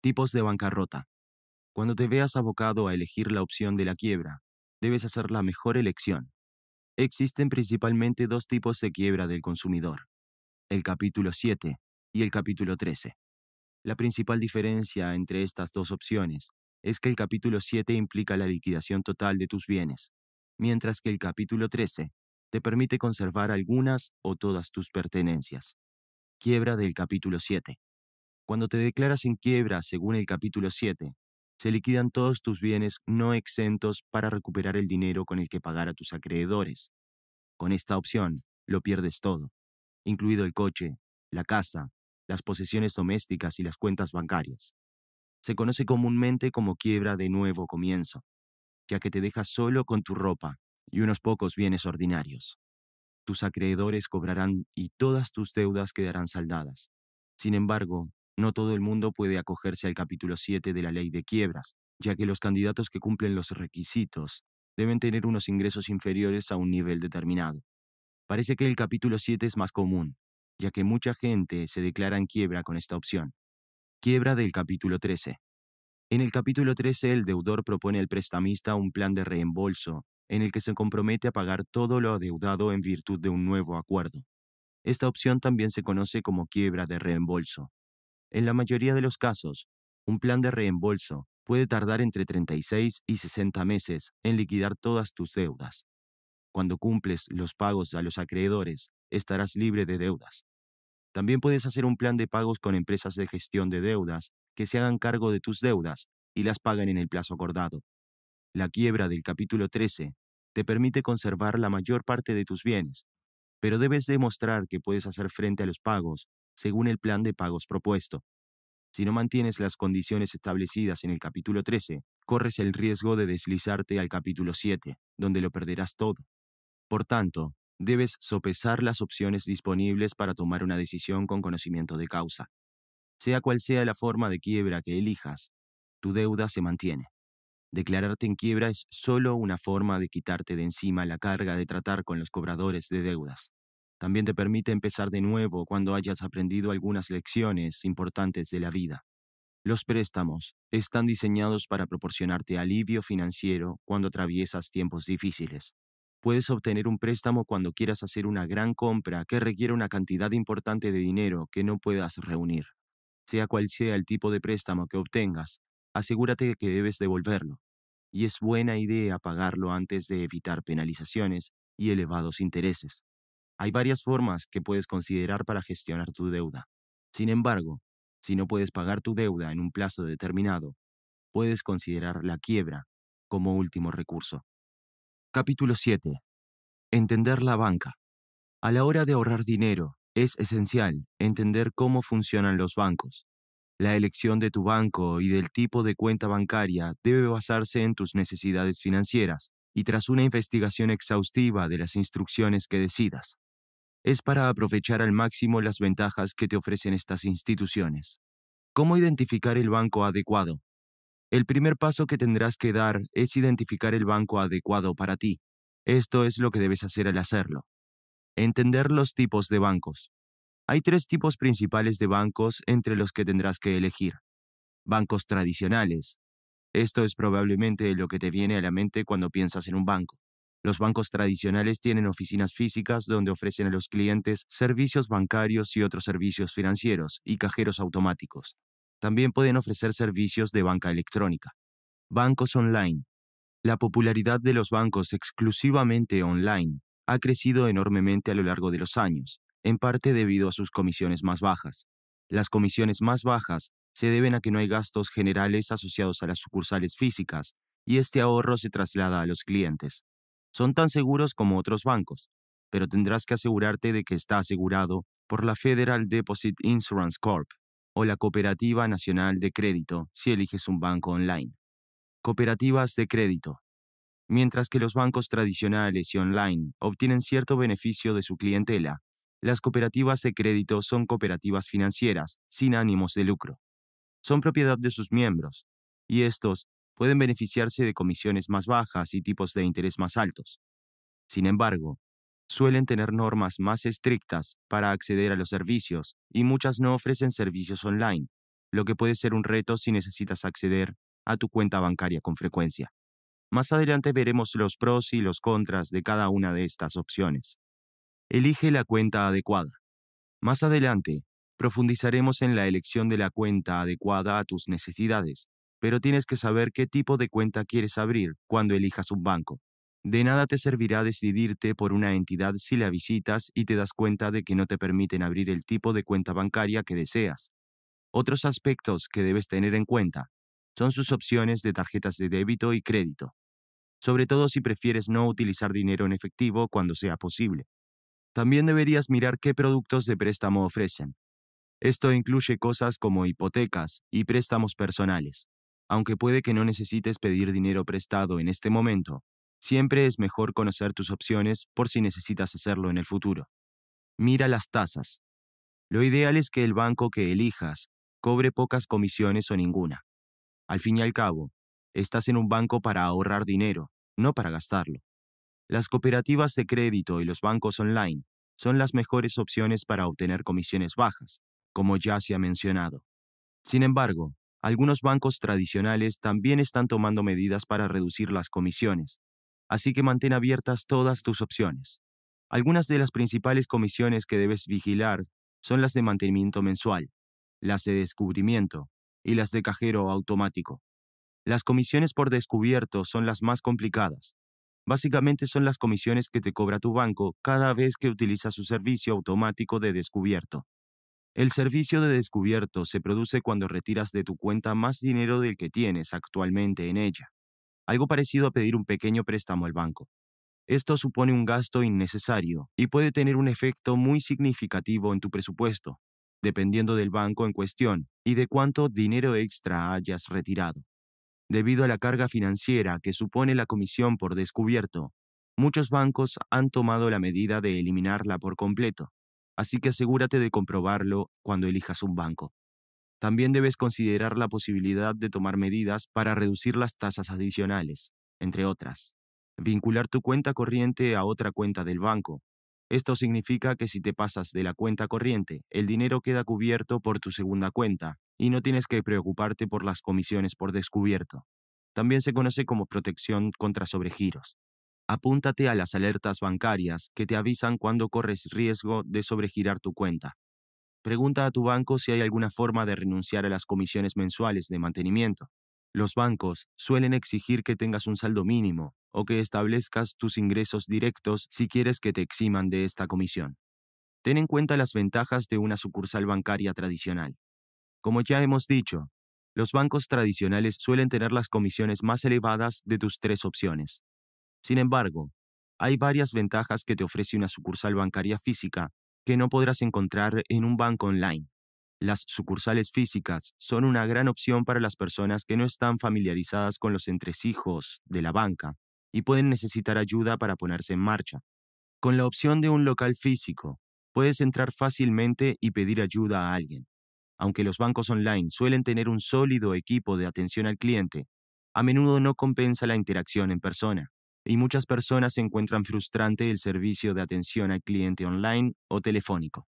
Tipos de bancarrota. Cuando te veas abocado a elegir la opción de la quiebra, debes hacer la mejor elección. Existen principalmente dos tipos de quiebra del consumidor el capítulo 7 y el capítulo 13. La principal diferencia entre estas dos opciones es que el capítulo 7 implica la liquidación total de tus bienes, mientras que el capítulo 13 te permite conservar algunas o todas tus pertenencias. Quiebra del capítulo 7. Cuando te declaras en quiebra según el capítulo 7, se liquidan todos tus bienes no exentos para recuperar el dinero con el que pagar a tus acreedores. Con esta opción, lo pierdes todo incluido el coche, la casa, las posesiones domésticas y las cuentas bancarias. Se conoce comúnmente como quiebra de nuevo comienzo, ya que te dejas solo con tu ropa y unos pocos bienes ordinarios. Tus acreedores cobrarán y todas tus deudas quedarán saldadas. Sin embargo, no todo el mundo puede acogerse al capítulo 7 de la ley de quiebras, ya que los candidatos que cumplen los requisitos deben tener unos ingresos inferiores a un nivel determinado. Parece que el capítulo 7 es más común, ya que mucha gente se declara en quiebra con esta opción. Quiebra del capítulo 13. En el capítulo 13 el deudor propone al prestamista un plan de reembolso en el que se compromete a pagar todo lo adeudado en virtud de un nuevo acuerdo. Esta opción también se conoce como quiebra de reembolso. En la mayoría de los casos, un plan de reembolso puede tardar entre 36 y 60 meses en liquidar todas tus deudas. Cuando cumples los pagos a los acreedores, estarás libre de deudas. También puedes hacer un plan de pagos con empresas de gestión de deudas que se hagan cargo de tus deudas y las paguen en el plazo acordado. La quiebra del capítulo 13 te permite conservar la mayor parte de tus bienes, pero debes demostrar que puedes hacer frente a los pagos según el plan de pagos propuesto. Si no mantienes las condiciones establecidas en el capítulo 13, corres el riesgo de deslizarte al capítulo 7, donde lo perderás todo. Por tanto, debes sopesar las opciones disponibles para tomar una decisión con conocimiento de causa. Sea cual sea la forma de quiebra que elijas, tu deuda se mantiene. Declararte en quiebra es solo una forma de quitarte de encima la carga de tratar con los cobradores de deudas. También te permite empezar de nuevo cuando hayas aprendido algunas lecciones importantes de la vida. Los préstamos están diseñados para proporcionarte alivio financiero cuando atraviesas tiempos difíciles. Puedes obtener un préstamo cuando quieras hacer una gran compra que requiere una cantidad importante de dinero que no puedas reunir. Sea cual sea el tipo de préstamo que obtengas, asegúrate que debes devolverlo. Y es buena idea pagarlo antes de evitar penalizaciones y elevados intereses. Hay varias formas que puedes considerar para gestionar tu deuda. Sin embargo, si no puedes pagar tu deuda en un plazo determinado, puedes considerar la quiebra como último recurso. Capítulo 7. Entender la banca. A la hora de ahorrar dinero, es esencial entender cómo funcionan los bancos. La elección de tu banco y del tipo de cuenta bancaria debe basarse en tus necesidades financieras y tras una investigación exhaustiva de las instrucciones que decidas. Es para aprovechar al máximo las ventajas que te ofrecen estas instituciones. ¿Cómo identificar el banco adecuado? El primer paso que tendrás que dar es identificar el banco adecuado para ti. Esto es lo que debes hacer al hacerlo. Entender los tipos de bancos. Hay tres tipos principales de bancos entre los que tendrás que elegir. Bancos tradicionales. Esto es probablemente lo que te viene a la mente cuando piensas en un banco. Los bancos tradicionales tienen oficinas físicas donde ofrecen a los clientes servicios bancarios y otros servicios financieros, y cajeros automáticos. También pueden ofrecer servicios de banca electrónica. Bancos online. La popularidad de los bancos exclusivamente online ha crecido enormemente a lo largo de los años, en parte debido a sus comisiones más bajas. Las comisiones más bajas se deben a que no hay gastos generales asociados a las sucursales físicas, y este ahorro se traslada a los clientes. Son tan seguros como otros bancos, pero tendrás que asegurarte de que está asegurado por la Federal Deposit Insurance Corp o la Cooperativa Nacional de Crédito si eliges un banco online. Cooperativas de crédito. Mientras que los bancos tradicionales y online obtienen cierto beneficio de su clientela, las cooperativas de crédito son cooperativas financieras sin ánimos de lucro. Son propiedad de sus miembros, y estos pueden beneficiarse de comisiones más bajas y tipos de interés más altos. Sin embargo, suelen tener normas más estrictas para acceder a los servicios y muchas no ofrecen servicios online, lo que puede ser un reto si necesitas acceder a tu cuenta bancaria con frecuencia. Más adelante veremos los pros y los contras de cada una de estas opciones. Elige la cuenta adecuada. Más adelante, profundizaremos en la elección de la cuenta adecuada a tus necesidades, pero tienes que saber qué tipo de cuenta quieres abrir cuando elijas un banco. De nada te servirá decidirte por una entidad si la visitas y te das cuenta de que no te permiten abrir el tipo de cuenta bancaria que deseas. Otros aspectos que debes tener en cuenta son sus opciones de tarjetas de débito y crédito, sobre todo si prefieres no utilizar dinero en efectivo cuando sea posible. También deberías mirar qué productos de préstamo ofrecen. Esto incluye cosas como hipotecas y préstamos personales. Aunque puede que no necesites pedir dinero prestado en este momento, Siempre es mejor conocer tus opciones por si necesitas hacerlo en el futuro. Mira las tasas. Lo ideal es que el banco que elijas cobre pocas comisiones o ninguna. Al fin y al cabo, estás en un banco para ahorrar dinero, no para gastarlo. Las cooperativas de crédito y los bancos online son las mejores opciones para obtener comisiones bajas, como ya se ha mencionado. Sin embargo, algunos bancos tradicionales también están tomando medidas para reducir las comisiones, así que mantén abiertas todas tus opciones. Algunas de las principales comisiones que debes vigilar son las de mantenimiento mensual, las de descubrimiento y las de cajero automático. Las comisiones por descubierto son las más complicadas. Básicamente son las comisiones que te cobra tu banco cada vez que utiliza su servicio automático de descubierto. El servicio de descubierto se produce cuando retiras de tu cuenta más dinero del que tienes actualmente en ella algo parecido a pedir un pequeño préstamo al banco. Esto supone un gasto innecesario y puede tener un efecto muy significativo en tu presupuesto, dependiendo del banco en cuestión y de cuánto dinero extra hayas retirado. Debido a la carga financiera que supone la comisión por descubierto, muchos bancos han tomado la medida de eliminarla por completo, así que asegúrate de comprobarlo cuando elijas un banco. También debes considerar la posibilidad de tomar medidas para reducir las tasas adicionales, entre otras. Vincular tu cuenta corriente a otra cuenta del banco. Esto significa que si te pasas de la cuenta corriente, el dinero queda cubierto por tu segunda cuenta y no tienes que preocuparte por las comisiones por descubierto. También se conoce como protección contra sobregiros. Apúntate a las alertas bancarias que te avisan cuando corres riesgo de sobregirar tu cuenta. Pregunta a tu banco si hay alguna forma de renunciar a las comisiones mensuales de mantenimiento. Los bancos suelen exigir que tengas un saldo mínimo o que establezcas tus ingresos directos si quieres que te eximan de esta comisión. Ten en cuenta las ventajas de una sucursal bancaria tradicional. Como ya hemos dicho, los bancos tradicionales suelen tener las comisiones más elevadas de tus tres opciones. Sin embargo, hay varias ventajas que te ofrece una sucursal bancaria física que no podrás encontrar en un banco online. Las sucursales físicas son una gran opción para las personas que no están familiarizadas con los entresijos de la banca y pueden necesitar ayuda para ponerse en marcha. Con la opción de un local físico, puedes entrar fácilmente y pedir ayuda a alguien. Aunque los bancos online suelen tener un sólido equipo de atención al cliente, a menudo no compensa la interacción en persona y muchas personas encuentran frustrante el servicio de atención al cliente online o telefónico.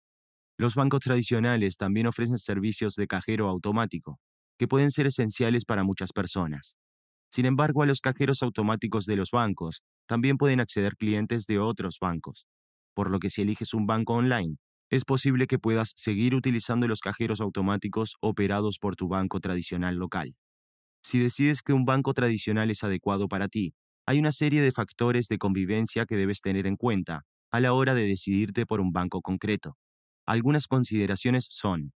Los bancos tradicionales también ofrecen servicios de cajero automático, que pueden ser esenciales para muchas personas. Sin embargo, a los cajeros automáticos de los bancos también pueden acceder clientes de otros bancos, por lo que si eliges un banco online, es posible que puedas seguir utilizando los cajeros automáticos operados por tu banco tradicional local. Si decides que un banco tradicional es adecuado para ti, hay una serie de factores de convivencia que debes tener en cuenta a la hora de decidirte por un banco concreto. Algunas consideraciones son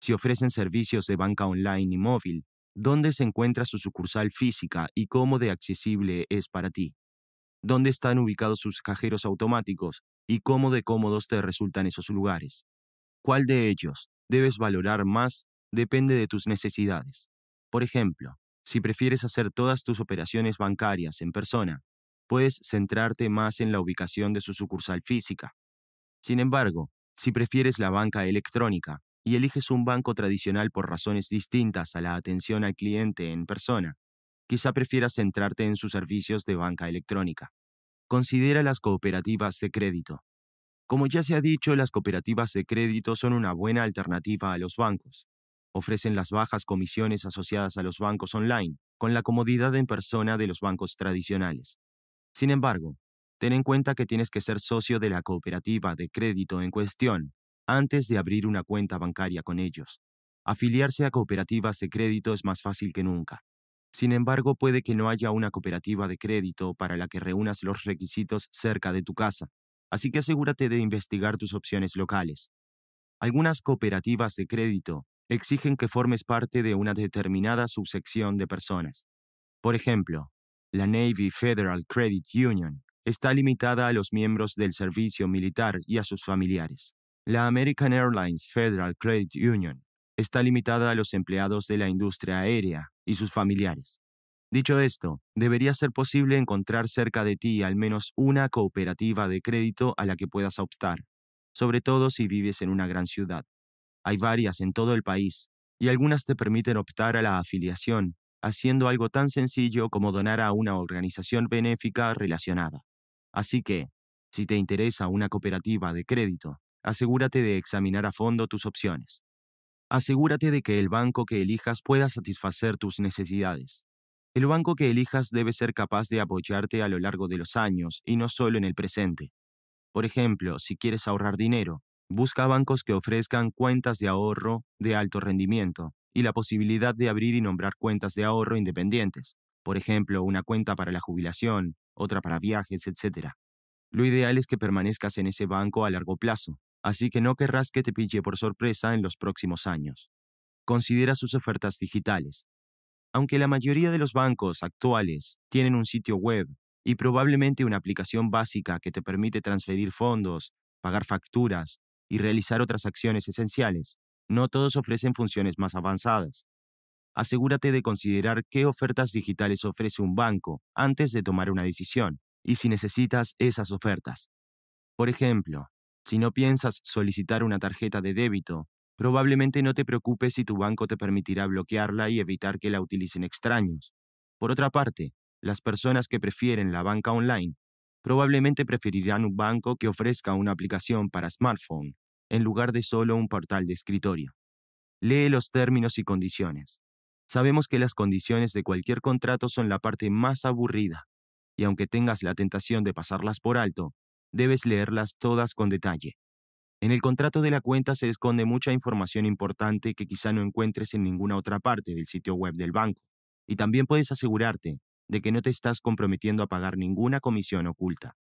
si ofrecen servicios de banca online y móvil, dónde se encuentra su sucursal física y cómo de accesible es para ti, dónde están ubicados sus cajeros automáticos y cómo de cómodos te resultan esos lugares. ¿Cuál de ellos debes valorar más depende de tus necesidades? Por ejemplo, si prefieres hacer todas tus operaciones bancarias en persona, puedes centrarte más en la ubicación de su sucursal física. Sin embargo, si prefieres la banca electrónica y eliges un banco tradicional por razones distintas a la atención al cliente en persona, quizá prefieras centrarte en sus servicios de banca electrónica. Considera las cooperativas de crédito. Como ya se ha dicho, las cooperativas de crédito son una buena alternativa a los bancos, ofrecen las bajas comisiones asociadas a los bancos online, con la comodidad en persona de los bancos tradicionales. Sin embargo, ten en cuenta que tienes que ser socio de la cooperativa de crédito en cuestión antes de abrir una cuenta bancaria con ellos. Afiliarse a cooperativas de crédito es más fácil que nunca. Sin embargo, puede que no haya una cooperativa de crédito para la que reúnas los requisitos cerca de tu casa, así que asegúrate de investigar tus opciones locales. Algunas cooperativas de crédito exigen que formes parte de una determinada subsección de personas. Por ejemplo, la Navy Federal Credit Union está limitada a los miembros del servicio militar y a sus familiares. La American Airlines Federal Credit Union está limitada a los empleados de la industria aérea y sus familiares. Dicho esto, debería ser posible encontrar cerca de ti al menos una cooperativa de crédito a la que puedas optar, sobre todo si vives en una gran ciudad. Hay varias en todo el país, y algunas te permiten optar a la afiliación, haciendo algo tan sencillo como donar a una organización benéfica relacionada. Así que, si te interesa una cooperativa de crédito, asegúrate de examinar a fondo tus opciones. Asegúrate de que el banco que elijas pueda satisfacer tus necesidades. El banco que elijas debe ser capaz de apoyarte a lo largo de los años y no solo en el presente. Por ejemplo, si quieres ahorrar dinero, Busca bancos que ofrezcan cuentas de ahorro de alto rendimiento y la posibilidad de abrir y nombrar cuentas de ahorro independientes, por ejemplo, una cuenta para la jubilación, otra para viajes, etc. Lo ideal es que permanezcas en ese banco a largo plazo, así que no querrás que te pille por sorpresa en los próximos años. Considera sus ofertas digitales. Aunque la mayoría de los bancos actuales tienen un sitio web y probablemente una aplicación básica que te permite transferir fondos, pagar facturas y realizar otras acciones esenciales. No todos ofrecen funciones más avanzadas. Asegúrate de considerar qué ofertas digitales ofrece un banco antes de tomar una decisión y si necesitas esas ofertas. Por ejemplo, si no piensas solicitar una tarjeta de débito, probablemente no te preocupes si tu banco te permitirá bloquearla y evitar que la utilicen extraños. Por otra parte, las personas que prefieren la banca online probablemente preferirán un banco que ofrezca una aplicación para smartphone en lugar de solo un portal de escritorio. Lee los términos y condiciones. Sabemos que las condiciones de cualquier contrato son la parte más aburrida, y aunque tengas la tentación de pasarlas por alto, debes leerlas todas con detalle. En el contrato de la cuenta se esconde mucha información importante que quizá no encuentres en ninguna otra parte del sitio web del banco, y también puedes asegurarte de que no te estás comprometiendo a pagar ninguna comisión oculta.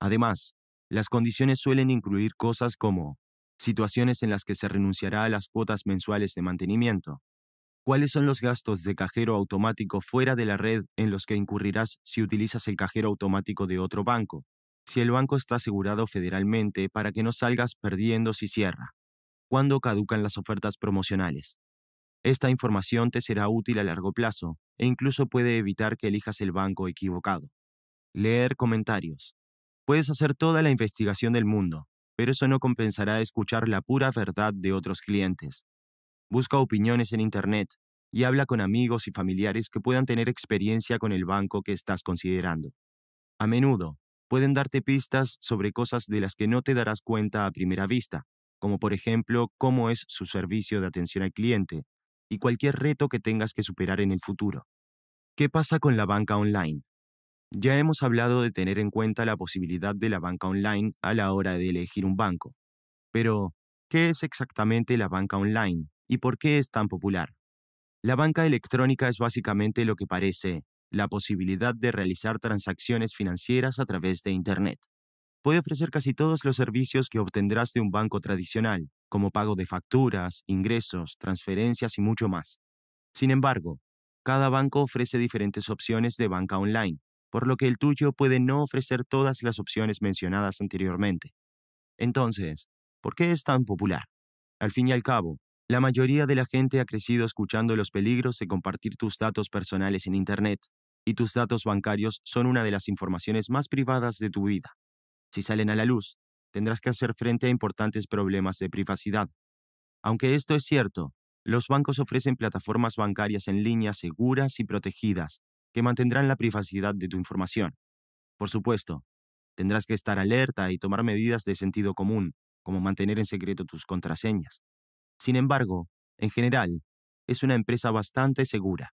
Además, las condiciones suelen incluir cosas como situaciones en las que se renunciará a las cuotas mensuales de mantenimiento. ¿Cuáles son los gastos de cajero automático fuera de la red en los que incurrirás si utilizas el cajero automático de otro banco? Si el banco está asegurado federalmente para que no salgas perdiendo si cierra. ¿Cuándo caducan las ofertas promocionales? Esta información te será útil a largo plazo e incluso puede evitar que elijas el banco equivocado. Leer comentarios. Puedes hacer toda la investigación del mundo, pero eso no compensará escuchar la pura verdad de otros clientes. Busca opiniones en Internet y habla con amigos y familiares que puedan tener experiencia con el banco que estás considerando. A menudo, pueden darte pistas sobre cosas de las que no te darás cuenta a primera vista, como por ejemplo cómo es su servicio de atención al cliente y cualquier reto que tengas que superar en el futuro. ¿Qué pasa con la banca online? Ya hemos hablado de tener en cuenta la posibilidad de la banca online a la hora de elegir un banco. Pero, ¿qué es exactamente la banca online y por qué es tan popular? La banca electrónica es básicamente lo que parece, la posibilidad de realizar transacciones financieras a través de Internet. Puede ofrecer casi todos los servicios que obtendrás de un banco tradicional, como pago de facturas, ingresos, transferencias y mucho más. Sin embargo, cada banco ofrece diferentes opciones de banca online, por lo que el tuyo puede no ofrecer todas las opciones mencionadas anteriormente. Entonces, ¿por qué es tan popular? Al fin y al cabo, la mayoría de la gente ha crecido escuchando los peligros de compartir tus datos personales en Internet, y tus datos bancarios son una de las informaciones más privadas de tu vida. Si salen a la luz, tendrás que hacer frente a importantes problemas de privacidad. Aunque esto es cierto, los bancos ofrecen plataformas bancarias en línea seguras y protegidas, que mantendrán la privacidad de tu información. Por supuesto, tendrás que estar alerta y tomar medidas de sentido común, como mantener en secreto tus contraseñas. Sin embargo, en general, es una empresa bastante segura.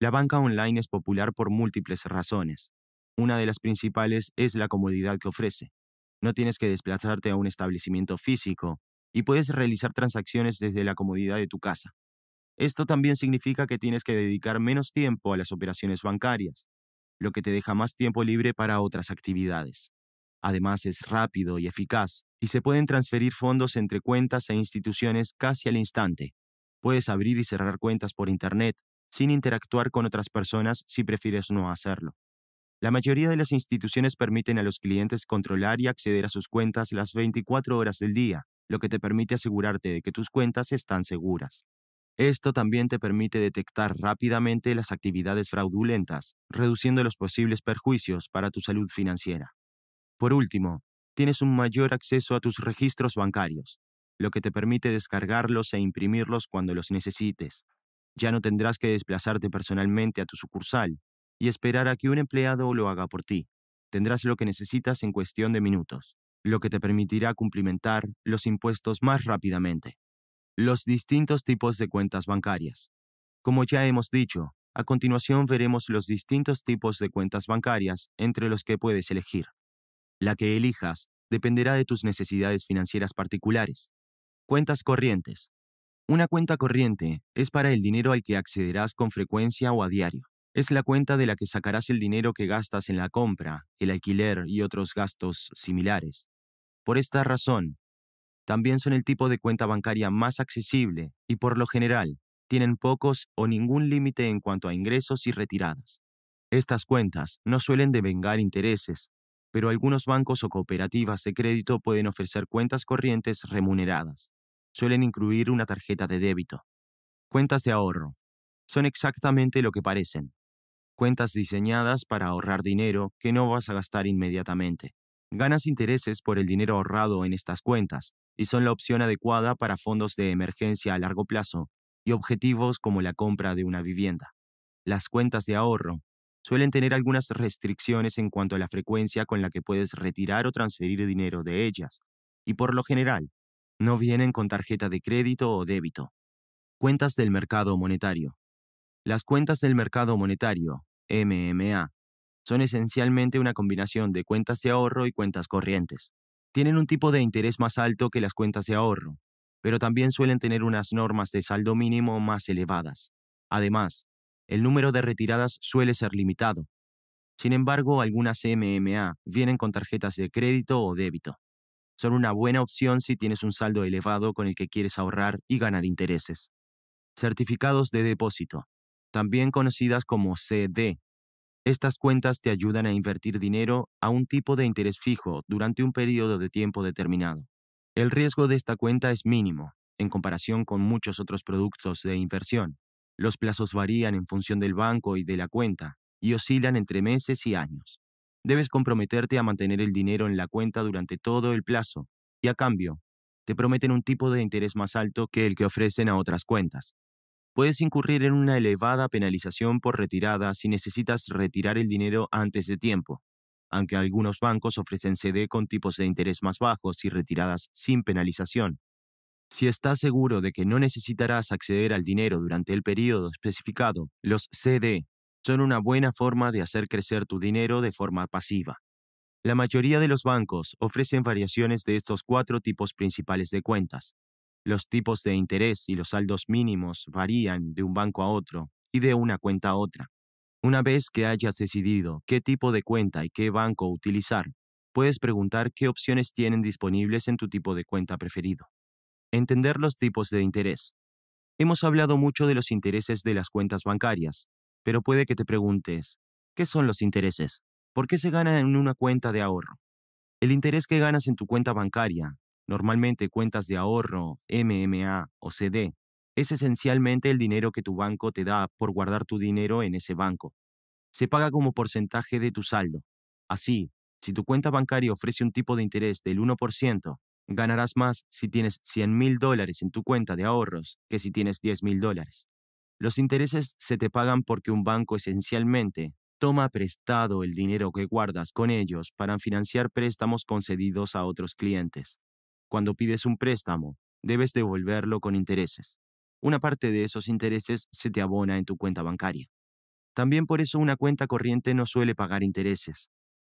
La banca online es popular por múltiples razones. Una de las principales es la comodidad que ofrece. No tienes que desplazarte a un establecimiento físico y puedes realizar transacciones desde la comodidad de tu casa. Esto también significa que tienes que dedicar menos tiempo a las operaciones bancarias, lo que te deja más tiempo libre para otras actividades. Además es rápido y eficaz, y se pueden transferir fondos entre cuentas e instituciones casi al instante. Puedes abrir y cerrar cuentas por Internet, sin interactuar con otras personas si prefieres no hacerlo. La mayoría de las instituciones permiten a los clientes controlar y acceder a sus cuentas las 24 horas del día, lo que te permite asegurarte de que tus cuentas están seguras. Esto también te permite detectar rápidamente las actividades fraudulentas, reduciendo los posibles perjuicios para tu salud financiera. Por último, tienes un mayor acceso a tus registros bancarios, lo que te permite descargarlos e imprimirlos cuando los necesites. Ya no tendrás que desplazarte personalmente a tu sucursal y esperar a que un empleado lo haga por ti. Tendrás lo que necesitas en cuestión de minutos, lo que te permitirá cumplimentar los impuestos más rápidamente los distintos tipos de cuentas bancarias. Como ya hemos dicho, a continuación veremos los distintos tipos de cuentas bancarias entre los que puedes elegir. La que elijas dependerá de tus necesidades financieras particulares. Cuentas corrientes. Una cuenta corriente es para el dinero al que accederás con frecuencia o a diario. Es la cuenta de la que sacarás el dinero que gastas en la compra, el alquiler y otros gastos similares. Por esta razón, también son el tipo de cuenta bancaria más accesible y por lo general tienen pocos o ningún límite en cuanto a ingresos y retiradas. Estas cuentas no suelen devengar intereses, pero algunos bancos o cooperativas de crédito pueden ofrecer cuentas corrientes remuneradas. Suelen incluir una tarjeta de débito. Cuentas de ahorro. Son exactamente lo que parecen. Cuentas diseñadas para ahorrar dinero que no vas a gastar inmediatamente. Ganas intereses por el dinero ahorrado en estas cuentas, y son la opción adecuada para fondos de emergencia a largo plazo y objetivos como la compra de una vivienda. Las cuentas de ahorro suelen tener algunas restricciones en cuanto a la frecuencia con la que puedes retirar o transferir dinero de ellas, y por lo general, no vienen con tarjeta de crédito o débito. Cuentas del mercado monetario. Las cuentas del mercado monetario, MMA, son esencialmente una combinación de cuentas de ahorro y cuentas corrientes. Tienen un tipo de interés más alto que las cuentas de ahorro, pero también suelen tener unas normas de saldo mínimo más elevadas. Además, el número de retiradas suele ser limitado. Sin embargo, algunas MMA vienen con tarjetas de crédito o débito. Son una buena opción si tienes un saldo elevado con el que quieres ahorrar y ganar intereses. Certificados de depósito, también conocidas como CD estas cuentas te ayudan a invertir dinero a un tipo de interés fijo durante un periodo de tiempo determinado. El riesgo de esta cuenta es mínimo, en comparación con muchos otros productos de inversión. Los plazos varían en función del banco y de la cuenta, y oscilan entre meses y años. Debes comprometerte a mantener el dinero en la cuenta durante todo el plazo, y a cambio, te prometen un tipo de interés más alto que el que ofrecen a otras cuentas puedes incurrir en una elevada penalización por retirada si necesitas retirar el dinero antes de tiempo, aunque algunos bancos ofrecen CD con tipos de interés más bajos y retiradas sin penalización. Si estás seguro de que no necesitarás acceder al dinero durante el periodo especificado, los CD son una buena forma de hacer crecer tu dinero de forma pasiva. La mayoría de los bancos ofrecen variaciones de estos cuatro tipos principales de cuentas, los tipos de interés y los saldos mínimos varían de un banco a otro y de una cuenta a otra. Una vez que hayas decidido qué tipo de cuenta y qué banco utilizar, puedes preguntar qué opciones tienen disponibles en tu tipo de cuenta preferido. Entender los tipos de interés. Hemos hablado mucho de los intereses de las cuentas bancarias, pero puede que te preguntes, ¿qué son los intereses? ¿Por qué se gana en una cuenta de ahorro? El interés que ganas en tu cuenta bancaria normalmente cuentas de ahorro, MMA o CD, es esencialmente el dinero que tu banco te da por guardar tu dinero en ese banco. Se paga como porcentaje de tu saldo. Así, si tu cuenta bancaria ofrece un tipo de interés del 1%, ganarás más si tienes 100 mil dólares en tu cuenta de ahorros que si tienes 10 mil dólares. Los intereses se te pagan porque un banco esencialmente toma prestado el dinero que guardas con ellos para financiar préstamos concedidos a otros clientes. Cuando pides un préstamo, debes devolverlo con intereses. Una parte de esos intereses se te abona en tu cuenta bancaria. También por eso una cuenta corriente no suele pagar intereses.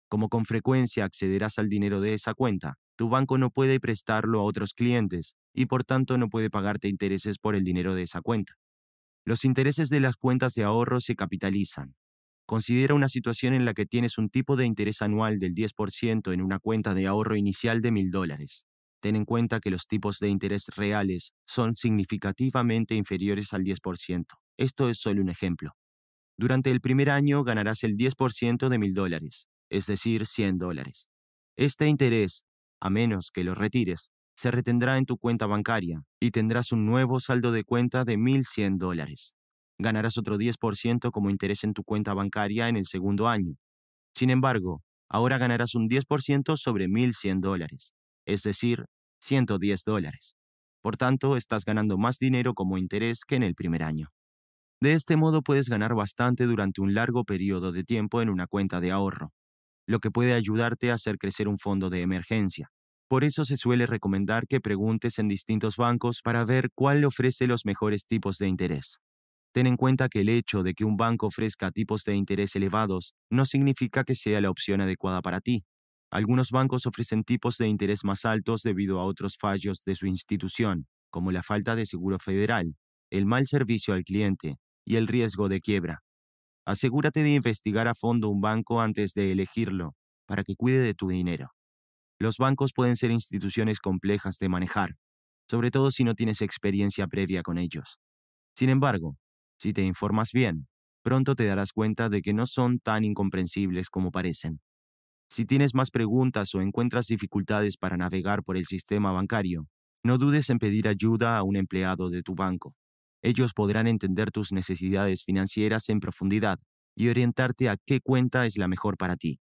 Como con frecuencia accederás al dinero de esa cuenta, tu banco no puede prestarlo a otros clientes y por tanto no puede pagarte intereses por el dinero de esa cuenta. Los intereses de las cuentas de ahorro se capitalizan. Considera una situación en la que tienes un tipo de interés anual del 10% en una cuenta de ahorro inicial de $1,000 dólares. Ten en cuenta que los tipos de interés reales son significativamente inferiores al 10%. Esto es solo un ejemplo. Durante el primer año ganarás el 10% de 1000 dólares, es decir, 100 dólares. Este interés, a menos que lo retires, se retendrá en tu cuenta bancaria y tendrás un nuevo saldo de cuenta de 1.100 dólares. Ganarás otro 10% como interés en tu cuenta bancaria en el segundo año. Sin embargo, ahora ganarás un 10% sobre 1.100 dólares es decir, 110 dólares. Por tanto, estás ganando más dinero como interés que en el primer año. De este modo puedes ganar bastante durante un largo periodo de tiempo en una cuenta de ahorro, lo que puede ayudarte a hacer crecer un fondo de emergencia. Por eso se suele recomendar que preguntes en distintos bancos para ver cuál ofrece los mejores tipos de interés. Ten en cuenta que el hecho de que un banco ofrezca tipos de interés elevados no significa que sea la opción adecuada para ti, algunos bancos ofrecen tipos de interés más altos debido a otros fallos de su institución, como la falta de seguro federal, el mal servicio al cliente y el riesgo de quiebra. Asegúrate de investigar a fondo un banco antes de elegirlo, para que cuide de tu dinero. Los bancos pueden ser instituciones complejas de manejar, sobre todo si no tienes experiencia previa con ellos. Sin embargo, si te informas bien, pronto te darás cuenta de que no son tan incomprensibles como parecen. Si tienes más preguntas o encuentras dificultades para navegar por el sistema bancario, no dudes en pedir ayuda a un empleado de tu banco. Ellos podrán entender tus necesidades financieras en profundidad y orientarte a qué cuenta es la mejor para ti.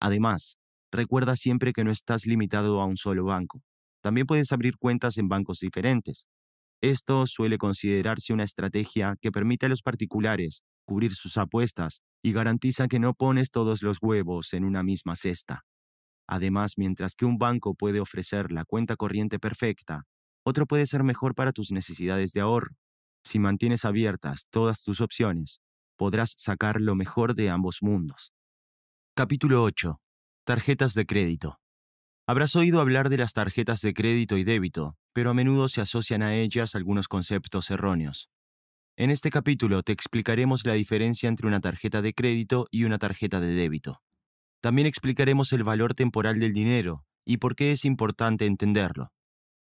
Además, recuerda siempre que no estás limitado a un solo banco. También puedes abrir cuentas en bancos diferentes. Esto suele considerarse una estrategia que permite a los particulares cubrir sus apuestas y garantiza que no pones todos los huevos en una misma cesta. Además, mientras que un banco puede ofrecer la cuenta corriente perfecta, otro puede ser mejor para tus necesidades de ahorro. Si mantienes abiertas todas tus opciones, podrás sacar lo mejor de ambos mundos. Capítulo 8. Tarjetas de crédito. Habrás oído hablar de las tarjetas de crédito y débito, pero a menudo se asocian a ellas algunos conceptos erróneos. En este capítulo te explicaremos la diferencia entre una tarjeta de crédito y una tarjeta de débito. También explicaremos el valor temporal del dinero y por qué es importante entenderlo.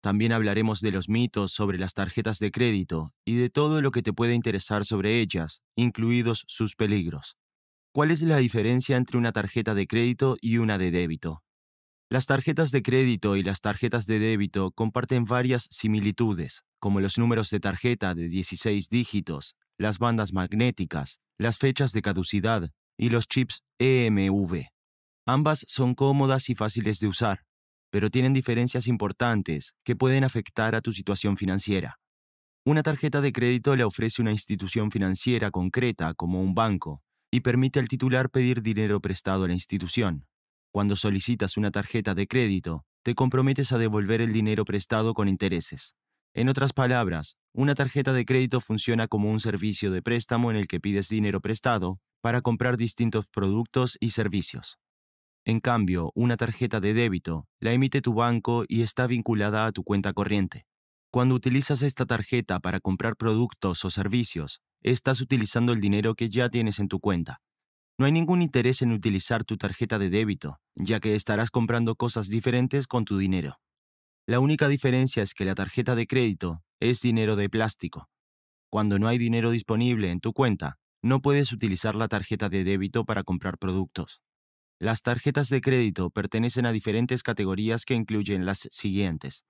También hablaremos de los mitos sobre las tarjetas de crédito y de todo lo que te puede interesar sobre ellas, incluidos sus peligros. ¿Cuál es la diferencia entre una tarjeta de crédito y una de débito? Las tarjetas de crédito y las tarjetas de débito comparten varias similitudes, como los números de tarjeta de 16 dígitos, las bandas magnéticas, las fechas de caducidad y los chips EMV. Ambas son cómodas y fáciles de usar, pero tienen diferencias importantes que pueden afectar a tu situación financiera. Una tarjeta de crédito le ofrece una institución financiera concreta como un banco y permite al titular pedir dinero prestado a la institución. Cuando solicitas una tarjeta de crédito, te comprometes a devolver el dinero prestado con intereses. En otras palabras, una tarjeta de crédito funciona como un servicio de préstamo en el que pides dinero prestado para comprar distintos productos y servicios. En cambio, una tarjeta de débito la emite tu banco y está vinculada a tu cuenta corriente. Cuando utilizas esta tarjeta para comprar productos o servicios, estás utilizando el dinero que ya tienes en tu cuenta. No hay ningún interés en utilizar tu tarjeta de débito, ya que estarás comprando cosas diferentes con tu dinero. La única diferencia es que la tarjeta de crédito es dinero de plástico. Cuando no hay dinero disponible en tu cuenta, no puedes utilizar la tarjeta de débito para comprar productos. Las tarjetas de crédito pertenecen a diferentes categorías que incluyen las siguientes.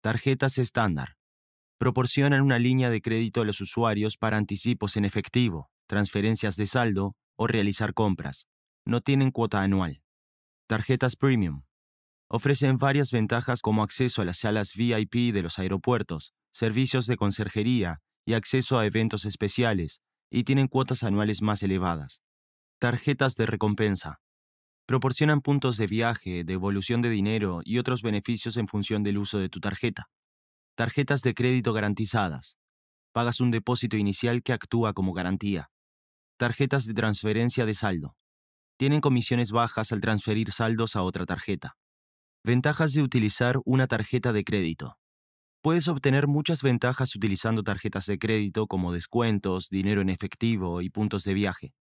Tarjetas estándar. Proporcionan una línea de crédito a los usuarios para anticipos en efectivo, transferencias de saldo o realizar compras. No tienen cuota anual. Tarjetas premium ofrecen varias ventajas como acceso a las salas VIP de los aeropuertos, servicios de conserjería y acceso a eventos especiales, y tienen cuotas anuales más elevadas. Tarjetas de recompensa. Proporcionan puntos de viaje, devolución de dinero y otros beneficios en función del uso de tu tarjeta. Tarjetas de crédito garantizadas. Pagas un depósito inicial que actúa como garantía. Tarjetas de transferencia de saldo. Tienen comisiones bajas al transferir saldos a otra tarjeta. Ventajas de utilizar una tarjeta de crédito. Puedes obtener muchas ventajas utilizando tarjetas de crédito como descuentos, dinero en efectivo y puntos de viaje.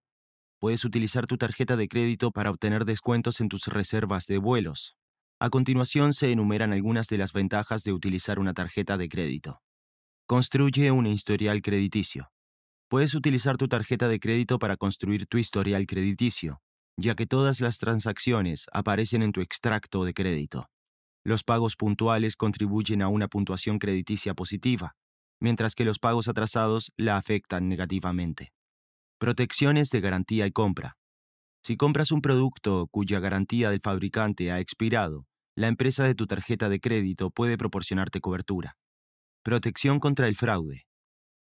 Puedes utilizar tu tarjeta de crédito para obtener descuentos en tus reservas de vuelos. A continuación se enumeran algunas de las ventajas de utilizar una tarjeta de crédito. Construye un historial crediticio. Puedes utilizar tu tarjeta de crédito para construir tu historial crediticio, ya que todas las transacciones aparecen en tu extracto de crédito. Los pagos puntuales contribuyen a una puntuación crediticia positiva, mientras que los pagos atrasados la afectan negativamente. Protecciones de garantía y compra. Si compras un producto cuya garantía del fabricante ha expirado, la empresa de tu tarjeta de crédito puede proporcionarte cobertura. Protección contra el fraude.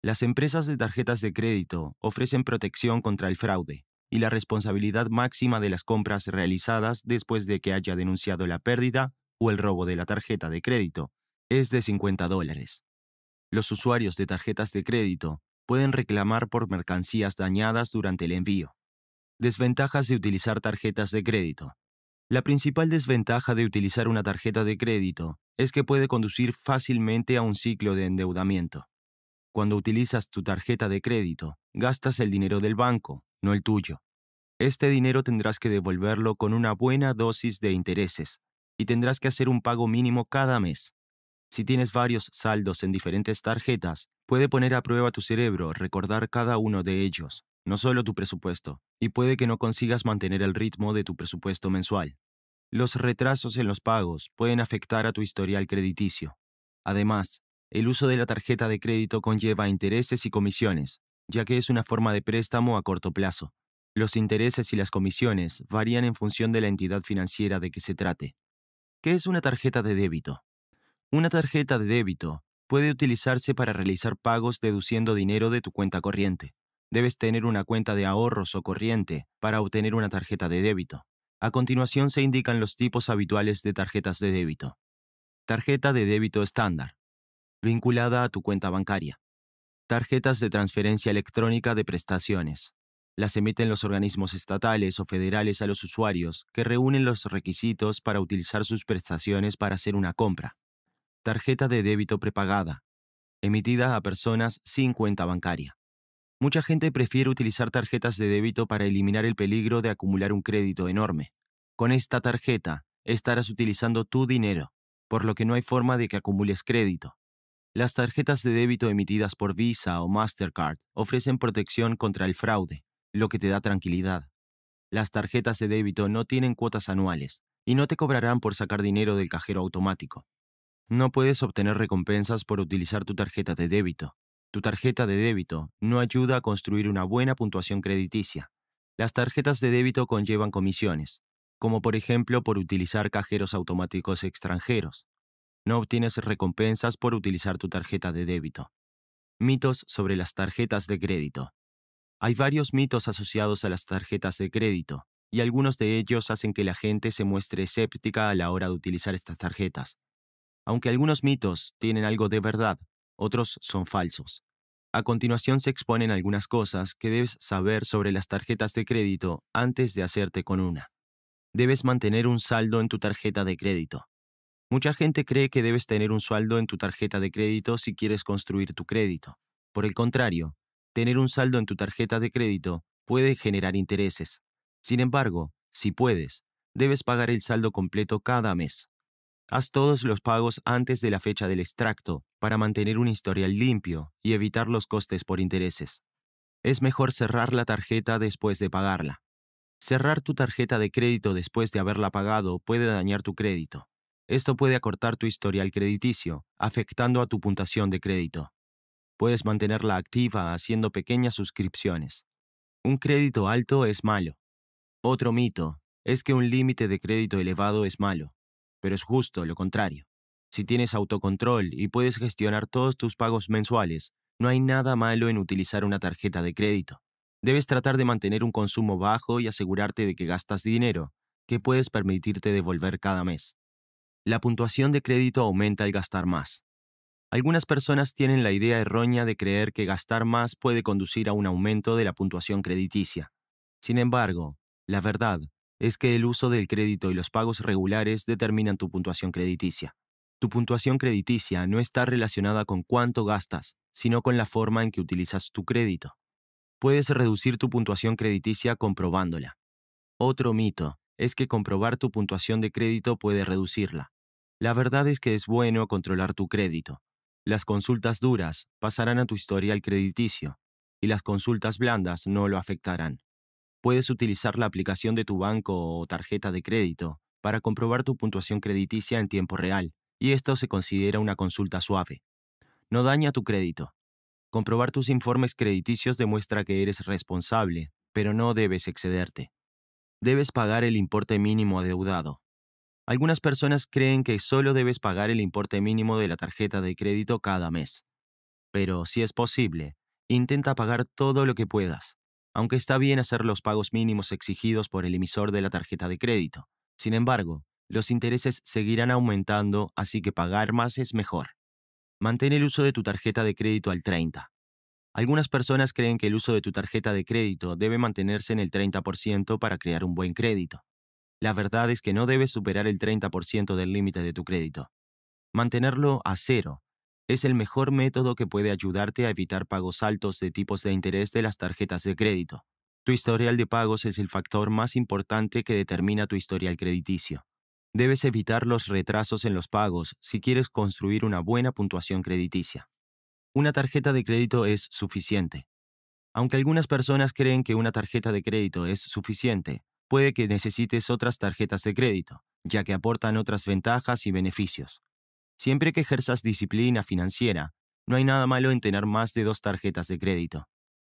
Las empresas de tarjetas de crédito ofrecen protección contra el fraude, y la responsabilidad máxima de las compras realizadas después de que haya denunciado la pérdida o el robo de la tarjeta de crédito es de 50 dólares. Los usuarios de tarjetas de crédito pueden reclamar por mercancías dañadas durante el envío. Desventajas de utilizar tarjetas de crédito. La principal desventaja de utilizar una tarjeta de crédito es que puede conducir fácilmente a un ciclo de endeudamiento. Cuando utilizas tu tarjeta de crédito, gastas el dinero del banco, no el tuyo. Este dinero tendrás que devolverlo con una buena dosis de intereses y tendrás que hacer un pago mínimo cada mes. Si tienes varios saldos en diferentes tarjetas, puede poner a prueba tu cerebro recordar cada uno de ellos, no solo tu presupuesto, y puede que no consigas mantener el ritmo de tu presupuesto mensual. Los retrasos en los pagos pueden afectar a tu historial crediticio. Además, el uso de la tarjeta de crédito conlleva intereses y comisiones, ya que es una forma de préstamo a corto plazo. Los intereses y las comisiones varían en función de la entidad financiera de que se trate. ¿Qué es una tarjeta de débito? Una tarjeta de débito puede utilizarse para realizar pagos deduciendo dinero de tu cuenta corriente. Debes tener una cuenta de ahorros o corriente para obtener una tarjeta de débito. A continuación se indican los tipos habituales de tarjetas de débito. Tarjeta de débito estándar, vinculada a tu cuenta bancaria. Tarjetas de transferencia electrónica de prestaciones. Las emiten los organismos estatales o federales a los usuarios que reúnen los requisitos para utilizar sus prestaciones para hacer una compra. Tarjeta de débito prepagada. Emitida a personas sin cuenta bancaria. Mucha gente prefiere utilizar tarjetas de débito para eliminar el peligro de acumular un crédito enorme. Con esta tarjeta estarás utilizando tu dinero, por lo que no hay forma de que acumules crédito. Las tarjetas de débito emitidas por Visa o Mastercard ofrecen protección contra el fraude, lo que te da tranquilidad. Las tarjetas de débito no tienen cuotas anuales y no te cobrarán por sacar dinero del cajero automático. No puedes obtener recompensas por utilizar tu tarjeta de débito. Tu tarjeta de débito no ayuda a construir una buena puntuación crediticia. Las tarjetas de débito conllevan comisiones, como por ejemplo por utilizar cajeros automáticos extranjeros, no obtienes recompensas por utilizar tu tarjeta de débito. Mitos sobre las tarjetas de crédito. Hay varios mitos asociados a las tarjetas de crédito, y algunos de ellos hacen que la gente se muestre escéptica a la hora de utilizar estas tarjetas. Aunque algunos mitos tienen algo de verdad, otros son falsos. A continuación se exponen algunas cosas que debes saber sobre las tarjetas de crédito antes de hacerte con una. Debes mantener un saldo en tu tarjeta de crédito. Mucha gente cree que debes tener un saldo en tu tarjeta de crédito si quieres construir tu crédito. Por el contrario, tener un saldo en tu tarjeta de crédito puede generar intereses. Sin embargo, si puedes, debes pagar el saldo completo cada mes. Haz todos los pagos antes de la fecha del extracto para mantener un historial limpio y evitar los costes por intereses. Es mejor cerrar la tarjeta después de pagarla. Cerrar tu tarjeta de crédito después de haberla pagado puede dañar tu crédito. Esto puede acortar tu historial crediticio, afectando a tu puntuación de crédito. Puedes mantenerla activa haciendo pequeñas suscripciones. Un crédito alto es malo. Otro mito es que un límite de crédito elevado es malo, pero es justo lo contrario. Si tienes autocontrol y puedes gestionar todos tus pagos mensuales, no hay nada malo en utilizar una tarjeta de crédito. Debes tratar de mantener un consumo bajo y asegurarte de que gastas dinero que puedes permitirte devolver cada mes la puntuación de crédito aumenta al gastar más. Algunas personas tienen la idea errónea de creer que gastar más puede conducir a un aumento de la puntuación crediticia. Sin embargo, la verdad es que el uso del crédito y los pagos regulares determinan tu puntuación crediticia. Tu puntuación crediticia no está relacionada con cuánto gastas, sino con la forma en que utilizas tu crédito. Puedes reducir tu puntuación crediticia comprobándola. Otro mito es que comprobar tu puntuación de crédito puede reducirla. La verdad es que es bueno controlar tu crédito. Las consultas duras pasarán a tu historial crediticio y las consultas blandas no lo afectarán. Puedes utilizar la aplicación de tu banco o tarjeta de crédito para comprobar tu puntuación crediticia en tiempo real, y esto se considera una consulta suave. No daña tu crédito. Comprobar tus informes crediticios demuestra que eres responsable, pero no debes excederte. Debes pagar el importe mínimo adeudado, algunas personas creen que solo debes pagar el importe mínimo de la tarjeta de crédito cada mes. Pero si es posible, intenta pagar todo lo que puedas, aunque está bien hacer los pagos mínimos exigidos por el emisor de la tarjeta de crédito. Sin embargo, los intereses seguirán aumentando, así que pagar más es mejor. Mantén el uso de tu tarjeta de crédito al 30. Algunas personas creen que el uso de tu tarjeta de crédito debe mantenerse en el 30% para crear un buen crédito. La verdad es que no debes superar el 30% del límite de tu crédito. Mantenerlo a cero es el mejor método que puede ayudarte a evitar pagos altos de tipos de interés de las tarjetas de crédito. Tu historial de pagos es el factor más importante que determina tu historial crediticio. Debes evitar los retrasos en los pagos si quieres construir una buena puntuación crediticia. Una tarjeta de crédito es suficiente. Aunque algunas personas creen que una tarjeta de crédito es suficiente, puede que necesites otras tarjetas de crédito, ya que aportan otras ventajas y beneficios. Siempre que ejerzas disciplina financiera, no hay nada malo en tener más de dos tarjetas de crédito.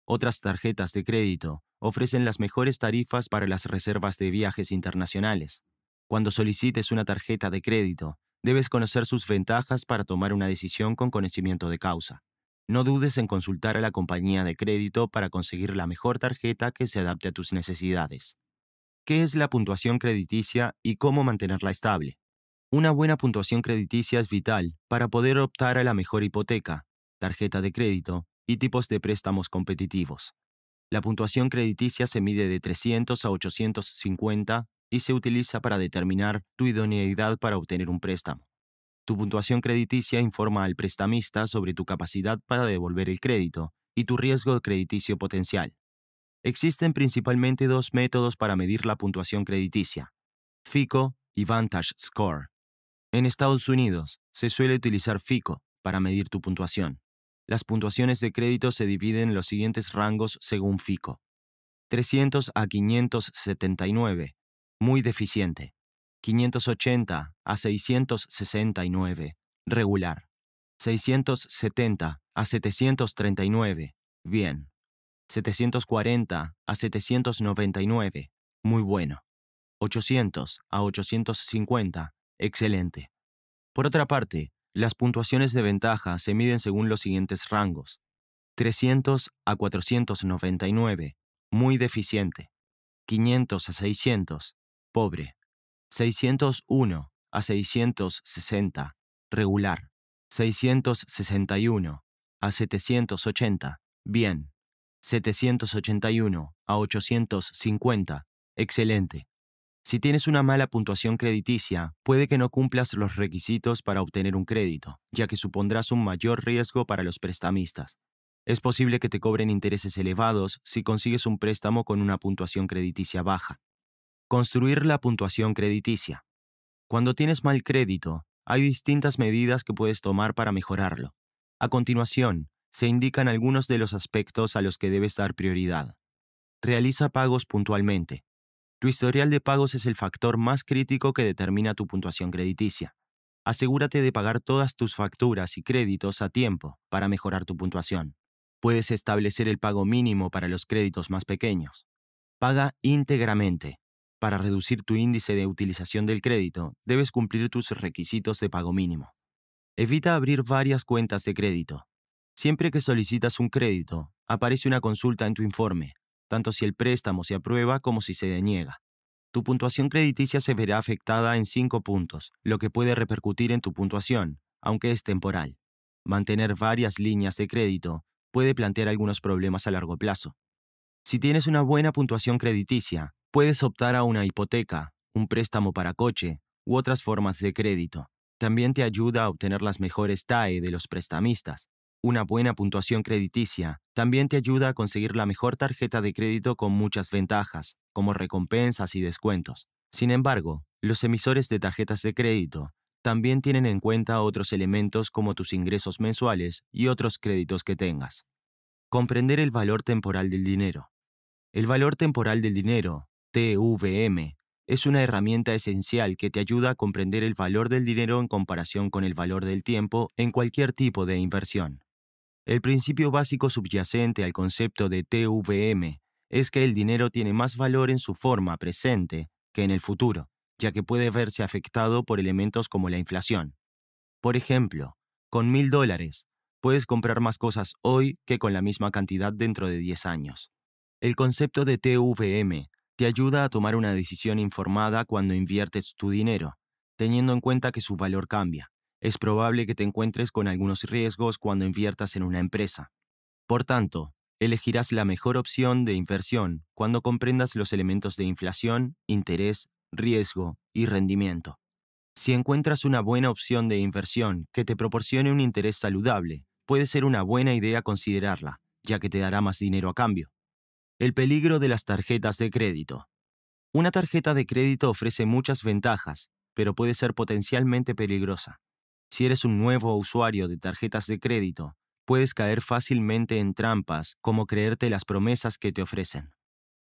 Otras tarjetas de crédito ofrecen las mejores tarifas para las reservas de viajes internacionales. Cuando solicites una tarjeta de crédito, debes conocer sus ventajas para tomar una decisión con conocimiento de causa. No dudes en consultar a la compañía de crédito para conseguir la mejor tarjeta que se adapte a tus necesidades. ¿Qué es la puntuación crediticia y cómo mantenerla estable? Una buena puntuación crediticia es vital para poder optar a la mejor hipoteca, tarjeta de crédito y tipos de préstamos competitivos. La puntuación crediticia se mide de 300 a 850 y se utiliza para determinar tu idoneidad para obtener un préstamo. Tu puntuación crediticia informa al prestamista sobre tu capacidad para devolver el crédito y tu riesgo crediticio potencial. Existen principalmente dos métodos para medir la puntuación crediticia, FICO y Vantage Score. En Estados Unidos, se suele utilizar FICO para medir tu puntuación. Las puntuaciones de crédito se dividen en los siguientes rangos según FICO. 300 a 579, muy deficiente. 580 a 669, regular. 670 a 739, bien. 740 a 799, muy bueno. 800 a 850, excelente. Por otra parte, las puntuaciones de ventaja se miden según los siguientes rangos. 300 a 499, muy deficiente. 500 a 600, pobre. 601 a 660, regular. 661 a 780, bien. 781 a 850. Excelente. Si tienes una mala puntuación crediticia, puede que no cumplas los requisitos para obtener un crédito, ya que supondrás un mayor riesgo para los prestamistas. Es posible que te cobren intereses elevados si consigues un préstamo con una puntuación crediticia baja. Construir la puntuación crediticia. Cuando tienes mal crédito, hay distintas medidas que puedes tomar para mejorarlo. A continuación, se indican algunos de los aspectos a los que debes dar prioridad. Realiza pagos puntualmente. Tu historial de pagos es el factor más crítico que determina tu puntuación crediticia. Asegúrate de pagar todas tus facturas y créditos a tiempo para mejorar tu puntuación. Puedes establecer el pago mínimo para los créditos más pequeños. Paga íntegramente. Para reducir tu índice de utilización del crédito, debes cumplir tus requisitos de pago mínimo. Evita abrir varias cuentas de crédito. Siempre que solicitas un crédito, aparece una consulta en tu informe, tanto si el préstamo se aprueba como si se deniega. Tu puntuación crediticia se verá afectada en cinco puntos, lo que puede repercutir en tu puntuación, aunque es temporal. Mantener varias líneas de crédito puede plantear algunos problemas a largo plazo. Si tienes una buena puntuación crediticia, puedes optar a una hipoteca, un préstamo para coche u otras formas de crédito. También te ayuda a obtener las mejores TAE de los prestamistas. Una buena puntuación crediticia también te ayuda a conseguir la mejor tarjeta de crédito con muchas ventajas, como recompensas y descuentos. Sin embargo, los emisores de tarjetas de crédito también tienen en cuenta otros elementos como tus ingresos mensuales y otros créditos que tengas. Comprender el valor temporal del dinero. El valor temporal del dinero, TVM, es una herramienta esencial que te ayuda a comprender el valor del dinero en comparación con el valor del tiempo en cualquier tipo de inversión. El principio básico subyacente al concepto de TVM es que el dinero tiene más valor en su forma presente que en el futuro, ya que puede verse afectado por elementos como la inflación. Por ejemplo, con mil dólares, puedes comprar más cosas hoy que con la misma cantidad dentro de 10 años. El concepto de TVM te ayuda a tomar una decisión informada cuando inviertes tu dinero, teniendo en cuenta que su valor cambia es probable que te encuentres con algunos riesgos cuando inviertas en una empresa. Por tanto, elegirás la mejor opción de inversión cuando comprendas los elementos de inflación, interés, riesgo y rendimiento. Si encuentras una buena opción de inversión que te proporcione un interés saludable, puede ser una buena idea considerarla, ya que te dará más dinero a cambio. El peligro de las tarjetas de crédito. Una tarjeta de crédito ofrece muchas ventajas, pero puede ser potencialmente peligrosa. Si eres un nuevo usuario de tarjetas de crédito, puedes caer fácilmente en trampas como creerte las promesas que te ofrecen.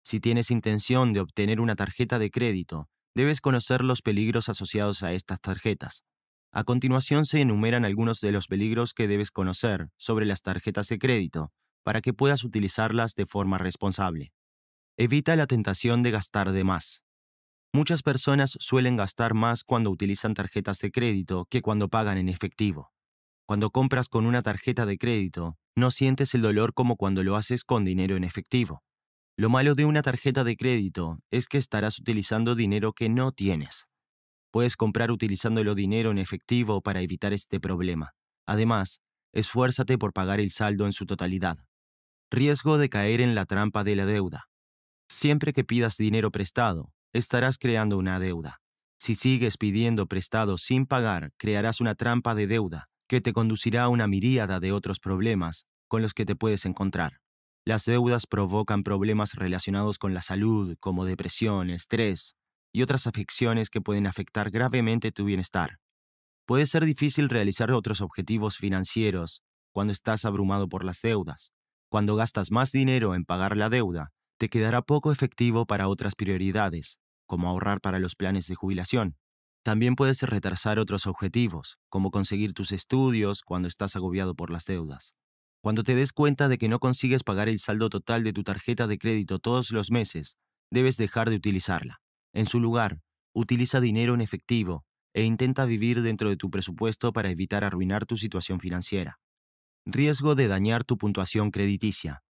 Si tienes intención de obtener una tarjeta de crédito, debes conocer los peligros asociados a estas tarjetas. A continuación se enumeran algunos de los peligros que debes conocer sobre las tarjetas de crédito para que puedas utilizarlas de forma responsable. Evita la tentación de gastar de más. Muchas personas suelen gastar más cuando utilizan tarjetas de crédito que cuando pagan en efectivo. Cuando compras con una tarjeta de crédito, no sientes el dolor como cuando lo haces con dinero en efectivo. Lo malo de una tarjeta de crédito es que estarás utilizando dinero que no tienes. Puedes comprar utilizándolo dinero en efectivo para evitar este problema. Además, esfuérzate por pagar el saldo en su totalidad. Riesgo de caer en la trampa de la deuda. Siempre que pidas dinero prestado, estarás creando una deuda. Si sigues pidiendo prestado sin pagar, crearás una trampa de deuda que te conducirá a una miríada de otros problemas con los que te puedes encontrar. Las deudas provocan problemas relacionados con la salud, como depresión, estrés y otras afecciones que pueden afectar gravemente tu bienestar. Puede ser difícil realizar otros objetivos financieros cuando estás abrumado por las deudas. Cuando gastas más dinero en pagar la deuda, te quedará poco efectivo para otras prioridades, como ahorrar para los planes de jubilación. También puedes retrasar otros objetivos, como conseguir tus estudios cuando estás agobiado por las deudas. Cuando te des cuenta de que no consigues pagar el saldo total de tu tarjeta de crédito todos los meses, debes dejar de utilizarla. En su lugar, utiliza dinero en efectivo e intenta vivir dentro de tu presupuesto para evitar arruinar tu situación financiera. Riesgo de dañar tu puntuación crediticia.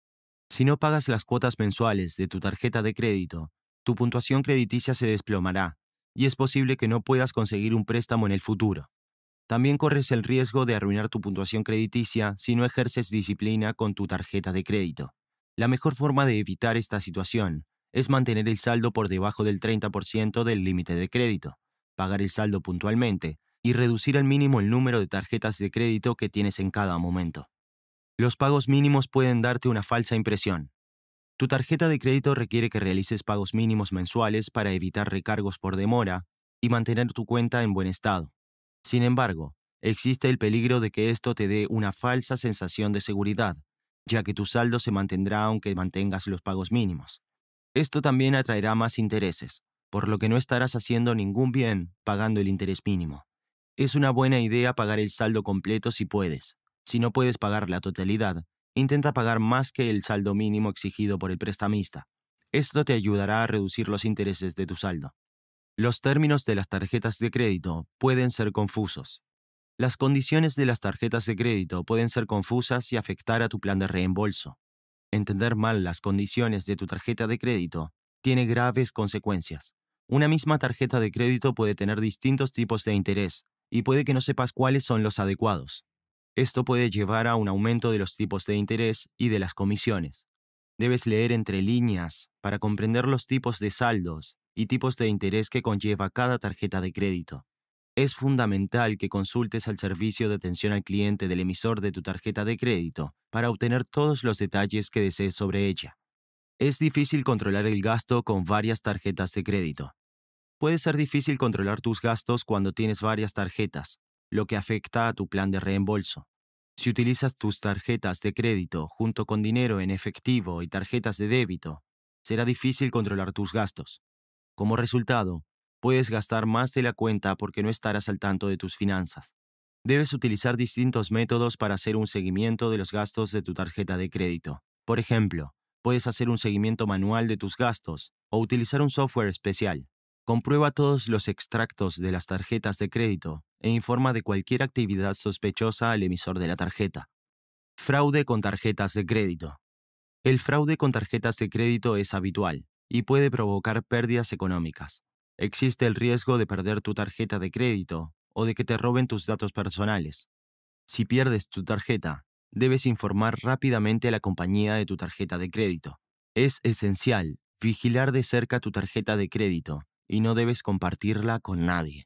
Si no pagas las cuotas mensuales de tu tarjeta de crédito, tu puntuación crediticia se desplomará y es posible que no puedas conseguir un préstamo en el futuro. También corres el riesgo de arruinar tu puntuación crediticia si no ejerces disciplina con tu tarjeta de crédito. La mejor forma de evitar esta situación es mantener el saldo por debajo del 30% del límite de crédito, pagar el saldo puntualmente y reducir al mínimo el número de tarjetas de crédito que tienes en cada momento. Los pagos mínimos pueden darte una falsa impresión, tu tarjeta de crédito requiere que realices pagos mínimos mensuales para evitar recargos por demora y mantener tu cuenta en buen estado. Sin embargo, existe el peligro de que esto te dé una falsa sensación de seguridad, ya que tu saldo se mantendrá aunque mantengas los pagos mínimos. Esto también atraerá más intereses, por lo que no estarás haciendo ningún bien pagando el interés mínimo. Es una buena idea pagar el saldo completo si puedes. Si no puedes pagar la totalidad, intenta pagar más que el saldo mínimo exigido por el prestamista. Esto te ayudará a reducir los intereses de tu saldo. Los términos de las tarjetas de crédito pueden ser confusos. Las condiciones de las tarjetas de crédito pueden ser confusas y afectar a tu plan de reembolso. Entender mal las condiciones de tu tarjeta de crédito tiene graves consecuencias. Una misma tarjeta de crédito puede tener distintos tipos de interés y puede que no sepas cuáles son los adecuados. Esto puede llevar a un aumento de los tipos de interés y de las comisiones. Debes leer entre líneas para comprender los tipos de saldos y tipos de interés que conlleva cada tarjeta de crédito. Es fundamental que consultes al servicio de atención al cliente del emisor de tu tarjeta de crédito para obtener todos los detalles que desees sobre ella. Es difícil controlar el gasto con varias tarjetas de crédito. Puede ser difícil controlar tus gastos cuando tienes varias tarjetas, lo que afecta a tu plan de reembolso. Si utilizas tus tarjetas de crédito junto con dinero en efectivo y tarjetas de débito, será difícil controlar tus gastos. Como resultado, puedes gastar más de la cuenta porque no estarás al tanto de tus finanzas. Debes utilizar distintos métodos para hacer un seguimiento de los gastos de tu tarjeta de crédito. Por ejemplo, puedes hacer un seguimiento manual de tus gastos o utilizar un software especial. Comprueba todos los extractos de las tarjetas de crédito e informa de cualquier actividad sospechosa al emisor de la tarjeta. Fraude con tarjetas de crédito. El fraude con tarjetas de crédito es habitual y puede provocar pérdidas económicas. Existe el riesgo de perder tu tarjeta de crédito o de que te roben tus datos personales. Si pierdes tu tarjeta, debes informar rápidamente a la compañía de tu tarjeta de crédito. Es esencial vigilar de cerca tu tarjeta de crédito y no debes compartirla con nadie.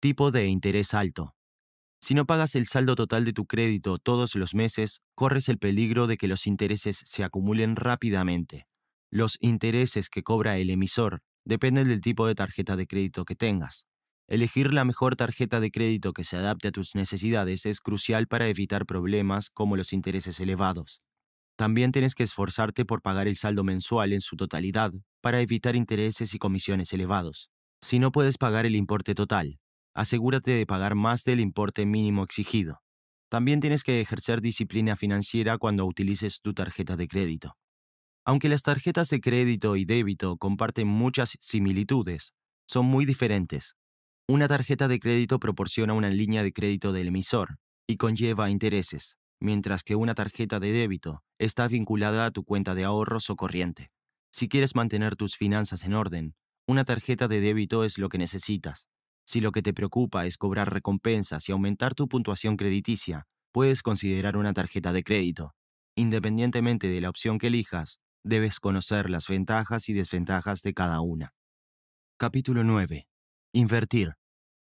Tipo de interés alto. Si no pagas el saldo total de tu crédito todos los meses, corres el peligro de que los intereses se acumulen rápidamente. Los intereses que cobra el emisor dependen del tipo de tarjeta de crédito que tengas. Elegir la mejor tarjeta de crédito que se adapte a tus necesidades es crucial para evitar problemas como los intereses elevados. También tienes que esforzarte por pagar el saldo mensual en su totalidad para evitar intereses y comisiones elevados. Si no puedes pagar el importe total, asegúrate de pagar más del importe mínimo exigido. También tienes que ejercer disciplina financiera cuando utilices tu tarjeta de crédito. Aunque las tarjetas de crédito y débito comparten muchas similitudes, son muy diferentes. Una tarjeta de crédito proporciona una línea de crédito del emisor y conlleva intereses, mientras que una tarjeta de débito está vinculada a tu cuenta de ahorros o corriente. Si quieres mantener tus finanzas en orden, una tarjeta de débito es lo que necesitas. Si lo que te preocupa es cobrar recompensas y aumentar tu puntuación crediticia, puedes considerar una tarjeta de crédito. Independientemente de la opción que elijas, debes conocer las ventajas y desventajas de cada una. Capítulo 9. Invertir.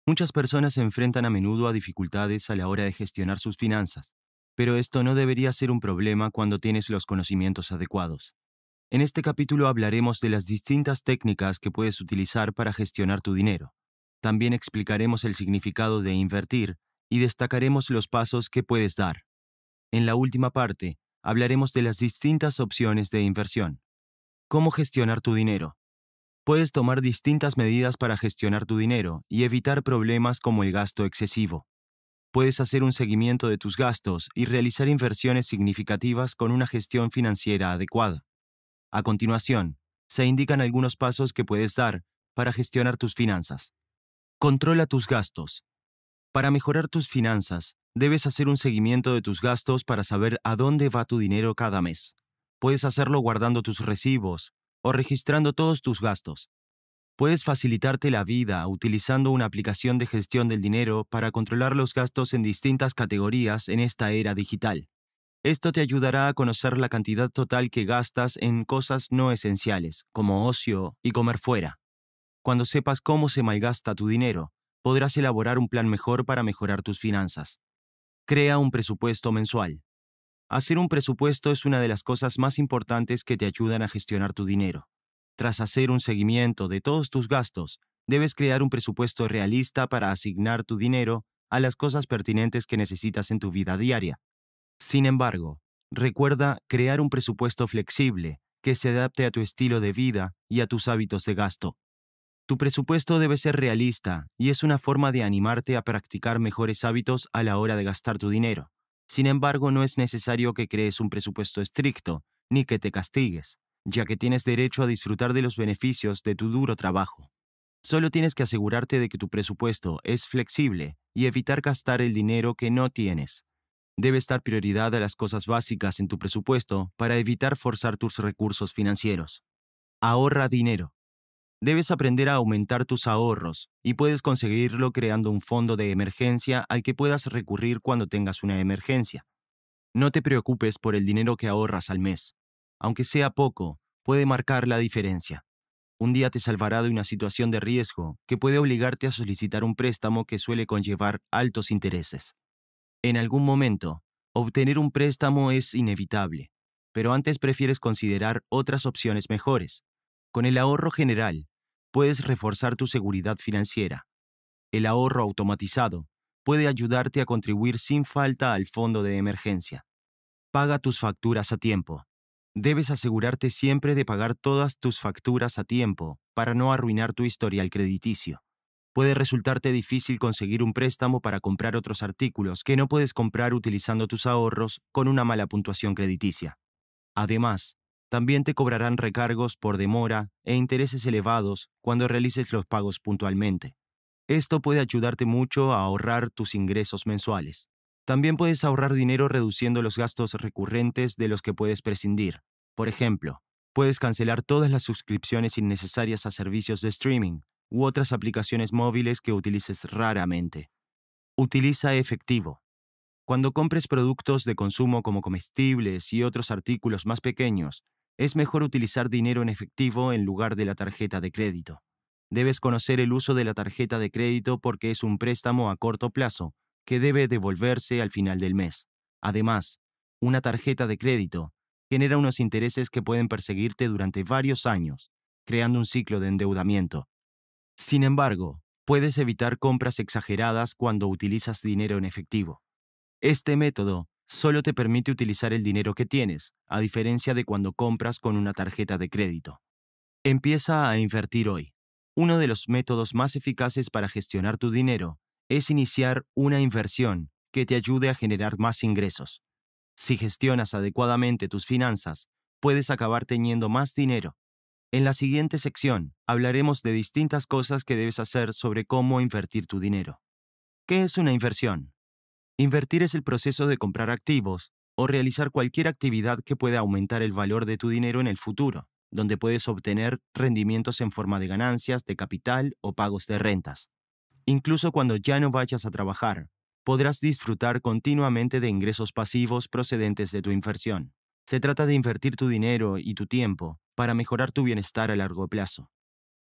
Muchas personas se enfrentan a menudo a dificultades a la hora de gestionar sus finanzas, pero esto no debería ser un problema cuando tienes los conocimientos adecuados. En este capítulo hablaremos de las distintas técnicas que puedes utilizar para gestionar tu dinero. También explicaremos el significado de invertir y destacaremos los pasos que puedes dar. En la última parte, hablaremos de las distintas opciones de inversión. ¿Cómo gestionar tu dinero? Puedes tomar distintas medidas para gestionar tu dinero y evitar problemas como el gasto excesivo. Puedes hacer un seguimiento de tus gastos y realizar inversiones significativas con una gestión financiera adecuada. A continuación, se indican algunos pasos que puedes dar para gestionar tus finanzas. Controla tus gastos. Para mejorar tus finanzas, debes hacer un seguimiento de tus gastos para saber a dónde va tu dinero cada mes. Puedes hacerlo guardando tus recibos o registrando todos tus gastos. Puedes facilitarte la vida utilizando una aplicación de gestión del dinero para controlar los gastos en distintas categorías en esta era digital. Esto te ayudará a conocer la cantidad total que gastas en cosas no esenciales, como ocio y comer fuera. Cuando sepas cómo se malgasta tu dinero, podrás elaborar un plan mejor para mejorar tus finanzas. Crea un presupuesto mensual. Hacer un presupuesto es una de las cosas más importantes que te ayudan a gestionar tu dinero. Tras hacer un seguimiento de todos tus gastos, debes crear un presupuesto realista para asignar tu dinero a las cosas pertinentes que necesitas en tu vida diaria. Sin embargo, recuerda crear un presupuesto flexible que se adapte a tu estilo de vida y a tus hábitos de gasto. Tu presupuesto debe ser realista y es una forma de animarte a practicar mejores hábitos a la hora de gastar tu dinero. Sin embargo, no es necesario que crees un presupuesto estricto ni que te castigues ya que tienes derecho a disfrutar de los beneficios de tu duro trabajo. Solo tienes que asegurarte de que tu presupuesto es flexible y evitar gastar el dinero que no tienes. Debes dar prioridad a las cosas básicas en tu presupuesto para evitar forzar tus recursos financieros. Ahorra dinero. Debes aprender a aumentar tus ahorros y puedes conseguirlo creando un fondo de emergencia al que puedas recurrir cuando tengas una emergencia. No te preocupes por el dinero que ahorras al mes aunque sea poco, puede marcar la diferencia. Un día te salvará de una situación de riesgo que puede obligarte a solicitar un préstamo que suele conllevar altos intereses. En algún momento, obtener un préstamo es inevitable, pero antes prefieres considerar otras opciones mejores. Con el ahorro general, puedes reforzar tu seguridad financiera. El ahorro automatizado puede ayudarte a contribuir sin falta al fondo de emergencia. Paga tus facturas a tiempo debes asegurarte siempre de pagar todas tus facturas a tiempo para no arruinar tu historial crediticio. Puede resultarte difícil conseguir un préstamo para comprar otros artículos que no puedes comprar utilizando tus ahorros con una mala puntuación crediticia. Además, también te cobrarán recargos por demora e intereses elevados cuando realices los pagos puntualmente. Esto puede ayudarte mucho a ahorrar tus ingresos mensuales. También puedes ahorrar dinero reduciendo los gastos recurrentes de los que puedes prescindir. Por ejemplo, puedes cancelar todas las suscripciones innecesarias a servicios de streaming u otras aplicaciones móviles que utilices raramente. Utiliza efectivo. Cuando compres productos de consumo como comestibles y otros artículos más pequeños, es mejor utilizar dinero en efectivo en lugar de la tarjeta de crédito. Debes conocer el uso de la tarjeta de crédito porque es un préstamo a corto plazo que debe devolverse al final del mes. Además, una tarjeta de crédito genera unos intereses que pueden perseguirte durante varios años, creando un ciclo de endeudamiento. Sin embargo, puedes evitar compras exageradas cuando utilizas dinero en efectivo. Este método solo te permite utilizar el dinero que tienes, a diferencia de cuando compras con una tarjeta de crédito. Empieza a invertir hoy. Uno de los métodos más eficaces para gestionar tu dinero es iniciar una inversión que te ayude a generar más ingresos. Si gestionas adecuadamente tus finanzas, puedes acabar teniendo más dinero. En la siguiente sección hablaremos de distintas cosas que debes hacer sobre cómo invertir tu dinero. ¿Qué es una inversión? Invertir es el proceso de comprar activos o realizar cualquier actividad que pueda aumentar el valor de tu dinero en el futuro, donde puedes obtener rendimientos en forma de ganancias, de capital o pagos de rentas. Incluso cuando ya no vayas a trabajar, podrás disfrutar continuamente de ingresos pasivos procedentes de tu inversión. Se trata de invertir tu dinero y tu tiempo para mejorar tu bienestar a largo plazo.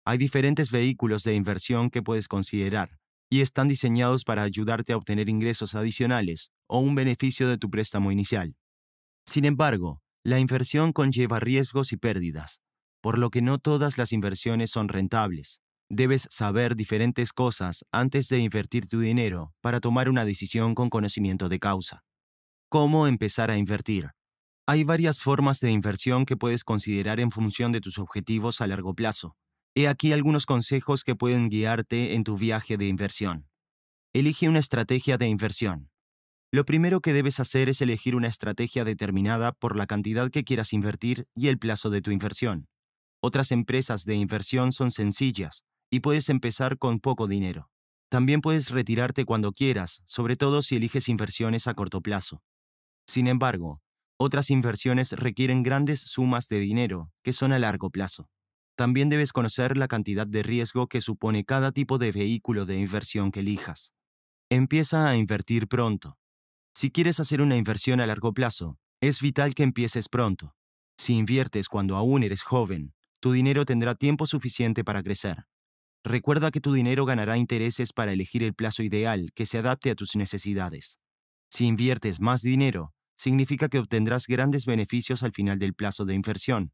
Hay diferentes vehículos de inversión que puedes considerar y están diseñados para ayudarte a obtener ingresos adicionales o un beneficio de tu préstamo inicial. Sin embargo, la inversión conlleva riesgos y pérdidas, por lo que no todas las inversiones son rentables. Debes saber diferentes cosas antes de invertir tu dinero para tomar una decisión con conocimiento de causa. ¿Cómo empezar a invertir? Hay varias formas de inversión que puedes considerar en función de tus objetivos a largo plazo. He aquí algunos consejos que pueden guiarte en tu viaje de inversión. Elige una estrategia de inversión. Lo primero que debes hacer es elegir una estrategia determinada por la cantidad que quieras invertir y el plazo de tu inversión. Otras empresas de inversión son sencillas, y puedes empezar con poco dinero. También puedes retirarte cuando quieras, sobre todo si eliges inversiones a corto plazo. Sin embargo, otras inversiones requieren grandes sumas de dinero, que son a largo plazo. También debes conocer la cantidad de riesgo que supone cada tipo de vehículo de inversión que elijas. Empieza a invertir pronto. Si quieres hacer una inversión a largo plazo, es vital que empieces pronto. Si inviertes cuando aún eres joven, tu dinero tendrá tiempo suficiente para crecer. Recuerda que tu dinero ganará intereses para elegir el plazo ideal que se adapte a tus necesidades. Si inviertes más dinero, significa que obtendrás grandes beneficios al final del plazo de inversión.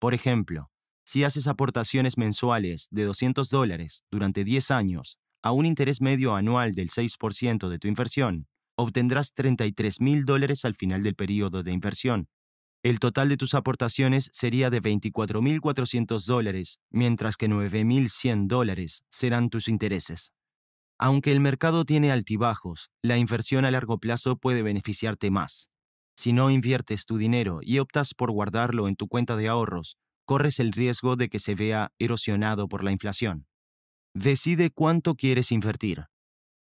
Por ejemplo, si haces aportaciones mensuales de 200 dólares durante 10 años a un interés medio anual del 6% de tu inversión, obtendrás 33 mil dólares al final del periodo de inversión. El total de tus aportaciones sería de 24.400 dólares, mientras que 9.100 dólares serán tus intereses. Aunque el mercado tiene altibajos, la inversión a largo plazo puede beneficiarte más. Si no inviertes tu dinero y optas por guardarlo en tu cuenta de ahorros, corres el riesgo de que se vea erosionado por la inflación. Decide cuánto quieres invertir.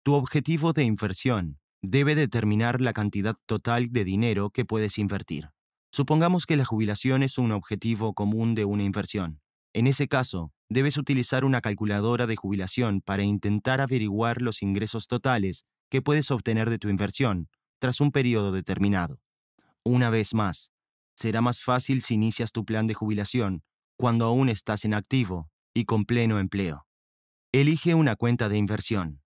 Tu objetivo de inversión debe determinar la cantidad total de dinero que puedes invertir. Supongamos que la jubilación es un objetivo común de una inversión. En ese caso, debes utilizar una calculadora de jubilación para intentar averiguar los ingresos totales que puedes obtener de tu inversión tras un periodo determinado. Una vez más, será más fácil si inicias tu plan de jubilación cuando aún estás en activo y con pleno empleo. Elige una cuenta de inversión.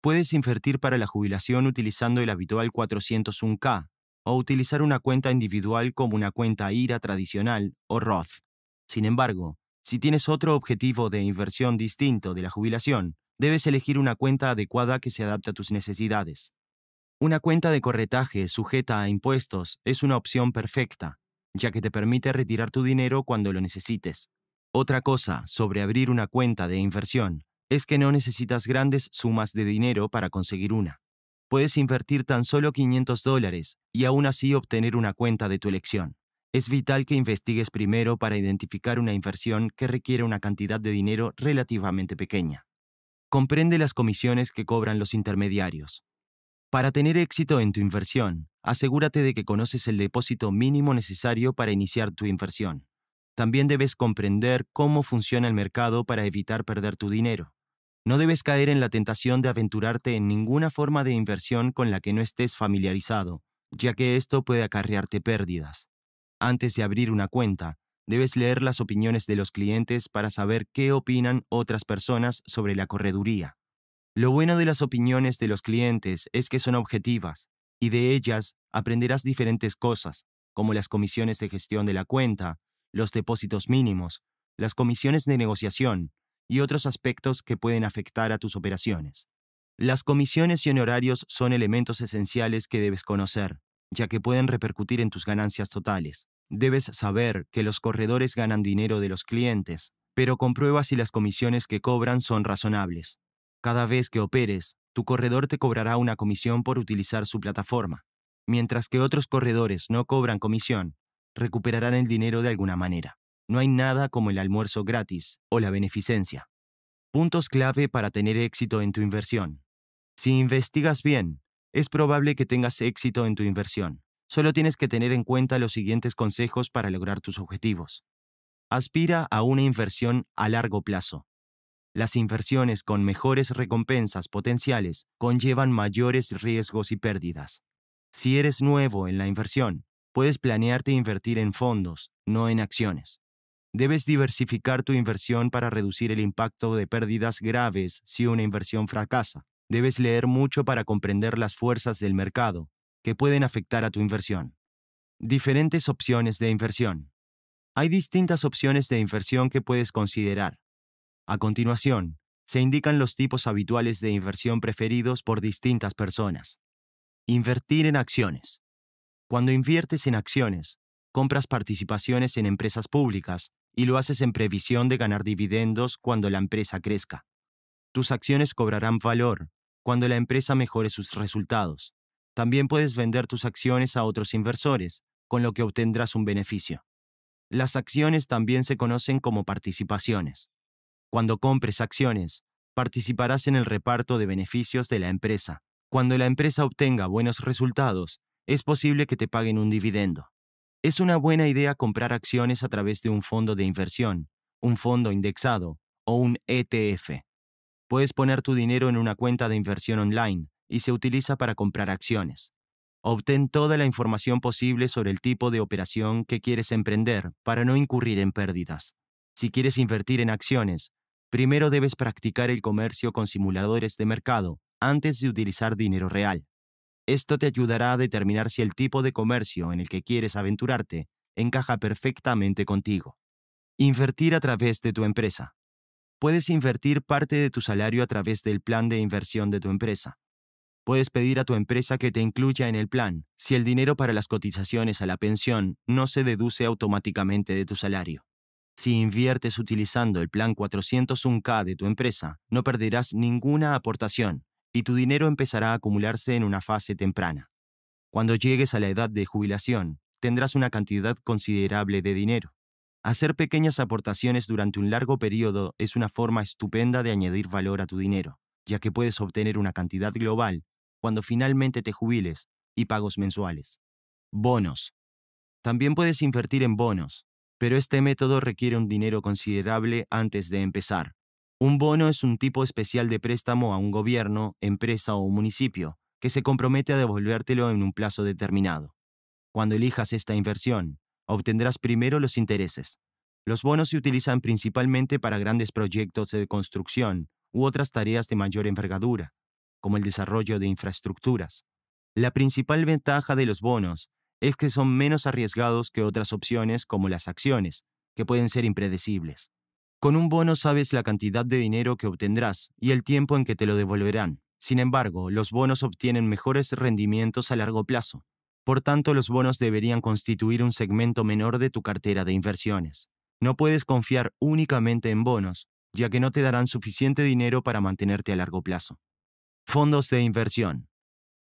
Puedes invertir para la jubilación utilizando el habitual 401k o utilizar una cuenta individual como una cuenta IRA tradicional o Roth. Sin embargo, si tienes otro objetivo de inversión distinto de la jubilación, debes elegir una cuenta adecuada que se adapte a tus necesidades. Una cuenta de corretaje sujeta a impuestos es una opción perfecta, ya que te permite retirar tu dinero cuando lo necesites. Otra cosa sobre abrir una cuenta de inversión es que no necesitas grandes sumas de dinero para conseguir una. Puedes invertir tan solo 500 dólares y aún así obtener una cuenta de tu elección. Es vital que investigues primero para identificar una inversión que requiere una cantidad de dinero relativamente pequeña. Comprende las comisiones que cobran los intermediarios. Para tener éxito en tu inversión, asegúrate de que conoces el depósito mínimo necesario para iniciar tu inversión. También debes comprender cómo funciona el mercado para evitar perder tu dinero. No debes caer en la tentación de aventurarte en ninguna forma de inversión con la que no estés familiarizado, ya que esto puede acarrearte pérdidas. Antes de abrir una cuenta, debes leer las opiniones de los clientes para saber qué opinan otras personas sobre la correduría. Lo bueno de las opiniones de los clientes es que son objetivas, y de ellas aprenderás diferentes cosas, como las comisiones de gestión de la cuenta, los depósitos mínimos, las comisiones de negociación, y otros aspectos que pueden afectar a tus operaciones. Las comisiones y honorarios son elementos esenciales que debes conocer, ya que pueden repercutir en tus ganancias totales. Debes saber que los corredores ganan dinero de los clientes, pero comprueba si las comisiones que cobran son razonables. Cada vez que operes, tu corredor te cobrará una comisión por utilizar su plataforma. Mientras que otros corredores no cobran comisión, recuperarán el dinero de alguna manera. No hay nada como el almuerzo gratis o la beneficencia. Puntos clave para tener éxito en tu inversión. Si investigas bien, es probable que tengas éxito en tu inversión. Solo tienes que tener en cuenta los siguientes consejos para lograr tus objetivos. Aspira a una inversión a largo plazo. Las inversiones con mejores recompensas potenciales conllevan mayores riesgos y pérdidas. Si eres nuevo en la inversión, puedes planearte invertir en fondos, no en acciones. Debes diversificar tu inversión para reducir el impacto de pérdidas graves si una inversión fracasa. Debes leer mucho para comprender las fuerzas del mercado que pueden afectar a tu inversión. Diferentes opciones de inversión. Hay distintas opciones de inversión que puedes considerar. A continuación, se indican los tipos habituales de inversión preferidos por distintas personas. Invertir en acciones. Cuando inviertes en acciones, compras participaciones en empresas públicas y lo haces en previsión de ganar dividendos cuando la empresa crezca. Tus acciones cobrarán valor cuando la empresa mejore sus resultados. También puedes vender tus acciones a otros inversores, con lo que obtendrás un beneficio. Las acciones también se conocen como participaciones. Cuando compres acciones, participarás en el reparto de beneficios de la empresa. Cuando la empresa obtenga buenos resultados, es posible que te paguen un dividendo. Es una buena idea comprar acciones a través de un fondo de inversión, un fondo indexado o un ETF. Puedes poner tu dinero en una cuenta de inversión online y se utiliza para comprar acciones. Obtén toda la información posible sobre el tipo de operación que quieres emprender para no incurrir en pérdidas. Si quieres invertir en acciones, primero debes practicar el comercio con simuladores de mercado antes de utilizar dinero real. Esto te ayudará a determinar si el tipo de comercio en el que quieres aventurarte encaja perfectamente contigo. Invertir a través de tu empresa. Puedes invertir parte de tu salario a través del plan de inversión de tu empresa. Puedes pedir a tu empresa que te incluya en el plan si el dinero para las cotizaciones a la pensión no se deduce automáticamente de tu salario. Si inviertes utilizando el plan 401k de tu empresa, no perderás ninguna aportación, y tu dinero empezará a acumularse en una fase temprana. Cuando llegues a la edad de jubilación, tendrás una cantidad considerable de dinero. Hacer pequeñas aportaciones durante un largo periodo es una forma estupenda de añadir valor a tu dinero, ya que puedes obtener una cantidad global cuando finalmente te jubiles y pagos mensuales. Bonos. También puedes invertir en bonos, pero este método requiere un dinero considerable antes de empezar. Un bono es un tipo especial de préstamo a un gobierno, empresa o municipio que se compromete a devolvértelo en un plazo determinado. Cuando elijas esta inversión, obtendrás primero los intereses. Los bonos se utilizan principalmente para grandes proyectos de construcción u otras tareas de mayor envergadura, como el desarrollo de infraestructuras. La principal ventaja de los bonos es que son menos arriesgados que otras opciones como las acciones, que pueden ser impredecibles. Con un bono sabes la cantidad de dinero que obtendrás y el tiempo en que te lo devolverán. Sin embargo, los bonos obtienen mejores rendimientos a largo plazo. Por tanto, los bonos deberían constituir un segmento menor de tu cartera de inversiones. No puedes confiar únicamente en bonos, ya que no te darán suficiente dinero para mantenerte a largo plazo. Fondos de inversión.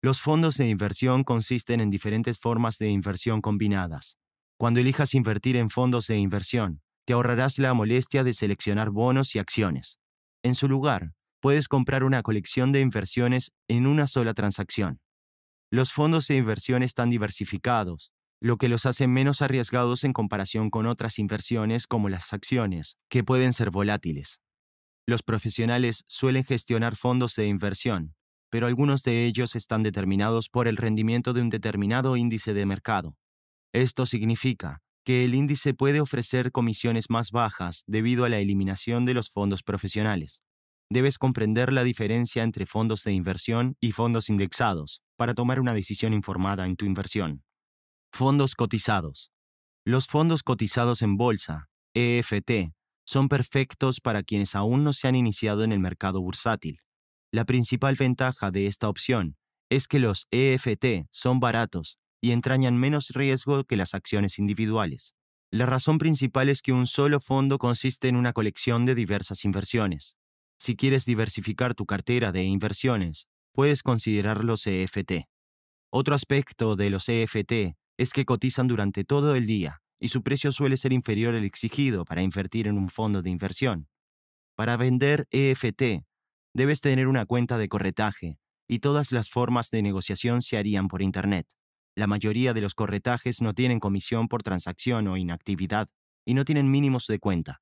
Los fondos de inversión consisten en diferentes formas de inversión combinadas. Cuando elijas invertir en fondos de inversión, te ahorrarás la molestia de seleccionar bonos y acciones. En su lugar, puedes comprar una colección de inversiones en una sola transacción. Los fondos de inversión están diversificados, lo que los hace menos arriesgados en comparación con otras inversiones como las acciones, que pueden ser volátiles. Los profesionales suelen gestionar fondos de inversión, pero algunos de ellos están determinados por el rendimiento de un determinado índice de mercado. Esto significa que el índice puede ofrecer comisiones más bajas debido a la eliminación de los fondos profesionales. Debes comprender la diferencia entre fondos de inversión y fondos indexados para tomar una decisión informada en tu inversión. Fondos cotizados. Los fondos cotizados en bolsa, EFT, son perfectos para quienes aún no se han iniciado en el mercado bursátil. La principal ventaja de esta opción es que los EFT son baratos y entrañan menos riesgo que las acciones individuales. La razón principal es que un solo fondo consiste en una colección de diversas inversiones. Si quieres diversificar tu cartera de inversiones, puedes considerar los EFT. Otro aspecto de los EFT es que cotizan durante todo el día y su precio suele ser inferior al exigido para invertir en un fondo de inversión. Para vender EFT, debes tener una cuenta de corretaje y todas las formas de negociación se harían por Internet. La mayoría de los corretajes no tienen comisión por transacción o inactividad y no tienen mínimos de cuenta.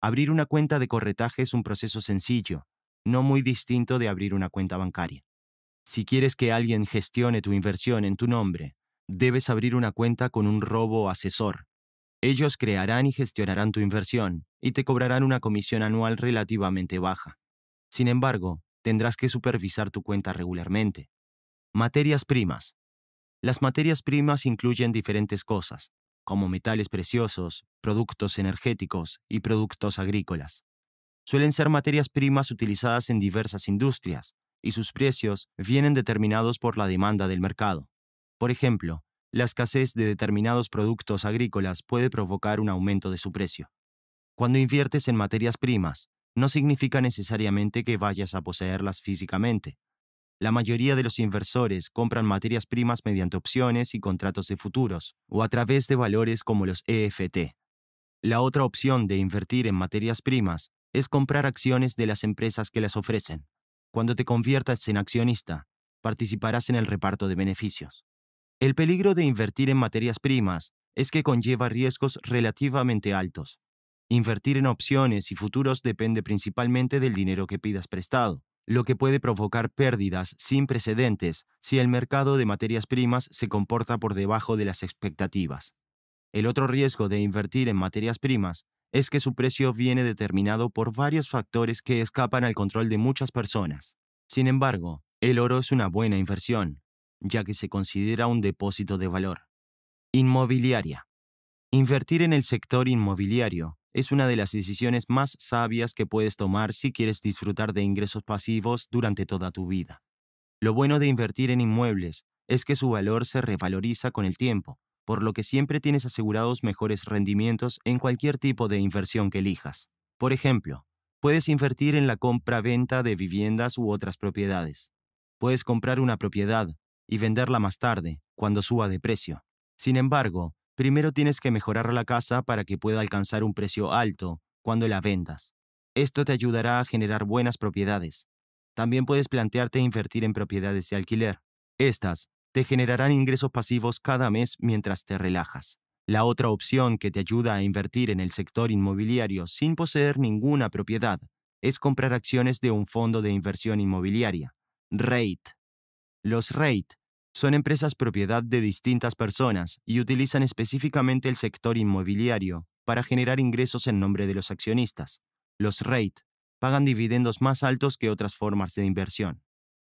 Abrir una cuenta de corretaje es un proceso sencillo, no muy distinto de abrir una cuenta bancaria. Si quieres que alguien gestione tu inversión en tu nombre, debes abrir una cuenta con un robo asesor. Ellos crearán y gestionarán tu inversión y te cobrarán una comisión anual relativamente baja. Sin embargo, tendrás que supervisar tu cuenta regularmente. Materias primas. Las materias primas incluyen diferentes cosas, como metales preciosos, productos energéticos y productos agrícolas. Suelen ser materias primas utilizadas en diversas industrias, y sus precios vienen determinados por la demanda del mercado. Por ejemplo, la escasez de determinados productos agrícolas puede provocar un aumento de su precio. Cuando inviertes en materias primas, no significa necesariamente que vayas a poseerlas físicamente, la mayoría de los inversores compran materias primas mediante opciones y contratos de futuros, o a través de valores como los EFT. La otra opción de invertir en materias primas es comprar acciones de las empresas que las ofrecen. Cuando te conviertas en accionista, participarás en el reparto de beneficios. El peligro de invertir en materias primas es que conlleva riesgos relativamente altos. Invertir en opciones y futuros depende principalmente del dinero que pidas prestado, lo que puede provocar pérdidas sin precedentes si el mercado de materias primas se comporta por debajo de las expectativas. El otro riesgo de invertir en materias primas es que su precio viene determinado por varios factores que escapan al control de muchas personas. Sin embargo, el oro es una buena inversión, ya que se considera un depósito de valor. Inmobiliaria. Invertir en el sector inmobiliario es una de las decisiones más sabias que puedes tomar si quieres disfrutar de ingresos pasivos durante toda tu vida. Lo bueno de invertir en inmuebles es que su valor se revaloriza con el tiempo, por lo que siempre tienes asegurados mejores rendimientos en cualquier tipo de inversión que elijas. Por ejemplo, puedes invertir en la compra-venta de viviendas u otras propiedades. Puedes comprar una propiedad y venderla más tarde, cuando suba de precio. Sin embargo, Primero tienes que mejorar la casa para que pueda alcanzar un precio alto cuando la vendas. Esto te ayudará a generar buenas propiedades. También puedes plantearte invertir en propiedades de alquiler. Estas te generarán ingresos pasivos cada mes mientras te relajas. La otra opción que te ayuda a invertir en el sector inmobiliario sin poseer ninguna propiedad es comprar acciones de un fondo de inversión inmobiliaria, REIT. Los REIT son empresas propiedad de distintas personas y utilizan específicamente el sector inmobiliario para generar ingresos en nombre de los accionistas. Los REIT pagan dividendos más altos que otras formas de inversión.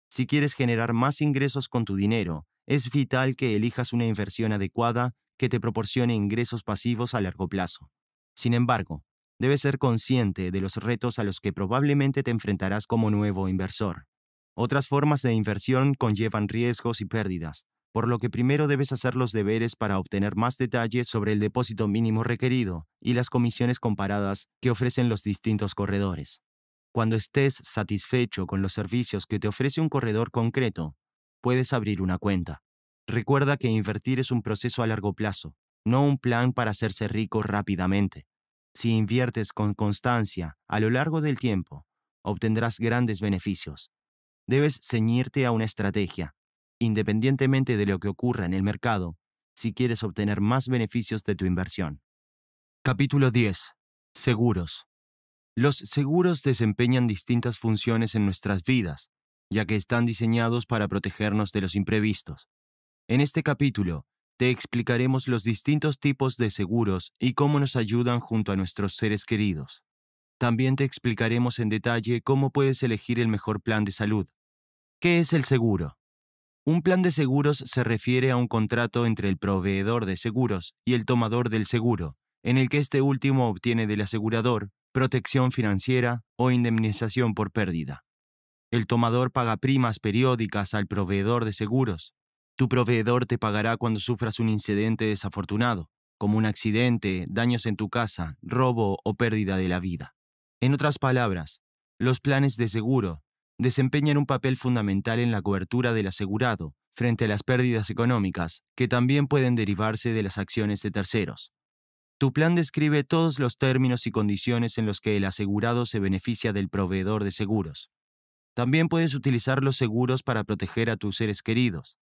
Si quieres generar más ingresos con tu dinero, es vital que elijas una inversión adecuada que te proporcione ingresos pasivos a largo plazo. Sin embargo, debes ser consciente de los retos a los que probablemente te enfrentarás como nuevo inversor. Otras formas de inversión conllevan riesgos y pérdidas, por lo que primero debes hacer los deberes para obtener más detalles sobre el depósito mínimo requerido y las comisiones comparadas que ofrecen los distintos corredores. Cuando estés satisfecho con los servicios que te ofrece un corredor concreto, puedes abrir una cuenta. Recuerda que invertir es un proceso a largo plazo, no un plan para hacerse rico rápidamente. Si inviertes con constancia a lo largo del tiempo, obtendrás grandes beneficios. Debes ceñirte a una estrategia, independientemente de lo que ocurra en el mercado, si quieres obtener más beneficios de tu inversión. Capítulo 10. Seguros. Los seguros desempeñan distintas funciones en nuestras vidas, ya que están diseñados para protegernos de los imprevistos. En este capítulo, te explicaremos los distintos tipos de seguros y cómo nos ayudan junto a nuestros seres queridos. También te explicaremos en detalle cómo puedes elegir el mejor plan de salud, ¿Qué es el seguro? Un plan de seguros se refiere a un contrato entre el proveedor de seguros y el tomador del seguro, en el que este último obtiene del asegurador protección financiera o indemnización por pérdida. El tomador paga primas periódicas al proveedor de seguros. Tu proveedor te pagará cuando sufras un incidente desafortunado, como un accidente, daños en tu casa, robo o pérdida de la vida. En otras palabras, los planes de seguro desempeñan un papel fundamental en la cobertura del asegurado frente a las pérdidas económicas, que también pueden derivarse de las acciones de terceros. Tu plan describe todos los términos y condiciones en los que el asegurado se beneficia del proveedor de seguros. También puedes utilizar los seguros para proteger a tus seres queridos.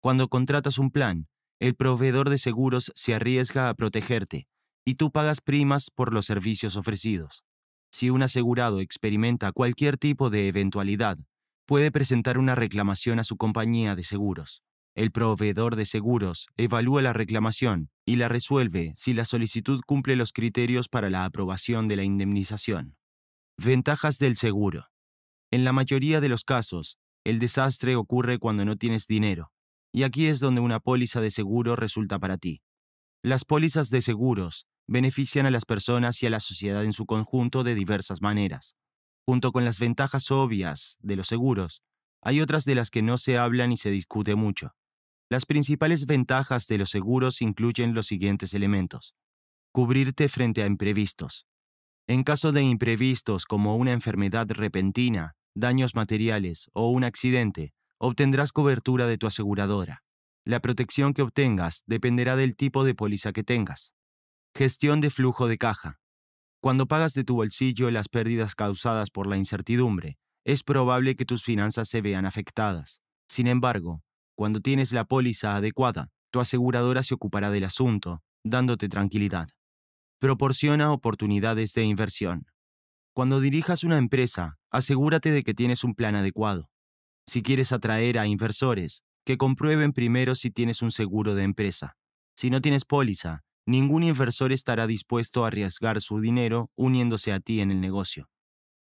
Cuando contratas un plan, el proveedor de seguros se arriesga a protegerte, y tú pagas primas por los servicios ofrecidos. Si un asegurado experimenta cualquier tipo de eventualidad, puede presentar una reclamación a su compañía de seguros. El proveedor de seguros evalúa la reclamación y la resuelve si la solicitud cumple los criterios para la aprobación de la indemnización. Ventajas del seguro. En la mayoría de los casos, el desastre ocurre cuando no tienes dinero, y aquí es donde una póliza de seguro resulta para ti. Las pólizas de seguros benefician a las personas y a la sociedad en su conjunto de diversas maneras. Junto con las ventajas obvias de los seguros, hay otras de las que no se habla ni se discute mucho. Las principales ventajas de los seguros incluyen los siguientes elementos. Cubrirte frente a imprevistos. En caso de imprevistos como una enfermedad repentina, daños materiales o un accidente, obtendrás cobertura de tu aseguradora. La protección que obtengas dependerá del tipo de póliza que tengas. Gestión de flujo de caja. Cuando pagas de tu bolsillo las pérdidas causadas por la incertidumbre, es probable que tus finanzas se vean afectadas. Sin embargo, cuando tienes la póliza adecuada, tu aseguradora se ocupará del asunto, dándote tranquilidad. Proporciona oportunidades de inversión. Cuando dirijas una empresa, asegúrate de que tienes un plan adecuado. Si quieres atraer a inversores, que comprueben primero si tienes un seguro de empresa. Si no tienes póliza, ningún inversor estará dispuesto a arriesgar su dinero uniéndose a ti en el negocio.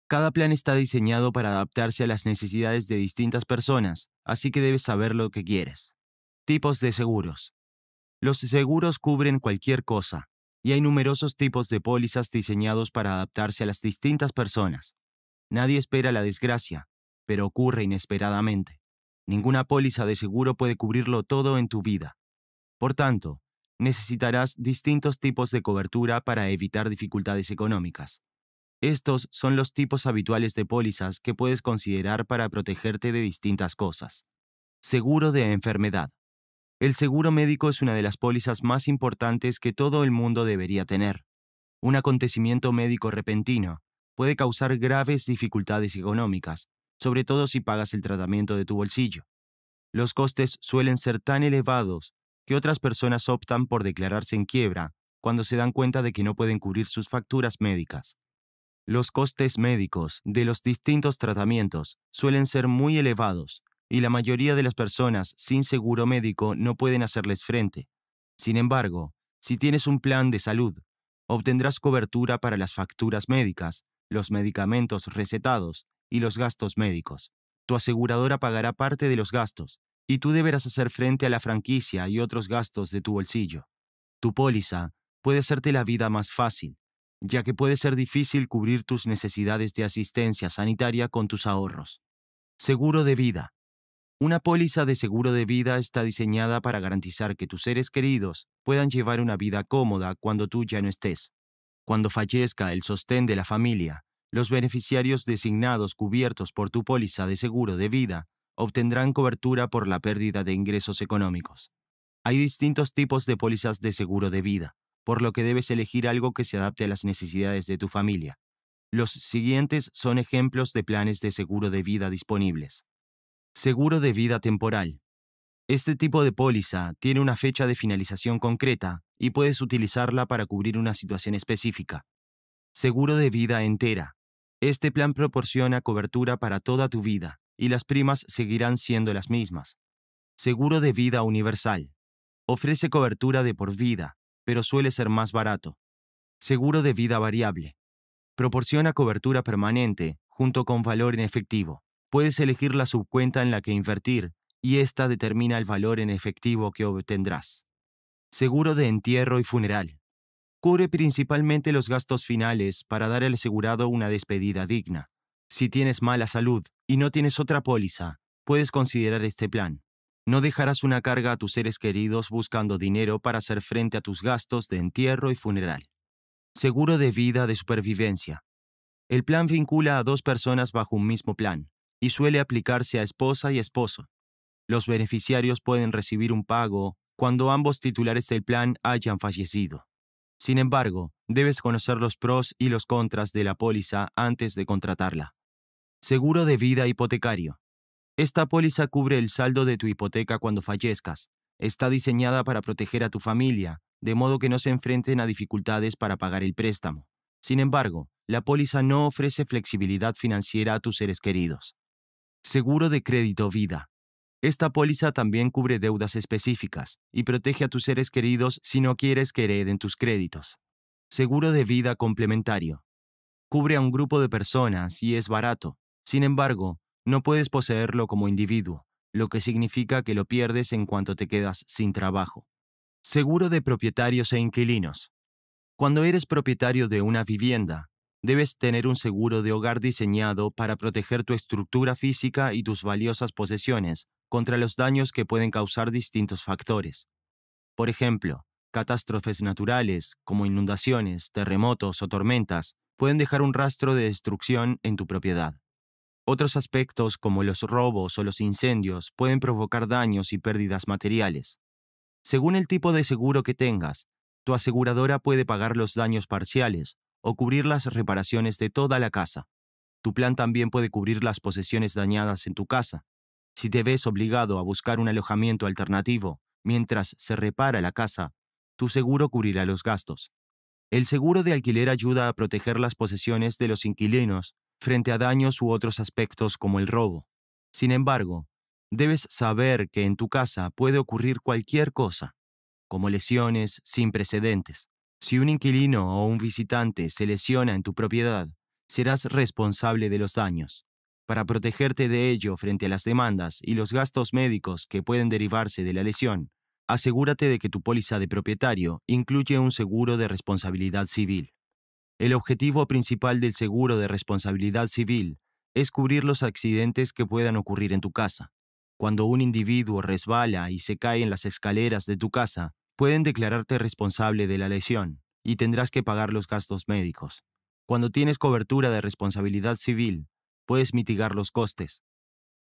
Cada plan está diseñado para adaptarse a las necesidades de distintas personas, así que debes saber lo que quieres. Tipos de seguros. Los seguros cubren cualquier cosa, y hay numerosos tipos de pólizas diseñados para adaptarse a las distintas personas. Nadie espera la desgracia, pero ocurre inesperadamente. Ninguna póliza de seguro puede cubrirlo todo en tu vida. Por tanto, necesitarás distintos tipos de cobertura para evitar dificultades económicas. Estos son los tipos habituales de pólizas que puedes considerar para protegerte de distintas cosas. Seguro de enfermedad. El seguro médico es una de las pólizas más importantes que todo el mundo debería tener. Un acontecimiento médico repentino puede causar graves dificultades económicas, sobre todo si pagas el tratamiento de tu bolsillo. Los costes suelen ser tan elevados que otras personas optan por declararse en quiebra cuando se dan cuenta de que no pueden cubrir sus facturas médicas. Los costes médicos de los distintos tratamientos suelen ser muy elevados y la mayoría de las personas sin seguro médico no pueden hacerles frente. Sin embargo, si tienes un plan de salud, obtendrás cobertura para las facturas médicas, los medicamentos recetados y los gastos médicos. Tu aseguradora pagará parte de los gastos, y tú deberás hacer frente a la franquicia y otros gastos de tu bolsillo. Tu póliza puede hacerte la vida más fácil, ya que puede ser difícil cubrir tus necesidades de asistencia sanitaria con tus ahorros. Seguro de vida. Una póliza de seguro de vida está diseñada para garantizar que tus seres queridos puedan llevar una vida cómoda cuando tú ya no estés. Cuando fallezca el sostén de la familia, los beneficiarios designados cubiertos por tu póliza de seguro de vida obtendrán cobertura por la pérdida de ingresos económicos. Hay distintos tipos de pólizas de seguro de vida, por lo que debes elegir algo que se adapte a las necesidades de tu familia. Los siguientes son ejemplos de planes de seguro de vida disponibles. Seguro de vida temporal. Este tipo de póliza tiene una fecha de finalización concreta y puedes utilizarla para cubrir una situación específica. Seguro de vida entera. Este plan proporciona cobertura para toda tu vida, y las primas seguirán siendo las mismas. Seguro de vida universal. Ofrece cobertura de por vida, pero suele ser más barato. Seguro de vida variable. Proporciona cobertura permanente, junto con valor en efectivo. Puedes elegir la subcuenta en la que invertir, y esta determina el valor en efectivo que obtendrás. Seguro de entierro y funeral. Cubre principalmente los gastos finales para dar al asegurado una despedida digna. Si tienes mala salud, y no tienes otra póliza, puedes considerar este plan. No dejarás una carga a tus seres queridos buscando dinero para hacer frente a tus gastos de entierro y funeral. Seguro de vida de supervivencia. El plan vincula a dos personas bajo un mismo plan y suele aplicarse a esposa y esposo. Los beneficiarios pueden recibir un pago cuando ambos titulares del plan hayan fallecido. Sin embargo, debes conocer los pros y los contras de la póliza antes de contratarla. Seguro de vida hipotecario. Esta póliza cubre el saldo de tu hipoteca cuando fallezcas. Está diseñada para proteger a tu familia, de modo que no se enfrenten a dificultades para pagar el préstamo. Sin embargo, la póliza no ofrece flexibilidad financiera a tus seres queridos. Seguro de crédito vida. Esta póliza también cubre deudas específicas y protege a tus seres queridos si no quieres que hereden tus créditos. Seguro de vida complementario. Cubre a un grupo de personas y es barato, sin embargo, no puedes poseerlo como individuo, lo que significa que lo pierdes en cuanto te quedas sin trabajo. Seguro de propietarios e inquilinos. Cuando eres propietario de una vivienda, debes tener un seguro de hogar diseñado para proteger tu estructura física y tus valiosas posesiones contra los daños que pueden causar distintos factores. Por ejemplo, catástrofes naturales, como inundaciones, terremotos o tormentas, pueden dejar un rastro de destrucción en tu propiedad. Otros aspectos como los robos o los incendios pueden provocar daños y pérdidas materiales. Según el tipo de seguro que tengas, tu aseguradora puede pagar los daños parciales o cubrir las reparaciones de toda la casa. Tu plan también puede cubrir las posesiones dañadas en tu casa. Si te ves obligado a buscar un alojamiento alternativo mientras se repara la casa, tu seguro cubrirá los gastos. El seguro de alquiler ayuda a proteger las posesiones de los inquilinos frente a daños u otros aspectos como el robo. Sin embargo, debes saber que en tu casa puede ocurrir cualquier cosa, como lesiones sin precedentes. Si un inquilino o un visitante se lesiona en tu propiedad, serás responsable de los daños. Para protegerte de ello frente a las demandas y los gastos médicos que pueden derivarse de la lesión, asegúrate de que tu póliza de propietario incluye un seguro de responsabilidad civil. El objetivo principal del seguro de responsabilidad civil es cubrir los accidentes que puedan ocurrir en tu casa. Cuando un individuo resbala y se cae en las escaleras de tu casa, pueden declararte responsable de la lesión y tendrás que pagar los gastos médicos. Cuando tienes cobertura de responsabilidad civil, puedes mitigar los costes.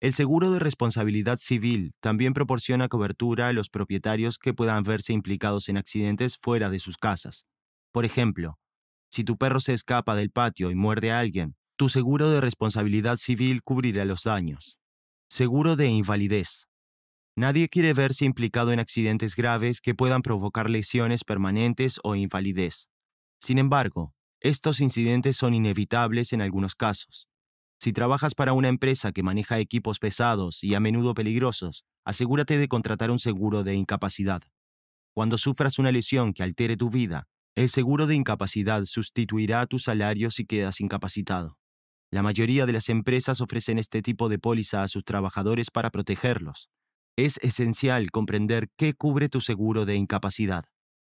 El seguro de responsabilidad civil también proporciona cobertura a los propietarios que puedan verse implicados en accidentes fuera de sus casas. Por ejemplo, si tu perro se escapa del patio y muerde a alguien, tu seguro de responsabilidad civil cubrirá los daños. Seguro de invalidez. Nadie quiere verse implicado en accidentes graves que puedan provocar lesiones permanentes o invalidez. Sin embargo, estos incidentes son inevitables en algunos casos. Si trabajas para una empresa que maneja equipos pesados y a menudo peligrosos, asegúrate de contratar un seguro de incapacidad. Cuando sufras una lesión que altere tu vida, el seguro de incapacidad sustituirá tu salario si quedas incapacitado. La mayoría de las empresas ofrecen este tipo de póliza a sus trabajadores para protegerlos. Es esencial comprender qué cubre tu seguro de incapacidad.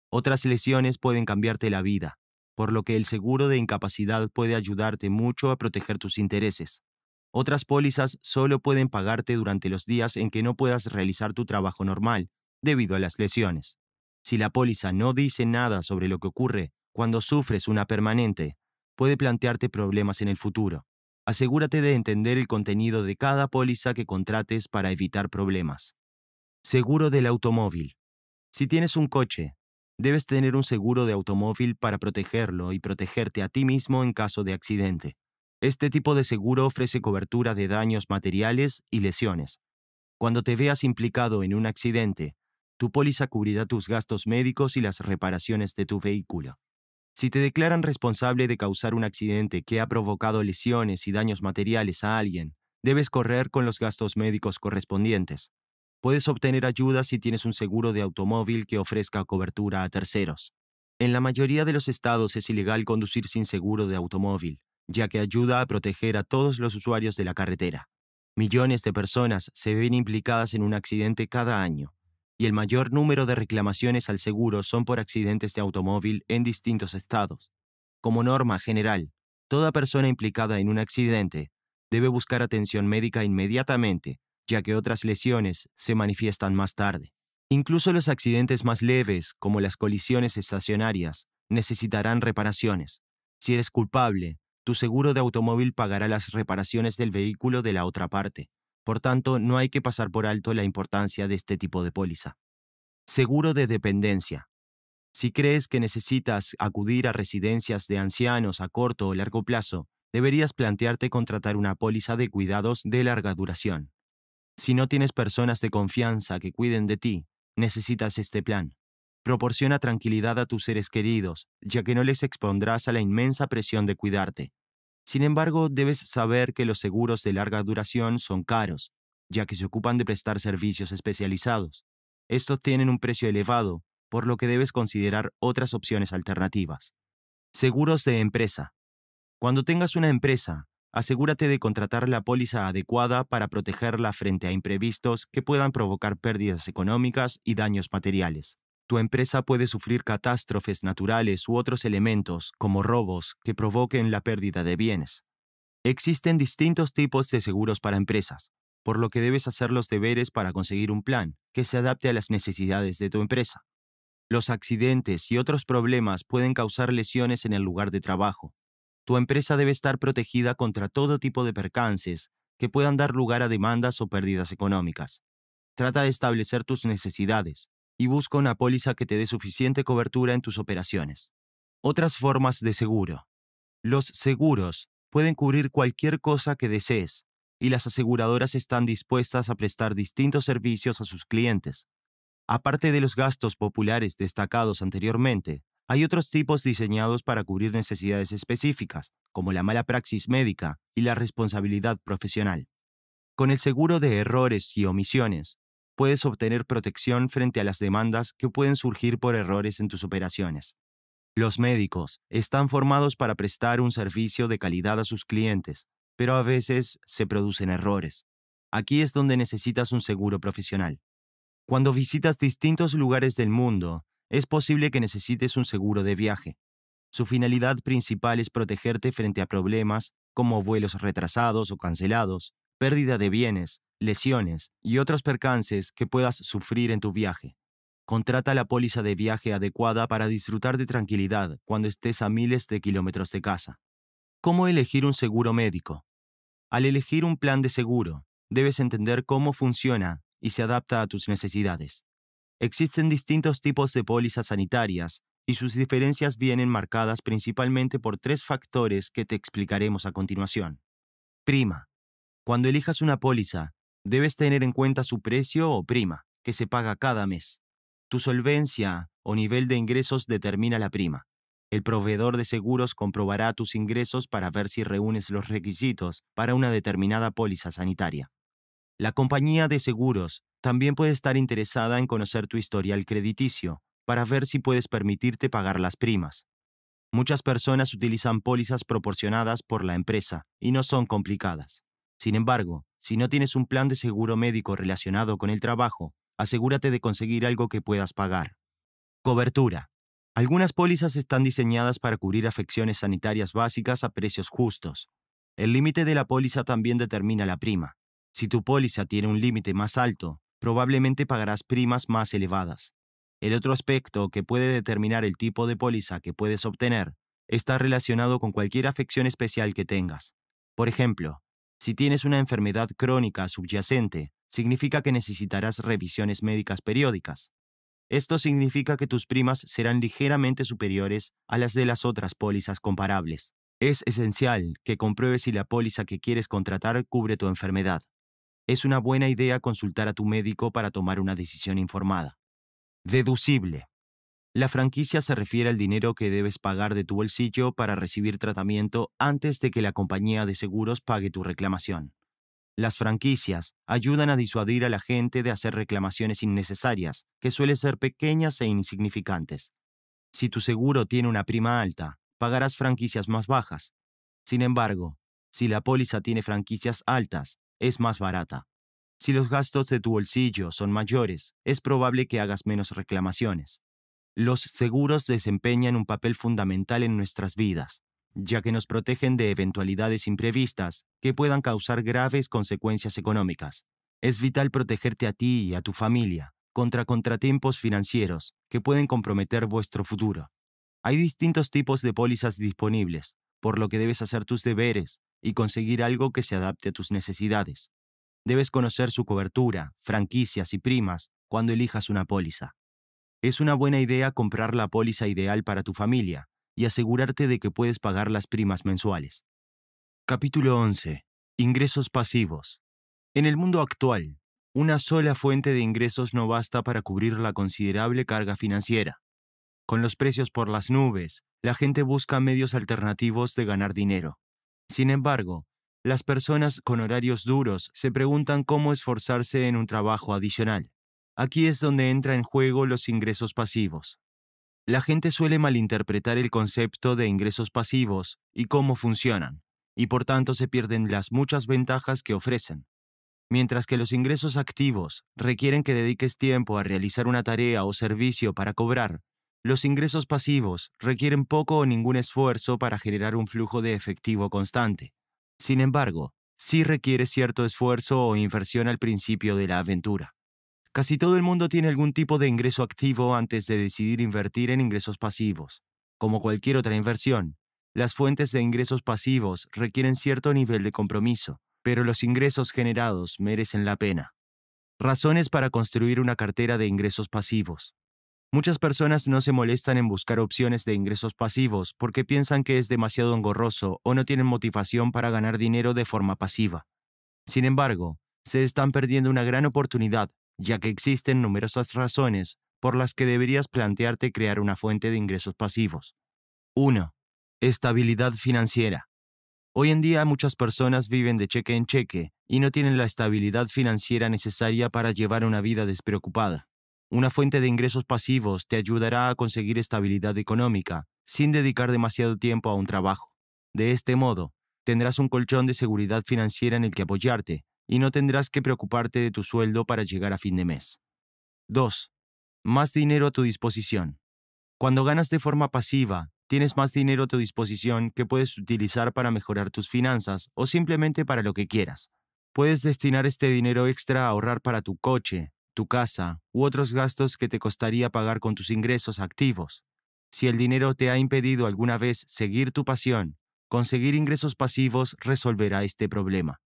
Otras lesiones pueden cambiarte la vida, por lo que el seguro de incapacidad puede ayudarte mucho a proteger tus intereses. Otras pólizas solo pueden pagarte durante los días en que no puedas realizar tu trabajo normal, debido a las lesiones. Si la póliza no dice nada sobre lo que ocurre cuando sufres una permanente, puede plantearte problemas en el futuro. Asegúrate de entender el contenido de cada póliza que contrates para evitar problemas. Seguro del automóvil. Si tienes un coche, debes tener un seguro de automóvil para protegerlo y protegerte a ti mismo en caso de accidente. Este tipo de seguro ofrece cobertura de daños materiales y lesiones. Cuando te veas implicado en un accidente, tu póliza cubrirá tus gastos médicos y las reparaciones de tu vehículo. Si te declaran responsable de causar un accidente que ha provocado lesiones y daños materiales a alguien, debes correr con los gastos médicos correspondientes. Puedes obtener ayuda si tienes un seguro de automóvil que ofrezca cobertura a terceros. En la mayoría de los estados es ilegal conducir sin seguro de automóvil, ya que ayuda a proteger a todos los usuarios de la carretera. Millones de personas se ven implicadas en un accidente cada año, y el mayor número de reclamaciones al seguro son por accidentes de automóvil en distintos estados. Como norma general, toda persona implicada en un accidente debe buscar atención médica inmediatamente, ya que otras lesiones se manifiestan más tarde. Incluso los accidentes más leves, como las colisiones estacionarias, necesitarán reparaciones. Si eres culpable, tu seguro de automóvil pagará las reparaciones del vehículo de la otra parte. Por tanto, no hay que pasar por alto la importancia de este tipo de póliza. Seguro de dependencia. Si crees que necesitas acudir a residencias de ancianos a corto o largo plazo, deberías plantearte contratar una póliza de cuidados de larga duración. Si no tienes personas de confianza que cuiden de ti, necesitas este plan. Proporciona tranquilidad a tus seres queridos, ya que no les expondrás a la inmensa presión de cuidarte. Sin embargo, debes saber que los seguros de larga duración son caros, ya que se ocupan de prestar servicios especializados. Estos tienen un precio elevado, por lo que debes considerar otras opciones alternativas. Seguros de empresa. Cuando tengas una empresa, asegúrate de contratar la póliza adecuada para protegerla frente a imprevistos que puedan provocar pérdidas económicas y daños materiales tu empresa puede sufrir catástrofes naturales u otros elementos, como robos, que provoquen la pérdida de bienes. Existen distintos tipos de seguros para empresas, por lo que debes hacer los deberes para conseguir un plan que se adapte a las necesidades de tu empresa. Los accidentes y otros problemas pueden causar lesiones en el lugar de trabajo. Tu empresa debe estar protegida contra todo tipo de percances que puedan dar lugar a demandas o pérdidas económicas. Trata de establecer tus necesidades, y busca una póliza que te dé suficiente cobertura en tus operaciones. Otras formas de seguro. Los seguros pueden cubrir cualquier cosa que desees, y las aseguradoras están dispuestas a prestar distintos servicios a sus clientes. Aparte de los gastos populares destacados anteriormente, hay otros tipos diseñados para cubrir necesidades específicas, como la mala praxis médica y la responsabilidad profesional. Con el seguro de errores y omisiones, puedes obtener protección frente a las demandas que pueden surgir por errores en tus operaciones. Los médicos están formados para prestar un servicio de calidad a sus clientes, pero a veces se producen errores. Aquí es donde necesitas un seguro profesional. Cuando visitas distintos lugares del mundo, es posible que necesites un seguro de viaje. Su finalidad principal es protegerte frente a problemas como vuelos retrasados o cancelados, pérdida de bienes, lesiones y otros percances que puedas sufrir en tu viaje. Contrata la póliza de viaje adecuada para disfrutar de tranquilidad cuando estés a miles de kilómetros de casa. ¿Cómo elegir un seguro médico? Al elegir un plan de seguro, debes entender cómo funciona y se adapta a tus necesidades. Existen distintos tipos de pólizas sanitarias y sus diferencias vienen marcadas principalmente por tres factores que te explicaremos a continuación. Prima, cuando elijas una póliza, debes tener en cuenta su precio o prima, que se paga cada mes. Tu solvencia o nivel de ingresos determina la prima. El proveedor de seguros comprobará tus ingresos para ver si reúnes los requisitos para una determinada póliza sanitaria. La compañía de seguros también puede estar interesada en conocer tu historial crediticio para ver si puedes permitirte pagar las primas. Muchas personas utilizan pólizas proporcionadas por la empresa y no son complicadas. Sin embargo, si no tienes un plan de seguro médico relacionado con el trabajo, asegúrate de conseguir algo que puedas pagar. Cobertura. Algunas pólizas están diseñadas para cubrir afecciones sanitarias básicas a precios justos. El límite de la póliza también determina la prima. Si tu póliza tiene un límite más alto, probablemente pagarás primas más elevadas. El otro aspecto que puede determinar el tipo de póliza que puedes obtener está relacionado con cualquier afección especial que tengas. Por ejemplo, si tienes una enfermedad crónica subyacente, significa que necesitarás revisiones médicas periódicas. Esto significa que tus primas serán ligeramente superiores a las de las otras pólizas comparables. Es esencial que compruebes si la póliza que quieres contratar cubre tu enfermedad. Es una buena idea consultar a tu médico para tomar una decisión informada. Deducible. La franquicia se refiere al dinero que debes pagar de tu bolsillo para recibir tratamiento antes de que la compañía de seguros pague tu reclamación. Las franquicias ayudan a disuadir a la gente de hacer reclamaciones innecesarias, que suelen ser pequeñas e insignificantes. Si tu seguro tiene una prima alta, pagarás franquicias más bajas. Sin embargo, si la póliza tiene franquicias altas, es más barata. Si los gastos de tu bolsillo son mayores, es probable que hagas menos reclamaciones. Los seguros desempeñan un papel fundamental en nuestras vidas, ya que nos protegen de eventualidades imprevistas que puedan causar graves consecuencias económicas. Es vital protegerte a ti y a tu familia contra contratiempos financieros que pueden comprometer vuestro futuro. Hay distintos tipos de pólizas disponibles, por lo que debes hacer tus deberes y conseguir algo que se adapte a tus necesidades. Debes conocer su cobertura, franquicias y primas cuando elijas una póliza. Es una buena idea comprar la póliza ideal para tu familia y asegurarte de que puedes pagar las primas mensuales. Capítulo 11. Ingresos pasivos. En el mundo actual, una sola fuente de ingresos no basta para cubrir la considerable carga financiera. Con los precios por las nubes, la gente busca medios alternativos de ganar dinero. Sin embargo, las personas con horarios duros se preguntan cómo esforzarse en un trabajo adicional. Aquí es donde entra en juego los ingresos pasivos. La gente suele malinterpretar el concepto de ingresos pasivos y cómo funcionan, y por tanto se pierden las muchas ventajas que ofrecen. Mientras que los ingresos activos requieren que dediques tiempo a realizar una tarea o servicio para cobrar, los ingresos pasivos requieren poco o ningún esfuerzo para generar un flujo de efectivo constante. Sin embargo, sí requiere cierto esfuerzo o inversión al principio de la aventura. Casi todo el mundo tiene algún tipo de ingreso activo antes de decidir invertir en ingresos pasivos. Como cualquier otra inversión, las fuentes de ingresos pasivos requieren cierto nivel de compromiso, pero los ingresos generados merecen la pena. Razones para construir una cartera de ingresos pasivos. Muchas personas no se molestan en buscar opciones de ingresos pasivos porque piensan que es demasiado engorroso o no tienen motivación para ganar dinero de forma pasiva. Sin embargo, se están perdiendo una gran oportunidad ya que existen numerosas razones por las que deberías plantearte crear una fuente de ingresos pasivos. 1. Estabilidad financiera. Hoy en día muchas personas viven de cheque en cheque y no tienen la estabilidad financiera necesaria para llevar una vida despreocupada. Una fuente de ingresos pasivos te ayudará a conseguir estabilidad económica sin dedicar demasiado tiempo a un trabajo. De este modo, tendrás un colchón de seguridad financiera en el que apoyarte y no tendrás que preocuparte de tu sueldo para llegar a fin de mes. 2. Más dinero a tu disposición. Cuando ganas de forma pasiva, tienes más dinero a tu disposición que puedes utilizar para mejorar tus finanzas o simplemente para lo que quieras. Puedes destinar este dinero extra a ahorrar para tu coche, tu casa u otros gastos que te costaría pagar con tus ingresos activos. Si el dinero te ha impedido alguna vez seguir tu pasión, conseguir ingresos pasivos resolverá este problema.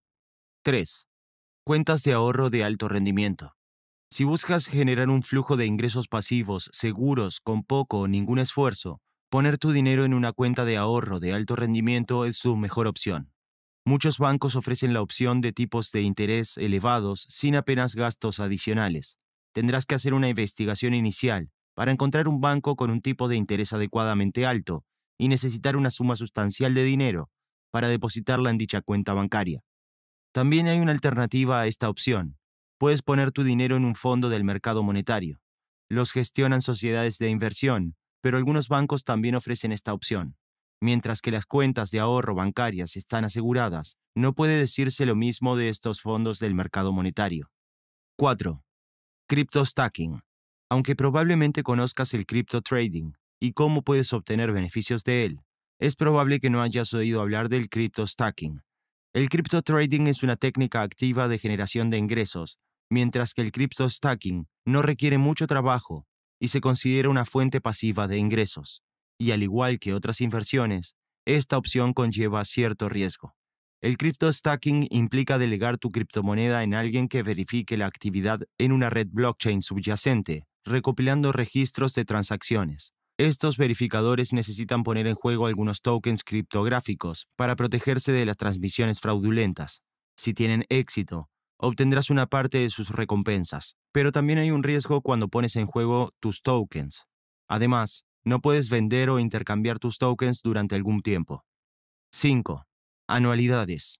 3. Cuentas de ahorro de alto rendimiento. Si buscas generar un flujo de ingresos pasivos seguros con poco o ningún esfuerzo, poner tu dinero en una cuenta de ahorro de alto rendimiento es tu mejor opción. Muchos bancos ofrecen la opción de tipos de interés elevados sin apenas gastos adicionales. Tendrás que hacer una investigación inicial para encontrar un banco con un tipo de interés adecuadamente alto y necesitar una suma sustancial de dinero para depositarla en dicha cuenta bancaria. También hay una alternativa a esta opción. Puedes poner tu dinero en un fondo del mercado monetario. Los gestionan sociedades de inversión, pero algunos bancos también ofrecen esta opción. Mientras que las cuentas de ahorro bancarias están aseguradas, no puede decirse lo mismo de estos fondos del mercado monetario. 4. Crypto Stacking. Aunque probablemente conozcas el crypto trading y cómo puedes obtener beneficios de él, es probable que no hayas oído hablar del crypto stacking, el crypto trading es una técnica activa de generación de ingresos, mientras que el crypto stacking no requiere mucho trabajo y se considera una fuente pasiva de ingresos. Y al igual que otras inversiones, esta opción conlleva cierto riesgo. El crypto stacking implica delegar tu criptomoneda en alguien que verifique la actividad en una red blockchain subyacente, recopilando registros de transacciones. Estos verificadores necesitan poner en juego algunos tokens criptográficos para protegerse de las transmisiones fraudulentas. Si tienen éxito, obtendrás una parte de sus recompensas, pero también hay un riesgo cuando pones en juego tus tokens. Además, no puedes vender o intercambiar tus tokens durante algún tiempo. 5. Anualidades.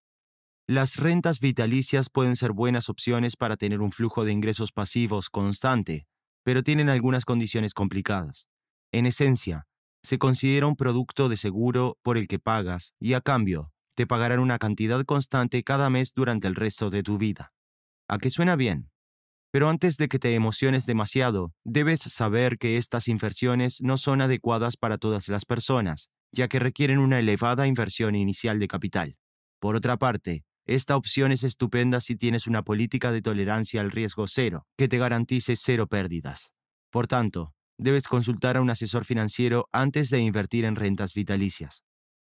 Las rentas vitalicias pueden ser buenas opciones para tener un flujo de ingresos pasivos constante, pero tienen algunas condiciones complicadas. En esencia, se considera un producto de seguro por el que pagas y a cambio te pagarán una cantidad constante cada mes durante el resto de tu vida. ¿A qué suena bien? Pero antes de que te emociones demasiado, debes saber que estas inversiones no son adecuadas para todas las personas, ya que requieren una elevada inversión inicial de capital. Por otra parte, esta opción es estupenda si tienes una política de tolerancia al riesgo cero, que te garantice cero pérdidas. Por tanto, debes consultar a un asesor financiero antes de invertir en rentas vitalicias.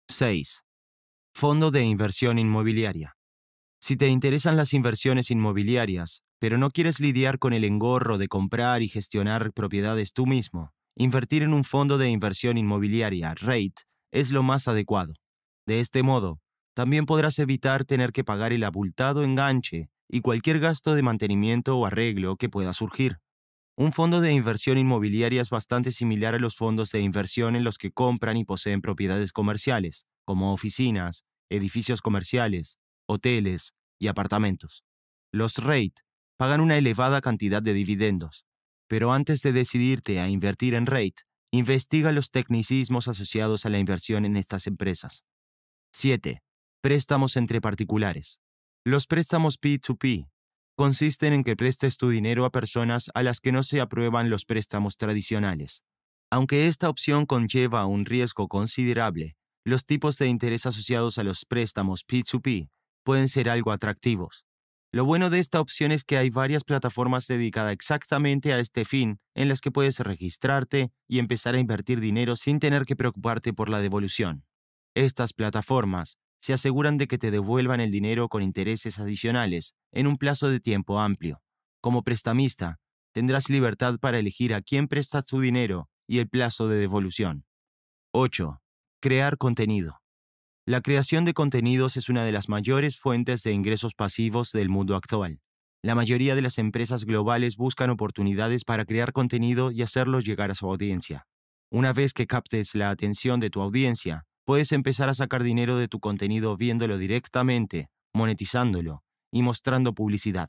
6. Fondo de inversión inmobiliaria. Si te interesan las inversiones inmobiliarias, pero no quieres lidiar con el engorro de comprar y gestionar propiedades tú mismo, invertir en un fondo de inversión inmobiliaria, REIT, es lo más adecuado. De este modo, también podrás evitar tener que pagar el abultado enganche y cualquier gasto de mantenimiento o arreglo que pueda surgir. Un fondo de inversión inmobiliaria es bastante similar a los fondos de inversión en los que compran y poseen propiedades comerciales, como oficinas, edificios comerciales, hoteles y apartamentos. Los REIT pagan una elevada cantidad de dividendos, pero antes de decidirte a invertir en REIT, investiga los tecnicismos asociados a la inversión en estas empresas. 7. Préstamos entre particulares. Los préstamos P2P consisten en que prestes tu dinero a personas a las que no se aprueban los préstamos tradicionales. Aunque esta opción conlleva un riesgo considerable, los tipos de interés asociados a los préstamos P2P pueden ser algo atractivos. Lo bueno de esta opción es que hay varias plataformas dedicadas exactamente a este fin, en las que puedes registrarte y empezar a invertir dinero sin tener que preocuparte por la devolución. Estas plataformas se aseguran de que te devuelvan el dinero con intereses adicionales en un plazo de tiempo amplio. Como prestamista, tendrás libertad para elegir a quién prestas su dinero y el plazo de devolución. 8. Crear contenido. La creación de contenidos es una de las mayores fuentes de ingresos pasivos del mundo actual. La mayoría de las empresas globales buscan oportunidades para crear contenido y hacerlo llegar a su audiencia. Una vez que captes la atención de tu audiencia, Puedes empezar a sacar dinero de tu contenido viéndolo directamente, monetizándolo y mostrando publicidad.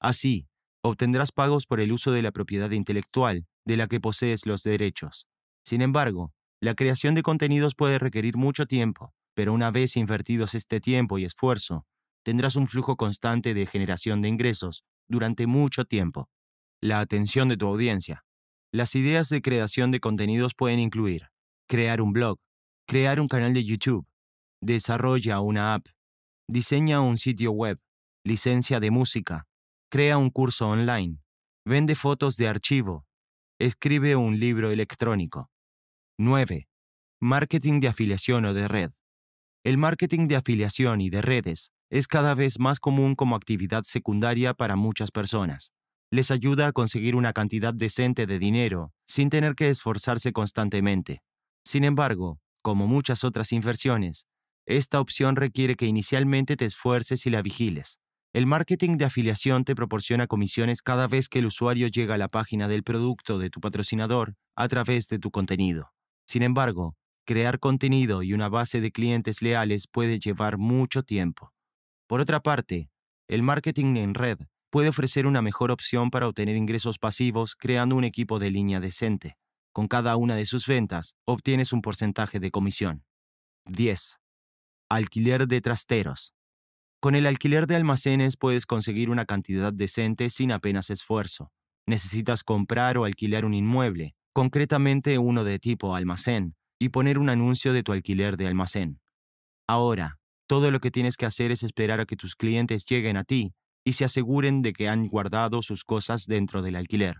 Así, obtendrás pagos por el uso de la propiedad intelectual de la que posees los derechos. Sin embargo, la creación de contenidos puede requerir mucho tiempo, pero una vez invertidos este tiempo y esfuerzo, tendrás un flujo constante de generación de ingresos durante mucho tiempo. La atención de tu audiencia. Las ideas de creación de contenidos pueden incluir crear un blog, Crear un canal de YouTube. Desarrolla una app. Diseña un sitio web. Licencia de música. Crea un curso online. Vende fotos de archivo. Escribe un libro electrónico. 9. Marketing de afiliación o de red. El marketing de afiliación y de redes es cada vez más común como actividad secundaria para muchas personas. Les ayuda a conseguir una cantidad decente de dinero sin tener que esforzarse constantemente. Sin embargo, como muchas otras inversiones, esta opción requiere que inicialmente te esfuerces y la vigiles. El marketing de afiliación te proporciona comisiones cada vez que el usuario llega a la página del producto de tu patrocinador a través de tu contenido. Sin embargo, crear contenido y una base de clientes leales puede llevar mucho tiempo. Por otra parte, el marketing en red puede ofrecer una mejor opción para obtener ingresos pasivos creando un equipo de línea decente. Con cada una de sus ventas obtienes un porcentaje de comisión. 10. Alquiler de trasteros. Con el alquiler de almacenes puedes conseguir una cantidad decente sin apenas esfuerzo. Necesitas comprar o alquilar un inmueble, concretamente uno de tipo almacén, y poner un anuncio de tu alquiler de almacén. Ahora, todo lo que tienes que hacer es esperar a que tus clientes lleguen a ti y se aseguren de que han guardado sus cosas dentro del alquiler.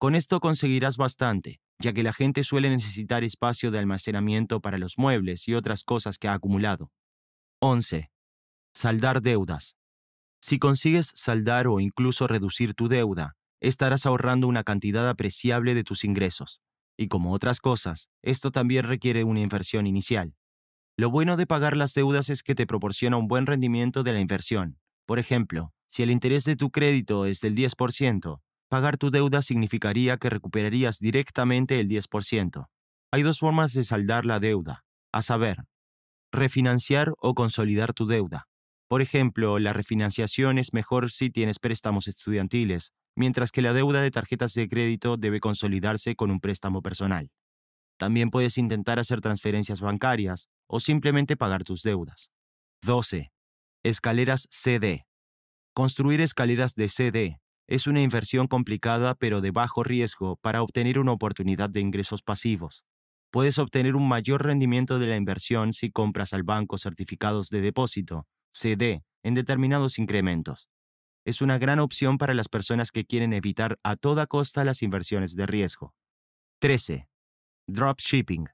Con esto conseguirás bastante, ya que la gente suele necesitar espacio de almacenamiento para los muebles y otras cosas que ha acumulado. 11. Saldar deudas. Si consigues saldar o incluso reducir tu deuda, estarás ahorrando una cantidad apreciable de tus ingresos. Y como otras cosas, esto también requiere una inversión inicial. Lo bueno de pagar las deudas es que te proporciona un buen rendimiento de la inversión. Por ejemplo, si el interés de tu crédito es del 10%, Pagar tu deuda significaría que recuperarías directamente el 10%. Hay dos formas de saldar la deuda, a saber, refinanciar o consolidar tu deuda. Por ejemplo, la refinanciación es mejor si tienes préstamos estudiantiles, mientras que la deuda de tarjetas de crédito debe consolidarse con un préstamo personal. También puedes intentar hacer transferencias bancarias o simplemente pagar tus deudas. 12. Escaleras CD. Construir escaleras de CD es una inversión complicada pero de bajo riesgo para obtener una oportunidad de ingresos pasivos. Puedes obtener un mayor rendimiento de la inversión si compras al banco certificados de depósito, CD, en determinados incrementos. Es una gran opción para las personas que quieren evitar a toda costa las inversiones de riesgo. 13. Dropshipping.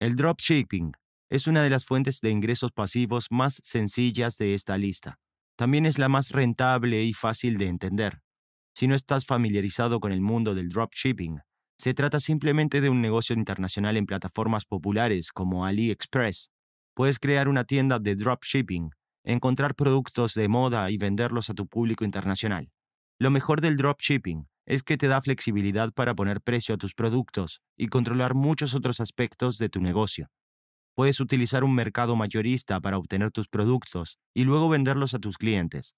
El dropshipping es una de las fuentes de ingresos pasivos más sencillas de esta lista. También es la más rentable y fácil de entender. Si no estás familiarizado con el mundo del dropshipping, se trata simplemente de un negocio internacional en plataformas populares como AliExpress. Puedes crear una tienda de dropshipping, encontrar productos de moda y venderlos a tu público internacional. Lo mejor del dropshipping es que te da flexibilidad para poner precio a tus productos y controlar muchos otros aspectos de tu negocio. Puedes utilizar un mercado mayorista para obtener tus productos y luego venderlos a tus clientes.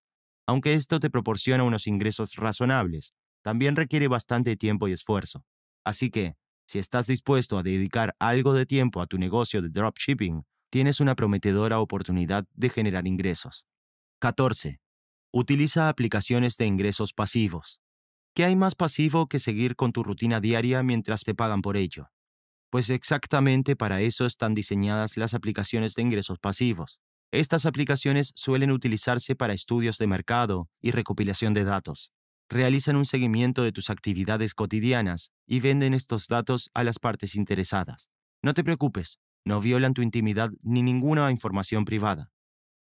Aunque esto te proporciona unos ingresos razonables, también requiere bastante tiempo y esfuerzo. Así que, si estás dispuesto a dedicar algo de tiempo a tu negocio de dropshipping, tienes una prometedora oportunidad de generar ingresos. 14. Utiliza aplicaciones de ingresos pasivos. ¿Qué hay más pasivo que seguir con tu rutina diaria mientras te pagan por ello? Pues exactamente para eso están diseñadas las aplicaciones de ingresos pasivos. Estas aplicaciones suelen utilizarse para estudios de mercado y recopilación de datos. Realizan un seguimiento de tus actividades cotidianas y venden estos datos a las partes interesadas. No te preocupes, no violan tu intimidad ni ninguna información privada.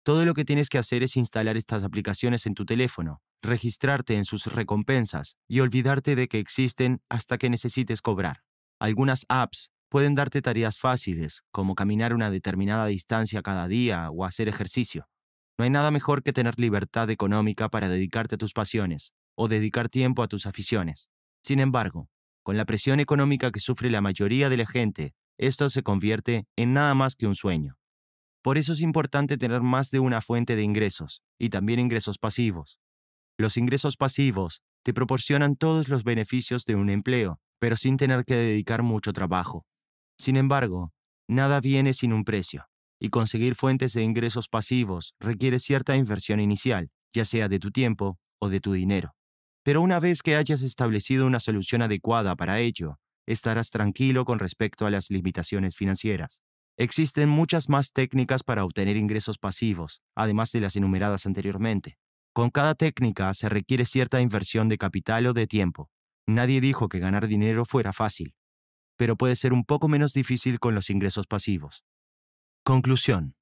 Todo lo que tienes que hacer es instalar estas aplicaciones en tu teléfono, registrarte en sus recompensas y olvidarte de que existen hasta que necesites cobrar. Algunas apps Pueden darte tareas fáciles, como caminar una determinada distancia cada día o hacer ejercicio. No hay nada mejor que tener libertad económica para dedicarte a tus pasiones o dedicar tiempo a tus aficiones. Sin embargo, con la presión económica que sufre la mayoría de la gente, esto se convierte en nada más que un sueño. Por eso es importante tener más de una fuente de ingresos y también ingresos pasivos. Los ingresos pasivos te proporcionan todos los beneficios de un empleo, pero sin tener que dedicar mucho trabajo. Sin embargo, nada viene sin un precio, y conseguir fuentes de ingresos pasivos requiere cierta inversión inicial, ya sea de tu tiempo o de tu dinero. Pero una vez que hayas establecido una solución adecuada para ello, estarás tranquilo con respecto a las limitaciones financieras. Existen muchas más técnicas para obtener ingresos pasivos, además de las enumeradas anteriormente. Con cada técnica se requiere cierta inversión de capital o de tiempo. Nadie dijo que ganar dinero fuera fácil pero puede ser un poco menos difícil con los ingresos pasivos. Conclusión.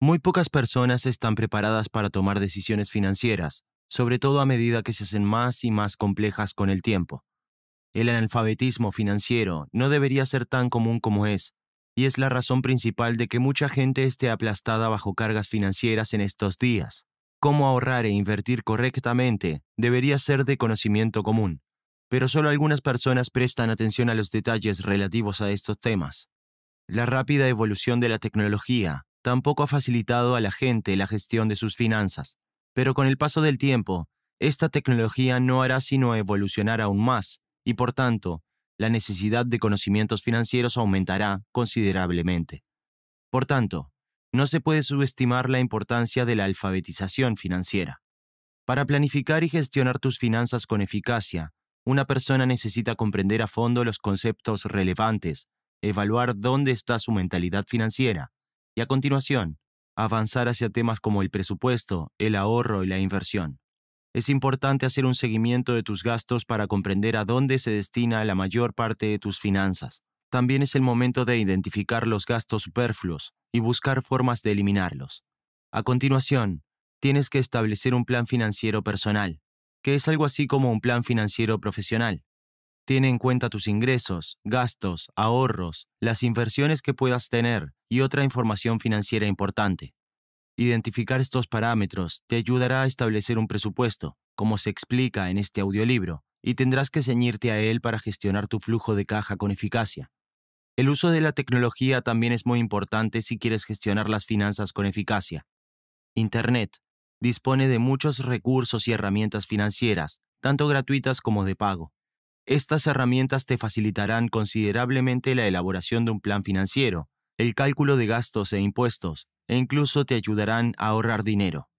Muy pocas personas están preparadas para tomar decisiones financieras, sobre todo a medida que se hacen más y más complejas con el tiempo. El analfabetismo financiero no debería ser tan común como es, y es la razón principal de que mucha gente esté aplastada bajo cargas financieras en estos días. Cómo ahorrar e invertir correctamente debería ser de conocimiento común pero solo algunas personas prestan atención a los detalles relativos a estos temas. La rápida evolución de la tecnología tampoco ha facilitado a la gente la gestión de sus finanzas, pero con el paso del tiempo, esta tecnología no hará sino evolucionar aún más, y por tanto, la necesidad de conocimientos financieros aumentará considerablemente. Por tanto, no se puede subestimar la importancia de la alfabetización financiera. Para planificar y gestionar tus finanzas con eficacia, una persona necesita comprender a fondo los conceptos relevantes, evaluar dónde está su mentalidad financiera y a continuación, avanzar hacia temas como el presupuesto, el ahorro y la inversión. Es importante hacer un seguimiento de tus gastos para comprender a dónde se destina la mayor parte de tus finanzas. También es el momento de identificar los gastos superfluos y buscar formas de eliminarlos. A continuación, tienes que establecer un plan financiero personal que es algo así como un plan financiero profesional. Tiene en cuenta tus ingresos, gastos, ahorros, las inversiones que puedas tener y otra información financiera importante. Identificar estos parámetros te ayudará a establecer un presupuesto, como se explica en este audiolibro, y tendrás que ceñirte a él para gestionar tu flujo de caja con eficacia. El uso de la tecnología también es muy importante si quieres gestionar las finanzas con eficacia. Internet, dispone de muchos recursos y herramientas financieras, tanto gratuitas como de pago. Estas herramientas te facilitarán considerablemente la elaboración de un plan financiero, el cálculo de gastos e impuestos, e incluso te ayudarán a ahorrar dinero.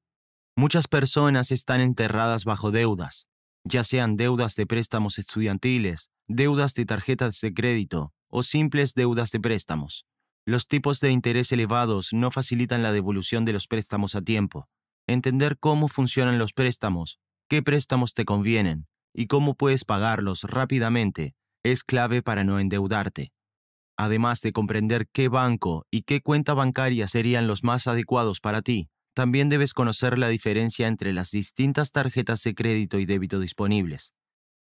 Muchas personas están enterradas bajo deudas, ya sean deudas de préstamos estudiantiles, deudas de tarjetas de crédito o simples deudas de préstamos. Los tipos de interés elevados no facilitan la devolución de los préstamos a tiempo, entender cómo funcionan los préstamos, qué préstamos te convienen y cómo puedes pagarlos rápidamente es clave para no endeudarte. Además de comprender qué banco y qué cuenta bancaria serían los más adecuados para ti, también debes conocer la diferencia entre las distintas tarjetas de crédito y débito disponibles.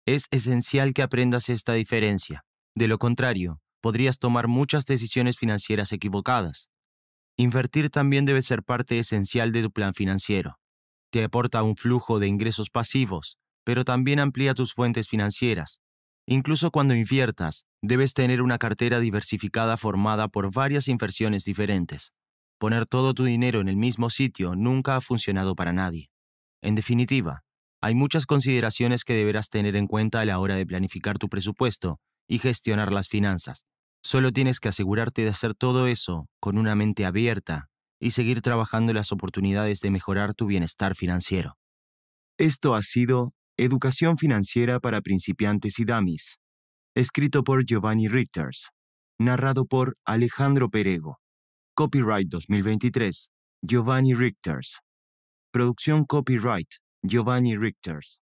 Es esencial que aprendas esta diferencia. De lo contrario, podrías tomar muchas decisiones financieras equivocadas. Invertir también debe ser parte esencial de tu plan financiero. Te aporta un flujo de ingresos pasivos, pero también amplía tus fuentes financieras. Incluso cuando inviertas, debes tener una cartera diversificada formada por varias inversiones diferentes. Poner todo tu dinero en el mismo sitio nunca ha funcionado para nadie. En definitiva, hay muchas consideraciones que deberás tener en cuenta a la hora de planificar tu presupuesto y gestionar las finanzas. Solo tienes que asegurarte de hacer todo eso con una mente abierta y seguir trabajando las oportunidades de mejorar tu bienestar financiero. Esto ha sido Educación Financiera para Principiantes y Damis, escrito por Giovanni Richters, narrado por Alejandro Perego. Copyright 2023, Giovanni Richters. Producción Copyright, Giovanni Richters.